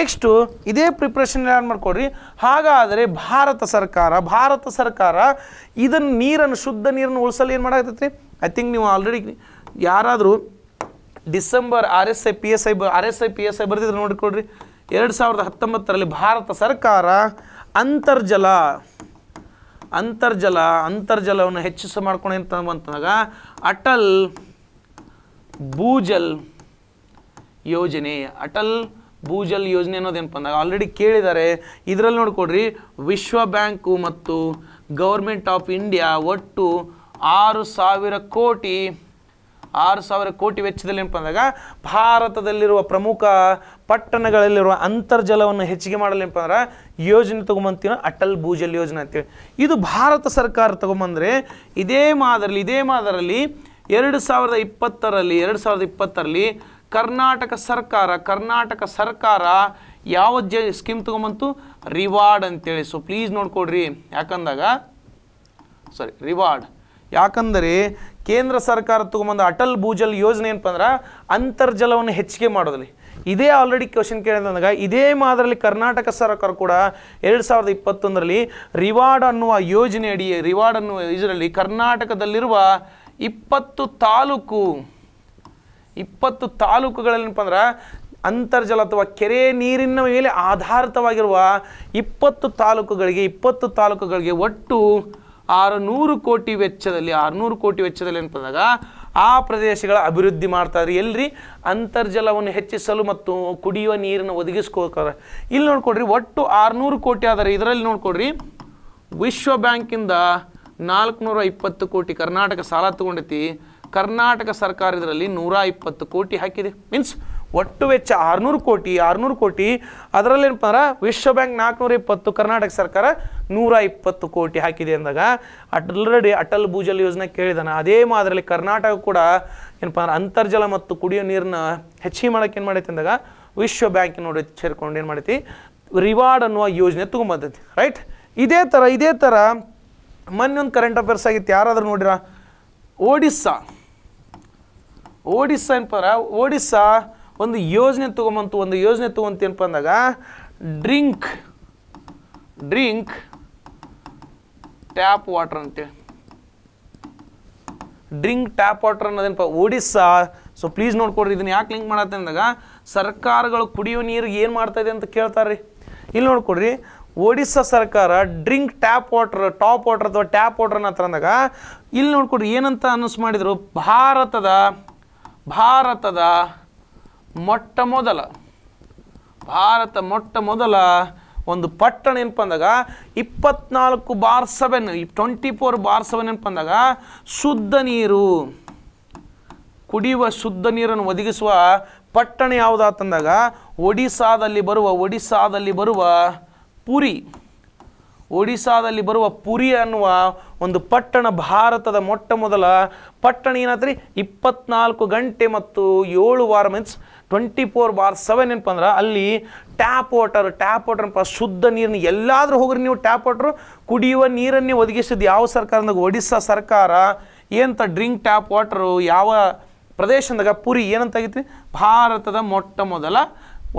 ನೆಕ್ಸ್ಟು ಇದೇ ಪ್ರಿಪ್ರೇಷನ್ ಏನು ಮಾಡ್ಕೊಡ್ರಿ ಹಾಗಾದರೆ ಭಾರತ ಸರ್ಕಾರ ಭಾರತ ಸರ್ಕಾರ ಇದನ್ನು ನೀರನ್ನು ಶುದ್ಧ ನೀರನ್ನು ಉಳಿಸಲು ಏನು ಮಾಡಾಕತ್ತೈತಿ ಐ ಥಿಂಕ್ ನೀವು ಆಲ್ರೆಡಿ ಯಾರಾದರೂ December R S I P S I ಬ R S I P S I ಬರೆದಿದ್ರೆ ನೋಡಿಕೊಡ್ರಿ ಎರಡು ಸಾವಿರದ ಹತ್ತೊಂಬತ್ತರಲ್ಲಿ ಭಾರತ ಸರ್ಕಾರ ಅಂತರ್ಜಲ ಅಂತರ್ಜಲ ಅಂತರ್ಜಲವನ್ನು ಹೆಚ್ಚಿಸ ಮಾಡ್ಕೊಂಡು ಅಂತಂದಾಗ ಅಟಲ್ ಭೂಜಲ್ ಯೋಜನೆ ಅಟಲ್ ಭೂಜಲ್ ಯೋಜನೆ ಅನ್ನೋದೇನಪ್ಪ ಅಂದಾಗ ಆಲ್ರೆಡಿ ಕೇಳಿದ್ದಾರೆ ಇದರಲ್ಲಿ ನೋಡಿಕೊಡ್ರಿ ವಿಶ್ವ ಬ್ಯಾಂಕು ಮತ್ತು ಗೌರ್ಮೆಂಟ್ ಆಫ್ ಇಂಡಿಯಾ ಒಟ್ಟು ಆರು ಸಾವಿರ ಕೋಟಿ ಆರು ಸಾವಿರ ಕೋಟಿ ವೆಚ್ಚದಲ್ಲಿ ಏನಪ್ಪ ಅಂದಾಗ ಭಾರತದಲ್ಲಿರುವ ಪ್ರಮುಖ ಪಟ್ಟಣಗಳಲ್ಲಿರುವ ಅಂತರ್ಜಲವನ್ನು ಹೆಚ್ಚಿಗೆ ಮಾಡಲು ಏನಪ್ಪ ಅಂದ್ರೆ ಯೋಜನೆ ತಗೊಂಬಂತೀವಿ ಅಟಲ್ ಭೂಜಲ್ ಯೋಜನೆ ಅಂತೇಳಿ ಇದು ಭಾರತ ಸರ್ಕಾರ ತೊಗೊಂಬಂದರೆ ಇದೇ ಮಾದರಲ್ಲಿ ಇದೇ ಮಾದರಲ್ಲಿ ಎರಡು ಸಾವಿರದ ಇಪ್ಪತ್ತರಲ್ಲಿ ಎರಡು ಸಾವಿರದ ಇಪ್ಪತ್ತರಲ್ಲಿ ಕರ್ನಾಟಕ ಸರ್ಕಾರ ಕರ್ನಾಟಕ ಸರ್ಕಾರ ಯಾವ ಜ ಸ್ಕೀಮ್ ತೊಗೊಂಬಂತು ರಿವಾರ್ಡ್ ಅಂತೇಳಿ ಸೊ ಪ್ಲೀಸ್ ನೋಡ್ಕೊಡ್ರಿ ಯಾಕಂದಾಗ ಸಾರಿ ರಿವಾರ್ಡ್ ಯಾಕಂದರೆ ಕೇಂದ್ರ ಸರ್ಕಾರ ತಗೊಂಬಂದು ಅಟಲ್ ಭೂಜಲ್ ಯೋಜನೆ ಏನಪ್ಪ ಅಂದ್ರೆ ಅಂತರ್ಜಲವನ್ನು ಹೆಚ್ಚಿಗೆ ಮಾಡೋದಲ್ಲಿ ಇದೇ ಆಲ್ರೆಡಿ ಕ್ವಶನ್ ಕೇಳಿದಾಗ ಇದೇ ಮಾದರಿಯಲ್ಲಿ ಕರ್ನಾಟಕ ಸರ್ಕಾರ ಕೂಡ ಎರಡು ಸಾವಿರದ ಇಪ್ಪತ್ತೊಂದರಲ್ಲಿ ರಿವಾರ್ಡ್ ಅನ್ನುವ ಯೋಜನೆ ಅಡಿ ರಿವಾರ್ಡ್ ಅನ್ನುವ ಇದರಲ್ಲಿ ಕರ್ನಾಟಕದಲ್ಲಿರುವ ಇಪ್ಪತ್ತು ತಾಲೂಕು ಇಪ್ಪತ್ತು ತಾಲೂಕುಗಳೇನಪ್ಪ ಅಂದ್ರೆ ಅಂತರ್ಜಲ ಅಥವಾ ಕೆರೆ ನೀರಿನ ಮೇಲೆ ಆಧಾರಿತವಾಗಿರುವ ಇಪ್ಪತ್ತು ತಾಲೂಕುಗಳಿಗೆ ಇಪ್ಪತ್ತು ತಾಲೂಕುಗಳಿಗೆ ಒಟ್ಟು ಆರುನೂರು ಕೋಟಿ ವೆಚ್ಚದಲ್ಲಿ ಆರುನೂರು ಕೋಟಿ ವೆಚ್ಚದಲ್ಲಿ ಅಂತಂದಾಗ ಆ ಪ್ರದೇಶಗಳ ಅಭಿವೃದ್ಧಿ ಮಾಡ್ತಾರೆ ಎಲ್ರಿ ಅಂತರ್ಜಲವನ್ನು ಹೆಚ್ಚಿಸಲು ಮತ್ತು ಕುಡಿಯುವ ನೀರನ್ನು ಒದಗಿಸ್ಕೋತಾರೆ ಇಲ್ಲಿ ನೋಡ್ಕೊಡ್ರಿ ಒಟ್ಟು ಆರುನೂರು ಕೋಟಿ ಆದರೆ ಇದರಲ್ಲಿ ನೋಡ್ಕೊಡ್ರಿ ವಿಶ್ವ ಬ್ಯಾಂಕಿಂದ ನಾಲ್ಕುನೂರ ಇಪ್ಪತ್ತು ಕೋಟಿ ಕರ್ನಾಟಕ ಸಾಲ ತಗೊಂಡೈತಿ ಕರ್ನಾಟಕ ಸರ್ಕಾರ ಇದರಲ್ಲಿ ನೂರ ಇಪ್ಪತ್ತು ಕೋಟಿ ಹಾಕಿದೆ ಮೀನ್ಸ್ ಒಟ್ಟು ವೆಚ್ಚ ಆರ್ನೂರು ಕೋಟಿ ಆರುನೂರು ಕೋಟಿ ಅದರಲ್ಲಿ ಅಂದ್ರೆ ವಿಶ್ವ ಬ್ಯಾಂಕ್ ನಾಲ್ಕುನೂರ ಇಪ್ಪತ್ತು ಕರ್ನಾಟಕ ಸರ್ಕಾರ ನೂರ ಇಪ್ಪತ್ತು ಕೋಟಿ ಹಾಕಿದೆ ಅಂದಾಗ ಆಲ್ರೆಡಿ ಅಟಲ್ ಭೂಜಲ್ ಯೋಜನೆ ಕೇಳಿದಾನೆ ಅದೇ ಮಾದರಿಯಲ್ಲಿ ಕರ್ನಾಟಕ ಕೂಡ ಏನಪ್ಪ ಅಂದ್ರೆ ಅಂತರ್ಜಲ ಮತ್ತು ಕುಡಿಯೋ ನೀರನ್ನ ಹೆಚ್ಚಿಗೆ ಮಾಡೋಕೆ ಏನು ಮಾಡೈತಿ ಅಂದಾಗ ವಿಶ್ವ ಬ್ಯಾಂಕ್ ನೋಡಿ ಸೇರ್ಕೊಂಡು ಏನು ಮಾಡೈತಿ ರಿವಾರ್ಡ್ ಅನ್ನುವ ಯೋಜನೆ ತಗೊಂಬಂದೈತಿ ರೈಟ್ ಇದೇ ಥರ ಇದೇ ಥರ ಮೊನ್ನೊಂದು ಕರೆಂಟ್ ಅಫೇರ್ಸ್ ಆಗಿತ್ತು ಯಾರಾದರೂ ನೋಡಿರ ಓಡಿಸ್ಸಾ ಓಡಿಸ್ಸಾ ಏನಪ್ಪ ಒಡಿಸ್ಸಾ ಒಂದು ಯೋಜನೆ ತಗೊಂಬಂತು ಒಂದು ಯೋಜನೆ ತಗೊಂತೇನಪ್ಪ ಅಂದಾಗ ಡ್ರಿಂಕ್ ಡ್ರಿಂಕ್ ಟ್ಯಾಪ್ ವಾಟರ್ ಅಂತೇಳಿ ಡ್ರಿಂಕ್ ಟ್ಯಾಪ್ ವಾಟರ್ ಅನ್ನೋದೇನಪ್ಪ ಒಡಿಸ್ಸಾ ಸೊ ಪ್ಲೀಸ್ ನೋಡ್ಕೊಡ್ರಿ ಇದನ್ನ ಯಾಕೆ ಲಿಂಕ್ ಮಾಡತ್ತೆ ಅಂದಾಗ ಸರ್ಕಾರಗಳು ಕುಡಿಯೋ ನೀರಿಗೆ ಏನು ಇದೆ ಅಂತ ಕೇಳ್ತಾರೆ ಇಲ್ಲಿ ನೋಡ್ಕೊಡ್ರಿ ಒಡಿಸ್ಸಾ ಸರ್ಕಾರ drink tap water tap water ಅಥವಾ ಟ್ಯಾಪ್ ವಾಟರ್ನ ಹತ್ರ ಅಂದಾಗ ಇಲ್ಲಿ ನೋಡ್ಕೊಡ್ರಿ ಏನಂತ ಅನೌನ್ಸ್ ಮಾಡಿದರು ಭಾರತದ ಭಾರತದ ಮೊಟ್ಟ ಮೊದಲ ಭಾರತ ಮೊಟ್ಟ ಮೊದಲ ಒಂದು ಪಟ್ಟಣ ಏನಪ್ಪ ಅಂದಾಗ ಇಪ್ಪತ್ನಾಲ್ಕು bar seven twenty four bar seven ಏನಪ್ಪ ಅಂದಾಗ ಶುದ್ಧ ನೀರು ಕುಡಿಯುವ ಶುದ್ಧ ನೀರನ್ನು ಒದಗಿಸುವ ಪಟ್ಟಣ ಯಾವುದಾತಂದಾಗ ಒಡಿಸಾದಲ್ಲಿ ಬರುವ ಒಡಿಸಾದಲ್ಲಿ ಬರುವ ಪುರಿ ಒಡಿಸಾದಲ್ಲಿ ಬರುವ ಪುರಿ ಅನ್ನುವ ಒಂದು ಪಟ್ಟಣ ಭಾರತದ ಮೊಟ್ಟ ಮೊದಲ ಪಟ್ಟಣ ಏನಾದ್ರಿ ಇಪ್ಪತ್ನಾಲ್ಕು ಗಂಟೆ ಮತ್ತು ಏಳು ವಾರ means twenty four bar seven ಏನಪ್ಪ ಅಲ್ಲಿ ಟ್ಯಾಪ್ ವಾಟರ್ ಟ್ಯಾಪ್ ವಾಟರ್ ಅಂತ ಶುದ್ಧ ನೀರನ್ನ ಎಲ್ಲಾದರೂ ಹೋಗ್ರಿ ನೀವು ಟ್ಯಾಪ್ ವಾಟರ್ ಕುಡಿಯುವ ನೀರನ್ನೇ ಒದಗಿಸಿದ್ದು ಯಾವ ಸರ್ಕಾರದಾಗ ಒಡಿಸ್ಸಾ ಸರ್ಕಾರ ಏನಂತ ಡ್ರಿಂಕ್ ಟ್ಯಾಪ್ ವಾಟರು ಯಾವ ಪ್ರದೇಶದಾಗ ಪುರಿ ಏನಂತಾಗೈತಿ ಭಾರತದ ಮೊಟ್ಟ ಮೊದಲ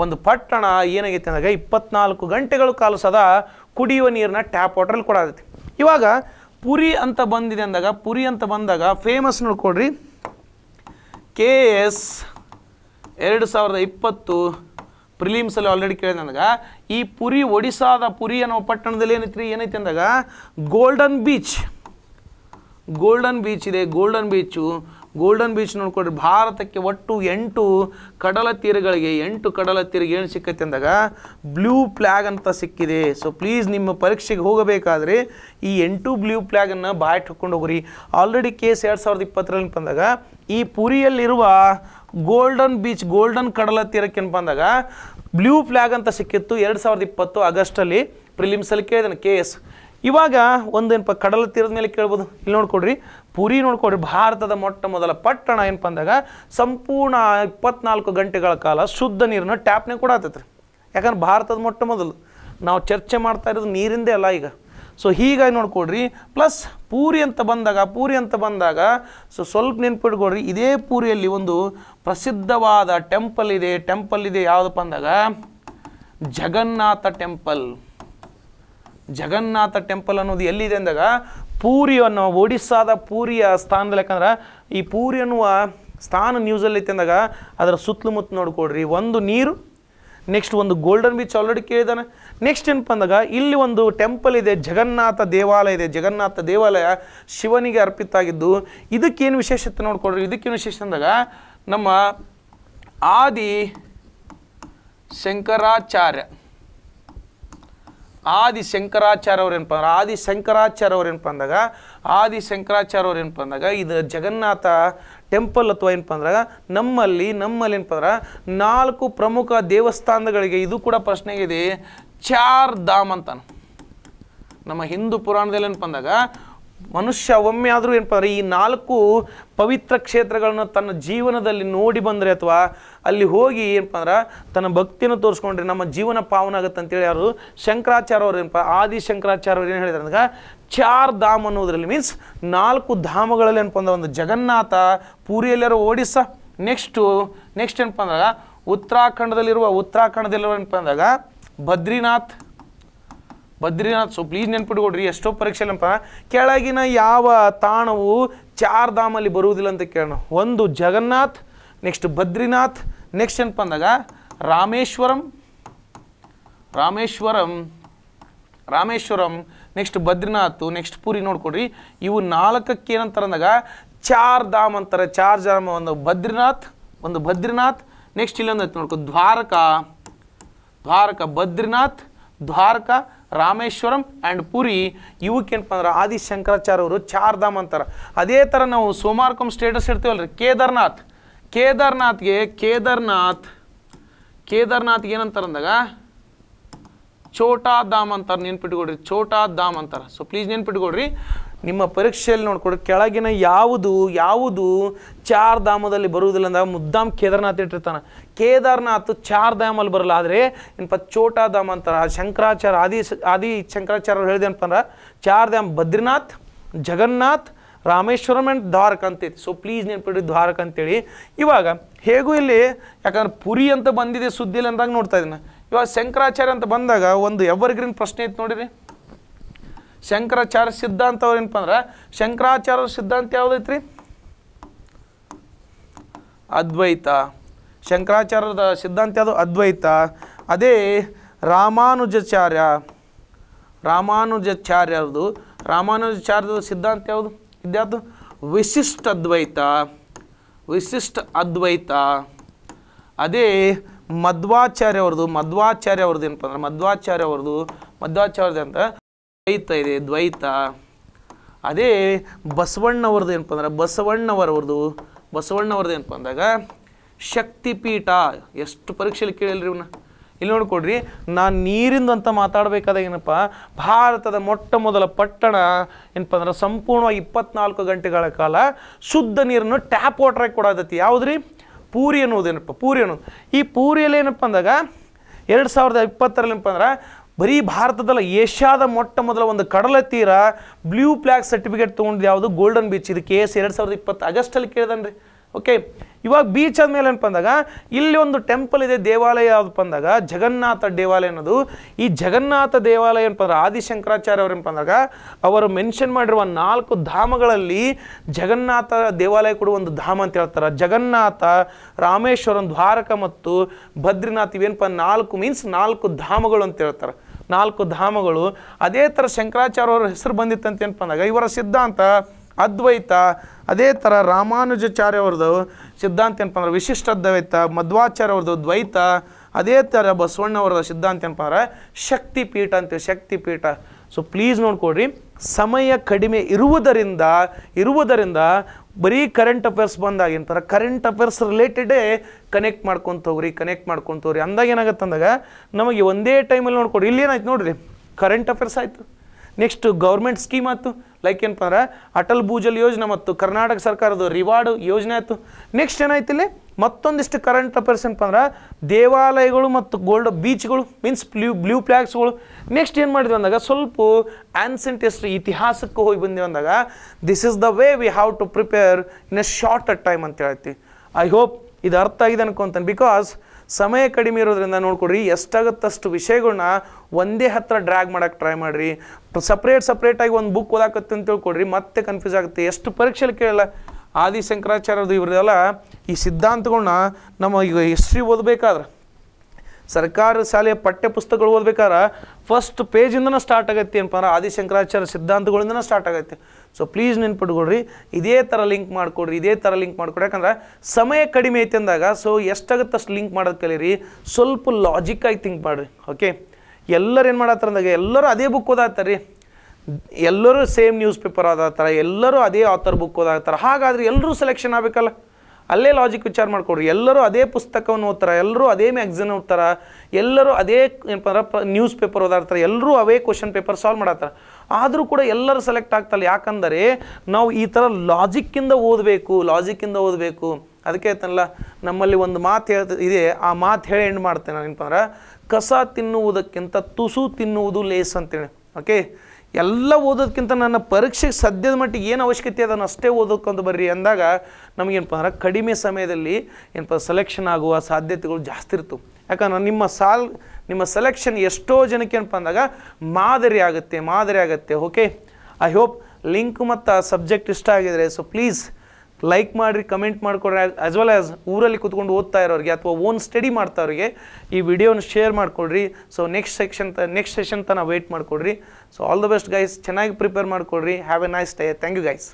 ಒಂದು ಪಟ್ಟಣ ಏನಾಗೈತೆ ಅಂದಾಗ ಇಪ್ಪತ್ನಾಲ್ಕು ಗಂಟೆಗಳು ಕಾಲ ಸದಾ ಕುಡಿಯುವ ನೀರನ್ನ ಟ್ಯಾಪ್ ವಾಟ್ರಲ್ಲಿ ಕೊಡಾಗೈತಿ ಇವಾಗ ಪುರಿ ಅಂತ ಬಂದಿದೆ ಅಂದಾಗ ಪುರಿ ಅಂತ ಬಂದಾಗ ಫೇಮಸ್ ನೋಡ್ಕೊಡ್ರಿ ಕೆ ಎಸ್ ಎರಡು ಸಾವಿರದ ಇಪ್ಪತ್ತು ಪ್ರಿಲಿಮ್ಸಲ್ಲಿ ಆಲ್ರೆಡಿ ಕೇಳಿದೆ ನನಗೆ ಈ ಪುರಿ ಒಡಿಸಾದ ಪುರಿ ಅನ್ನೋ ಪಟ್ಟಣದಲ್ಲಿ ಏನೈತ್ರಿ ಏನೈತೆ ಅಂದಾಗ ಗೋಲ್ಡನ್ ಬೀಚ್ ಗೋಲ್ಡನ್ ಬೀಚ್ ಇದೆ ಗೋಲ್ಡನ್ ಬೀಚು ಗೋಲ್ಡನ್ ಬೀಚ್ ನೋಡ್ಕೊಡ್ರಿ ಭಾರತಕ್ಕೆ ಒಟ್ಟು ಎಂಟು ಕಡಲ ತೀರಗಳಿಗೆ ಎಂಟು ಕಡಲ ತೀರಿಗೆ ಏನು ಸಿಕ್ಕೈತೆ ಅಂದಾಗ ಬ್ಲೂ ಫ್ಲ್ಯಾಗ್ ಅಂತ ಸಿಕ್ಕಿದೆ ಸೊ ಪ್ಲೀಸ್ ನಿಮ್ಮ ಪರೀಕ್ಷೆಗೆ ಹೋಗಬೇಕಾದ್ರೆ ಈ ಎಂಟು ಬ್ಲೂ ಫ್ಲ್ಯಾಗನ್ನು ಬಾಯಿಟ್ ಹೋಗ್ರಿ ಆಲ್ರೆಡಿ ಕೇಸ್ ಎರಡು ಸಾವಿರದ ಇಪ್ಪತ್ತರಲ್ಲಿ ಬಂದಾಗ ಈ ಪುರಿಯಲ್ಲಿರುವ ಗೋಲ್ಡನ್ ಬೀಚ್ ಗೋಲ್ಡನ್ ಕಡಲ ತೀರಕ್ಕೆ ಬಂದಾಗ ಬ್ಲೂ ಫ್ಲ್ಯಾಗ್ ಅಂತ ಸಿಕ್ಕಿತ್ತು ಎರಡು ಸಾವಿರದ ಇಪ್ಪತ್ತು ಆಗಸ್ಟಲ್ಲಿ ಪ್ರಿಲಿಮ್ಸಲ್ಲಿ ಕೇಳಿದ್ದಾನೆ ಕೆ ಎಸ್ ಇವಾಗ ಒಂದೇನಪ್ಪ ಕಡಲ ತೀರದ ಮೇಲೆ ಕೇಳ್ಬೋದು ಇಲ್ಲಿ ನೋಡ್ಕೊಡ್ರಿ ಪುರಿ ನೋಡ್ಕೊಡ್ರಿ ಭಾರತದ ಮೊಟ್ಟ ಮೊದಲ ಪಟ್ಟಣ ಏನಪ್ಪ ಅಂದಾಗ ಸಂಪೂರ್ಣ ಇಪ್ಪತ್ನಾಲ್ಕು ಗಂಟೆಗಳ ಕಾಲ ಶುದ್ಧ ನೀರನ್ನ ಟ್ಯಾಪ್ನೇ ಕೂಡ ಆತೈತ್ರಿ ಯಾಕಂದ್ರೆ ಭಾರತದ ಮೊಟ್ಟ ಮೊದಲು ನಾವು ಚರ್ಚೆ ಮಾಡ್ತಾ ಇರೋದು ನೀರಿಂದೇ ಅಲ್ಲ ಈಗ ಸೊ ಹೀಗಾಗಿ ನೋಡ್ಕೊಡ್ರಿ ಪ್ಲಸ್ ಪೂರಿ ಅಂತ ಬಂದಾಗ ಪೂರಿ ಅಂತ ಬಂದಾಗ ಸೊ ಸ್ವಲ್ಪ ನೆನ್ಪಿಟ್ಕೊಡ್ರಿ ಇದೇ ಪೂರಿಯಲ್ಲಿ ಒಂದು ಪ್ರಸಿದ್ಧವಾದ ಟೆಂಪಲ್ ಇದೆ ಟೆಂಪಲ್ ಇದೆ ಯಾವುದಪ್ಪ ಅಂದಾಗ ಜಗನ್ನಾಥ ಟೆಂಪಲ್ ಜಗನ್ನಾಥ ಟೆಂಪಲ್ ಅನ್ನೋದು ಎಲ್ಲಿದೆ ಅಂದಾಗ ಪೂರಿ ಅನ್ನೋ ಒಡಿಸ್ಸಾದ ಪೂರಿಯ ಸ್ಥಾನದಲ್ಲಿ ಯಾಕಂದ್ರೆ ಈ ಪೂರಿ ಅನ್ನುವ ಸ್ಥಾನ ನ್ಯೂಸಲ್ಲಿ ಐತೆ ಅಂದಾಗ ಅದರ ಸುತ್ತಲುಮುತ್ತ ನೋಡ್ಕೊಡ್ರಿ ಒಂದು ನೀರು ನೆಕ್ಸ್ಟ್ ಒಂದು ಗೋಲ್ಡನ್ ಬೀಚ್ ಆಲ್ರೆಡಿ ಕೇಳಿದಾನೆ ನೆಕ್ಸ್ಟ್ ಏನಪ್ಪ ಅಂದಾಗ ಇಲ್ಲಿ ಒಂದು ಟೆಂಪಲ್ ಇದೆ ಜಗನ್ನಾಥ ದೇವಾಲಯ ಇದೆ ಜಗನ್ನಾಥ ದೇವಾಲಯ ಶಿವನಿಗೆ ಅರ್ಪಿತ ಆಗಿದ್ದು ಇದಕ್ಕೇನು ವಿಶೇಷತೆ ನೋಡ್ಕೊಳ್ರಿ ಇದಕ್ಕೇನು ವಿಶೇಷ ಅಂದಾಗ ನಮ್ಮ ಆದಿ ಶಂಕರಾಚಾರ್ಯ ಆದಿ ಶಂಕರಾಚಾರ್ಯ ಅವ್ರೇನಪ್ಪ ಅಂದ್ರೆ ಆದಿ ಶಂಕರಾಚಾರ್ಯ ಏನಪ್ಪ ಅಂದಾಗ ಆದಿ ಶಂಕರಾಚಾರ್ಯ ಏನಪ್ಪ ಅಂದಾಗ ಇದು ಜಗನ್ನಾಥ ಟೆಂಪಲ್ ಅಥವಾ ಏನಪ್ಪ ಅಂದಾಗ ನಮ್ಮಲ್ಲಿ ನಮ್ಮಲ್ಲಿ ಏನಪ್ಪ ಅಂದ್ರೆ ನಾಲ್ಕು ಪ್ರಮುಖ ದೇವಸ್ಥಾನಗಳಿಗೆ ಇದು ಕೂಡ ಪ್ರಶ್ನೆಗಿದೆ ಚಾರ್ ಧಾಮ್ ಅಂತಾನ ನಮ್ಮ ಹಿಂದೂ ಪುರಾಣದಲ್ಲಿ ಏನಪ್ಪ ಅಂದಾಗ ಮನುಷ್ಯ ಒಮ್ಮೆ ಆದರೂ ಏನಪ್ಪ ಅಂದರೆ ಈ ನಾಲ್ಕು ಪವಿತ್ರ ಕ್ಷೇತ್ರಗಳನ್ನು ತನ್ನ ಜೀವನದಲ್ಲಿ ನೋಡಿ ಬಂದರೆ ಅಥವಾ ಅಲ್ಲಿ ಹೋಗಿ ಏನಪ್ಪ ಅಂದ್ರೆ ತನ್ನ ಭಕ್ತಿಯನ್ನು ತೋರಿಸ್ಕೊಂಡ್ರೆ ನಮ್ಮ ಜೀವನ ಪಾವನ ಆಗುತ್ತೆ ಅಂತೇಳಿ ಯಾರು ಶಂಕರಾಚಾರ್ಯ ಅವರು ಏನಪ್ಪ ಆದಿ ಶಂಕರಾಚಾರ್ಯ ಅವರು ಏನು ಹೇಳಿದ್ರು ಅಂದ್ರೆ ಚಾರ್ ಧಾಮ್ ಅನ್ನೋದ್ರಲ್ಲಿ ಮೀನ್ಸ್ ನಾಲ್ಕು ಧಾಮಗಳಲ್ಲಿ ಏನಪ್ಪ ಅಂದ್ರೆ ಒಂದು ಜಗನ್ನಾಥ ಪೂರಿಯಲ್ಲಿರೋ ಒಡಿಸ್ಸಾ ನೆಕ್ಸ್ಟು ನೆಕ್ಸ್ಟ್ ಏನಪ್ಪ ಅಂದಾಗ ಉತ್ತರಾಖಂಡದಲ್ಲಿರುವ ಉತ್ತರಾಖಂಡದಲ್ಲಿರುವ ಏನಪ್ಪ ಅಂದಾಗ ಬದ್ರಿನಾಥ್ ಬದ್ರಿನಾಥ್ ಸೊ ಪ್ಲೀಸ್ ನೆನ್ಪಿಟ್ಕೊಡ್ರಿ ಎಷ್ಟೋ ಪರೀಕ್ಷೆಲ್ಲಪ್ಪ ಕೆಳಗಿನ ಯಾವ ತಾಣವು ಚಾರ್ ಧಾಮಲ್ಲಿ ಬರುವುದಿಲ್ಲ ಅಂತ ಕೇಳೋಣ ಒಂದು ಜಗನ್ನಾಥ್ ನೆಕ್ಸ್ಟ್ ಬದ್ರಿನಾಥ್ ನೆಕ್ಸ್ಟ್ ಏನಪ್ಪ ಅಂದಾಗ ರಾಮೇಶ್ವರಂ ರಾಮೇಶ್ವರಂ ರಾಮೇಶ್ವರಂ ನೆಕ್ಸ್ಟ್ ಬದ್ರಿನಾಥ್ ನೆಕ್ಸ್ಟ್ ಪೂರಿ ನೋಡ್ಕೊಡ್ರಿ ಇವು ನಾಲ್ಕಕ್ಕೆ ಏನಂತಾರೆ ಅಂದಾಗ ಚಾರ್ ಧಾಮ್ ಅಂತಾರೆ ಚಾರ್ ಧಾಮ ಒಂದು ಬದ್ರಿನಾಥ್ ಒಂದು ಬದ್ರಿನಾಥ್ ನೆಕ್ಸ್ಟ್ ಇಲ್ಲೊಂದು ನೋಡ್ಕೊ ದ್ವಾರಕಾ ದ್ವಾರಕ ಬದ್ರಿನಾಥ್ ದ್ವಾರಕ ರಾಮೇಶ್ವರಂ ಆ್ಯಂಡ್ ಪುರಿ ಇವಕ್ಕೇನಪ್ಪ ಅಂದ್ರೆ ಅವರು ಚಾರ್ಧಾಮ್ ಅಂತಾರೆ ಅದೇ ಥರ ನಾವು ಸೋಮಾರ್ಕಂ ಸ್ಟೇಟಸ್ ಇರ್ತೀವಲ್ಲ ರೀ ಕೇದಾರ್ನಾಥ್ ಕೇದಾರ್ನಾಥ್ಗೆ ಕೇದಾರ್ನಾಥ್ ಕೇದಾರ್ನಾಥ್ಗೆ ಏನಂತಾರೆ ಅಂದಾಗ ಛೋಟಾ ಧಾಮ್ ಅಂತಾರೆ ನೆನ್ಪಿಟ್ಕೊಡ್ರಿ ಛೋಟಾ ಧಾಮ್ ಅಂತಾರೆ ಸೊ ಪ್ಲೀಸ್ ನೆನ್ಪಿಟ್ಕೊಡ್ರಿ ನಿಮ್ಮ ಪರೀಕ್ಷೆಯಲ್ಲಿ ನೋಡ್ಕೊಡಿ ಕೆಳಗಿನ ಯಾವುದು ಯಾವುದು ಚಾರ್ ಧಾಮದಲ್ಲಿ ಬರುವುದಿಲ್ಲ ಅಂದಾಗ ಮುದ್ದಾಮ್ ಕೇದಾರನಾಥ್ ಇಟ್ಟಿರ್ತಾನೆ ಕೇದಾರ್ನಾಥ್ ಚಾರ್ ಧಾಮಲ್ಲಿ ಬರಲ್ಲ ಆದರೆ ಏನಪ್ಪ ಚೋಟಾ ಧಾಮ ಅಂತಾರೆ ಶಂಕರಾಚಾರ್ಯ ಆದಿ ಆದಿ ಶಂಕರಾಚಾರ್ಯರು ಹೇಳಿದೆ ಅಂದ್ರೆ ಚಾರ್ ಧಾಮ್ ಬದ್ರಿನಾಥ್ ಜಗನ್ನಾಥ್ ರಾಮೇಶ್ವರಂ ಆ್ಯಂಡ್ ದ್ವಾರಕ ಅಂತೈತಿ ಸೊ ಪ್ಲೀಸ್ ನೆನ್ಪಿಡಿ ದ್ವಾರಕ ಅಂತೇಳಿ ಇವಾಗ ಹೇಗೂ ಇಲ್ಲಿ ಯಾಕಂದ್ರೆ ಪುರಿ ಅಂತ ಬಂದಿದೆ ಸುದ್ದಿಲ್ಲ ಅಂದಾಗ ನೋಡ್ತಾ ಇದ್ದೀನಿ ಇವಾಗ ಶಂಕರಾಚಾರ್ಯ ಅಂತ ಬಂದಾಗ ಒಂದು ಎವರ್ಗ್ರೀನ್ ಪ್ರಶ್ನೆ ಐತೆ ನೋಡಿರಿ ಶಂಕರಾಚಾರ್ಯ ಸಿದ್ಧಾಂತ ಅವ್ರು ಏನಪ್ಪ ಅಂದ್ರೆ ಶಂಕರಾಚಾರ್ಯ ಸಿದ್ಧಾಂತ ಯಾವುದೈತ್ರಿ ಅದ್ವೈತ ಶಂಕರಾಚಾರ್ಯದ ಸಿದ್ಧಾಂತ ಯಾವುದು ಅದ್ವೈತ ಅದೇ ರಾಮಾನುಜಾಚಾರ್ಯ ರಾಮಾನುಜಾಚಾರ್ಯರದು ರಾಮಾನುಜಾಚಾರ್ಯದ ಸಿದ್ಧಾಂತ ಯಾವುದು ಇದ್ಯಾವುದು ವಿಶಿಷ್ಟ ಅದ್ವೈತ ವಿಶಿಷ್ಟ ಅದ್ವೈತ ಅದೇ ಮಧ್ವಾಚಾರ್ಯ ಅವ್ರದ್ದು ಮಧ್ವಾಚಾರ್ಯ ಅವ್ರದ್ದು ಏನಪ್ಪ ಅಂದ್ರೆ ಮಧ್ವಾಚಾರ್ಯ ಅವ್ರದ್ದು ಮಧ್ವಾಚಾರ್ಯದ ಅಂತ ದ್ವೈತ ಇದೆ ದ್ವೈತ ಅದೇ ಬಸವಣ್ಣವ್ರದ್ದು ಏನಪ್ಪ ಅಂದ್ರೆ ಬಸವಣ್ಣವರವ್ರದ್ದು ಬಸವಣ್ಣವ್ರದ್ದು ಏನಪ್ಪ ಅಂದಾಗ ಶಕ್ತಿಪೀಠ ಎಷ್ಟು ಪರೀಕ್ಷೆಯಲ್ಲಿ ಕೇಳಿಲ್ರಿ ಇವನ್ನ ಇಲ್ಲಿ ನೋಡ್ಕೊಡ್ರಿ ನಾನು ನೀರಿಂದ ಅಂತ ಮಾತಾಡಬೇಕಾದಾಗ ಏನಪ್ಪ ಭಾರತದ ಮೊಟ್ಟ ಮೊದಲ ಪಟ್ಟಣ ಏನಪ್ಪ ಅಂದ್ರೆ ಸಂಪೂರ್ಣವಾಗಿ ಇಪ್ಪತ್ನಾಲ್ಕು ಗಂಟೆಗಳ ಕಾಲ ಶುದ್ಧ ನೀರನ್ನು ಟ್ಯಾಪ್ ವಾಟ್ರಾಗಿ ಕೊಡತೈತಿ ಯಾವುದ್ರಿ ಪೂರಿ ಅನ್ನೋದು ಏನಪ್ಪ ಪೂರಿ ಅನ್ನೋದು ಈ ಪೂರಿಯಲ್ಲಿ ಏನಪ್ಪ ಅಂದಾಗ ಎರಡು ಸಾವಿರದ ಇಪ್ಪತ್ತರಲ್ಲಿ ಏನಪ್ಪ ಅಂದ್ರೆ ಬರೀ ಭಾರತದಲ್ಲ ಏಷ್ಯಾದ ಮೊಟ್ಟ ಮೊದಲ ಒಂದು ಕಡಲ ತೀರ ಬ್ಲೂ ಫ್ಲಾಗ್ ಸರ್ಟಿಫಿಕೇಟ್ ತೊಗೊಂಡು ಯಾವುದು ಗೋಲ್ಡನ್ ಬೀಚ್ ಇದು ಕೆ ಎಸ್ ಎರಡು ಸಾವಿರದ ಇಪ್ಪತ್ತು ಆಗಸ್ಟಲ್ಲಿ ಕೇಳಿದನ್ರಿ ಓಕೆ ಇವಾಗ ಬೀಚ್ ಆದಮೇಲೆ ಏನಪ್ಪ ಅಂದಾಗ ಇಲ್ಲಿ ಒಂದು ಟೆಂಪಲ್ ಇದೆ ದೇವಾಲಯ ಯಾವುದಪ್ಪ ಅಂದಾಗ ಜಗನ್ನಾಥ ದೇವಾಲಯ ಅನ್ನೋದು ಈ ಜಗನ್ನಾಥ ದೇವಾಲಯ ಏನಪ್ಪ ಅಂದ್ರೆ ಆದಿಶಂಕರಾಚಾರ್ಯ ಏನಪ್ಪ ಅಂದಾಗ ಅವರು ಮೆನ್ಷನ್ ಮಾಡಿರುವ ನಾಲ್ಕು ಧಾಮಗಳಲ್ಲಿ ಜಗನ್ನಾಥ ದೇವಾಲಯ ಕೂಡ ಒಂದು ಧಾಮ ಅಂತ ಹೇಳ್ತಾರೆ ಜಗನ್ನಾಥ ರಾಮೇಶ್ವರಂ ದ್ವಾರಕ ಮತ್ತು ಭದ್ರಿನಾಥ್ ಇವೇನಪ್ಪ ನಾಲ್ಕು ಮೀನ್ಸ್ ನಾಲ್ಕು ಧಾಮಗಳು ಅಂತ ಹೇಳ್ತಾರೆ ನಾಲ್ಕು ಧಾಮಗಳು ಅದೇ ಥರ ಶಂಕರಾಚಾರ್ಯವ್ರ ಹೆಸರು ಬಂದಿತ್ತಂತ ಏನಪ್ಪ ಅಂದಾಗ ಇವರ ಸಿದ್ಧಾಂತ ಅದ್ವೈತ ಅದೇ ಥರ ರಾಮಾನುಜಾಚಾರ್ಯ ಅವ್ರದ್ದು ಸಿದ್ಧಾಂತ ಏನಪ್ಪ ಅಂದ್ರೆ ವಿಶಿಷ್ಟ ದ್ವೈತ ಮಧ್ವಾಚಾರ್ಯ ಅವ್ರದ್ದು ದ್ವೈತ ಅದೇ ಥರ ಬಸವಣ್ಣವ್ರದ ಸಿದ್ಧಾಂತ ಏನಪ್ಪ ಅಂದ್ರೆ ಶಕ್ತಿಪೀಠ ಶಕ್ತಿ ಪೀಠ ಸೊ ಪ್ಲೀಸ್ ನೋಡ್ಕೊಡ್ರಿ ಸಮಯ ಕಡಿಮೆ ಇರುವುದರಿಂದ ಇರುವುದರಿಂದ ಬರೀ ಕರೆಂಟ್ ಅಫೇರ್ಸ್ ಬಂದಾಗ ಏನಂತಾರೆ ಕರೆಂಟ್ ಅಫೇರ್ಸ್ ರಿಲೇಟೆಡೇ ಕನೆಕ್ಟ್ ಮಾಡ್ಕೊತ ಹೋಗ್ರಿ ಕನೆಕ್ಟ್ ಹೋಗ್ರಿ ಅಂದಾಗ ಏನಾಗುತ್ತೆ ಅಂದಾಗ ನಮಗೆ ಒಂದೇ ಟೈಮಲ್ಲಿ ನೋಡ್ಕೊಡಿ ಇಲ್ಲಿ ಏನಾಯ್ತು ನೋಡ್ರಿ ಕರೆಂಟ್ ಅಫೇರ್ಸ್ ಆಯಿತು ನೆಕ್ಸ್ಟ್ ಗೌರ್ಮೆಂಟ್ ಸ್ಕೀಮ್ ಆಯ್ತು ಲೈಕ್ ಏನಪ್ಪ ಅಂದ್ರೆ ಅಟಲ್ ಭೂಜಲ್ ಯೋಜನೆ ಮತ್ತು ಕರ್ನಾಟಕ ಸರ್ಕಾರದ ರಿವಾರ್ಡ್ ಯೋಜನೆ ಆಯಿತು ನೆಕ್ಸ್ಟ್ ಏನಾಯ್ತು ಇಲ್ಲಿ ಮತ್ತೊಂದಿಷ್ಟು ಕರೆಂಟ್ ಅಫೇರ್ಸ್ ಏನಪ್ಪ ಅಂದ್ರೆ ದೇವಾಲಯಗಳು ಮತ್ತು ಗೋಲ್ಡ್ ಬೀಚ್ಗಳು ಮೀನ್ಸ್ ಬ್ಲೂ ಬ್ಲೂ ಫ್ಲ್ಯಾಗ್ಸ್ಗಳು ನೆಕ್ಸ್ಟ್ ಏನು ಮಾಡಿದ್ವಿ ಅಂದಾಗ ಸ್ವಲ್ಪ ಆನ್ಸೆಂಟ್ ಹಿಸ್ಟ್ರಿ ಇತಿಹಾಸಕ್ಕೆ ಹೋಗಿ ಬಂದಿವಿ ಅಂದಾಗ this is the way we have to prepare in a short at time ಅಂತ ಹೇಳ್ತೀವಿ ಐ ಹೋಪ್ ಇದು ಅರ್ಥ ಆಗಿದೆ ಅನ್ಕೊಂತಾನೆ ಬಿಕಾಸ್ ಸಮಯ ಕಡಿಮೆ ಇರೋದ್ರಿಂದ ನೋಡ್ಕೊಡ್ರಿ ಎಷ್ಟಾಗತ್ತಷ್ಟು ವಿಷಯಗಳನ್ನ ಒಂದೇ ಹತ್ರ ಡ್ರ್ಯಾಗ್ ಮಾಡೋಕ್ಕೆ ಟ್ರೈ ಮಾಡಿರಿ ಸಪ್ರೇಟ್ ಸಪ್ರೇಟಾಗಿ ಒಂದು ಬುಕ್ ಓದಾಕತ್ತೆ ಅಂತ ತಿಳ್ಕೊಡ್ರಿ ಮತ್ತೆ ಕನ್ಫ್ಯೂಸ್ ಆಗುತ್ತೆ ಎಷ್ಟು ಪರೀಕ್ಷೆಲಿ ಕೇಳಲ್ಲ ಆದಿ ಶಂಕರಾಚಾರ್ಯದು ಇವರೆಲ್ಲ ಈ ಸಿದ್ಧಾಂತಗಳನ್ನ ನಮ್ಮ ಈಗ ಹಿಸ್ಟ್ರಿ ಓದಬೇಕಾದ್ರೆ ಸರ್ಕಾರ ಶಾಲೆಯ ಪಠ್ಯ ಪುಸ್ತಕಗಳು ಓದಬೇಕಾದ್ರೆ ಫಸ್ಟ್ ಪೇಜಿಂದನೂ ಸ್ಟಾರ್ಟ್ ಆಗತ್ತೆ ಏನಪ್ಪ ಅಂದ್ರೆ ಶಂಕರಾಚಾರ್ಯ ಸಿದ್ಧಾಂತಗಳಿಂದನೇ ಸ್ಟಾರ್ಟ್ ಆಗತ್ತೆ ಸೊ ಪ್ಲೀಸ್ ನೆನ್ಪಿಟ್ಕೊಡ್ರಿ ಇದೇ ಥರ ಲಿಂಕ್ ಮಾಡಿಕೊಡ್ರಿ ಇದೇ ಥರ ಲಿಂಕ್ ಮಾಡಿಕೊಡ್ರಿ ಯಾಕಂದ್ರೆ ಸಮಯ ಕಡಿಮೆ ಐತೆ ಅಂದಾಗ ಸೊ ಎಷ್ಟಾಗುತ್ತೆ ಅಷ್ಟು ಲಿಂಕ್ ಮಾಡೋದು ಕಲೀರಿ ಸ್ವಲ್ಪ ಲಾಜಿಕ್ಕಾಗಿ ಥಿಂಕ್ ಮಾಡಿರಿ ಓಕೆ ಎಲ್ಲರೂ ಏನು ಅಂದಾಗ ಎಲ್ಲರೂ ಅದೇ ಬುಕ್ ರೀ ಎಲ್ಲರೂ ಸೇಮ್ ನ್ಯೂಸ್ ಪೇಪರ್ ಆದ ಥರ ಎಲ್ಲರೂ ಅದೇ ಆಥರ್ ಬುಕ್ ಓದೋ ಥರ ಹಾಗಾದರೆ ಎಲ್ಲರೂ ಸೆಲೆಕ್ಷನ್ ಆಗಬೇಕಲ್ಲ ಅಲ್ಲೇ ಲಾಜಿಕ್ ವಿಚಾರ ಮಾಡಿಕೊಡ್ರಿ ಎಲ್ಲರೂ ಅದೇ ಪುಸ್ತಕವನ್ನು ಓದ್ತಾರೆ ಎಲ್ಲರೂ ಅದೇ ಮ್ಯಾಗ್ಝಿನ್ ಓದ್ತಾರೆ ಎಲ್ಲರೂ ಅದೇ ಏನಪ್ಪ ಅಂದ್ರೆ ನ್ಯೂಸ್ ಪೇಪರ್ ಓದಾಡ್ತಾರೆ ಎಲ್ಲರೂ ಅವೇ ಕ್ವಶನ್ ಪೇಪರ್ ಸಾಲ್ವ್ ಮಾಡತ್ತಾರೆ ಆದರೂ ಕೂಡ ಎಲ್ಲರೂ ಸೆಲೆಕ್ಟ್ ಆಗ್ತಲ್ಲ ಯಾಕಂದರೆ ನಾವು ಈ ಥರ ಲಾಜಿಕ್ಕಿಂದ ಓದಬೇಕು ಲಾಜಿಕ್ಕಿಂದ ಓದಬೇಕು ಅದಕ್ಕೆ ಆಯ್ತಲ್ಲ ನಮ್ಮಲ್ಲಿ ಒಂದು ಮಾತು ಹೇಳ್ತ ಇದೆ ಆ ಮಾತು ಹೇಳಿ ಎಂಡ್ ಮಾಡ್ತೇನೆ ಏನಪ್ಪ ಅಂದ್ರೆ ಕಸ ತಿನ್ನುವುದಕ್ಕಿಂತ ತುಸು ತಿನ್ನುವುದು ಲೇಸ್ ಅಂತೇಳಿ ಓಕೆ ಎಲ್ಲ ಓದೋದಕ್ಕಿಂತ ನನ್ನ ಪರೀಕ್ಷೆಗೆ ಸದ್ಯದ ಮಟ್ಟಿಗೆ ಏನು ಅವಶ್ಯಕತೆ ಅದನ್ನು ಅಷ್ಟೇ ಓದೋಕ್ಕೊಂದು ಬರ್ರಿ ಅಂದಾಗ ನಮಗೇನಪ್ಪ ಅಂದ್ರೆ ಕಡಿಮೆ ಸಮಯದಲ್ಲಿ ಏನಪ್ಪ ಸೆಲೆಕ್ಷನ್ ಆಗುವ ಸಾಧ್ಯತೆಗಳು ಜಾಸ್ತಿ ಇರ್ತವೆ ಯಾಕಂದ್ರೆ ನಿಮ್ಮ ಸಾಲ್ ನಿಮ್ಮ ಸೆಲೆಕ್ಷನ್ ಎಷ್ಟೋ ಜನಕ್ಕೆ ಏನಪ್ಪ ಅಂದಾಗ ಮಾದರಿ ಆಗುತ್ತೆ ಮಾದರಿ ಆಗುತ್ತೆ ಓಕೆ ಐ ಹೋಪ್ ಲಿಂಕ್ ಮತ್ತು ಆ ಸಬ್ಜೆಕ್ಟ್ ಇಷ್ಟ ಆಗಿದರೆ ಸೊ ಪ್ಲೀಸ್ ಲೈಕ್ ಮಾಡಿರಿ ಕಮೆಂಟ್ ಮಾಡಿಕೊಡ್ರಿ ಆ್ಯಸ್ ವೆಲ್ ಆ್ಯಸ್ ಊರಲ್ಲಿ ಕೂತ್ಕೊಂಡು ಓದ್ತಾ ಇರೋರಿಗೆ ಅಥವಾ ಓನ್ ಸ್ಟಡಿ ಮಾಡ್ತಾ ಅವ್ರಿಗೆ ಈ ವಿಡಿಯೋನ ಶೇರ್ ಮಾಡಿಕೊಡ್ರಿ ಸೊ ನೆಕ್ಸ್ಟ್ ಸೆಕ್ಷನ್ ತ ನೆಕ್ಸ್ಟ್ ಸೆಷನ್ ತನಕ ವೆಯ್ಟ್ ಮಾಡಿಕೊಡ್ರಿ so all the best guys ಚೆನ್ನಾಗಿ ಪ್ರಿಪೇರ್ ಮಾಡಿಕೊಡ್ರಿ have a nice day thank you guys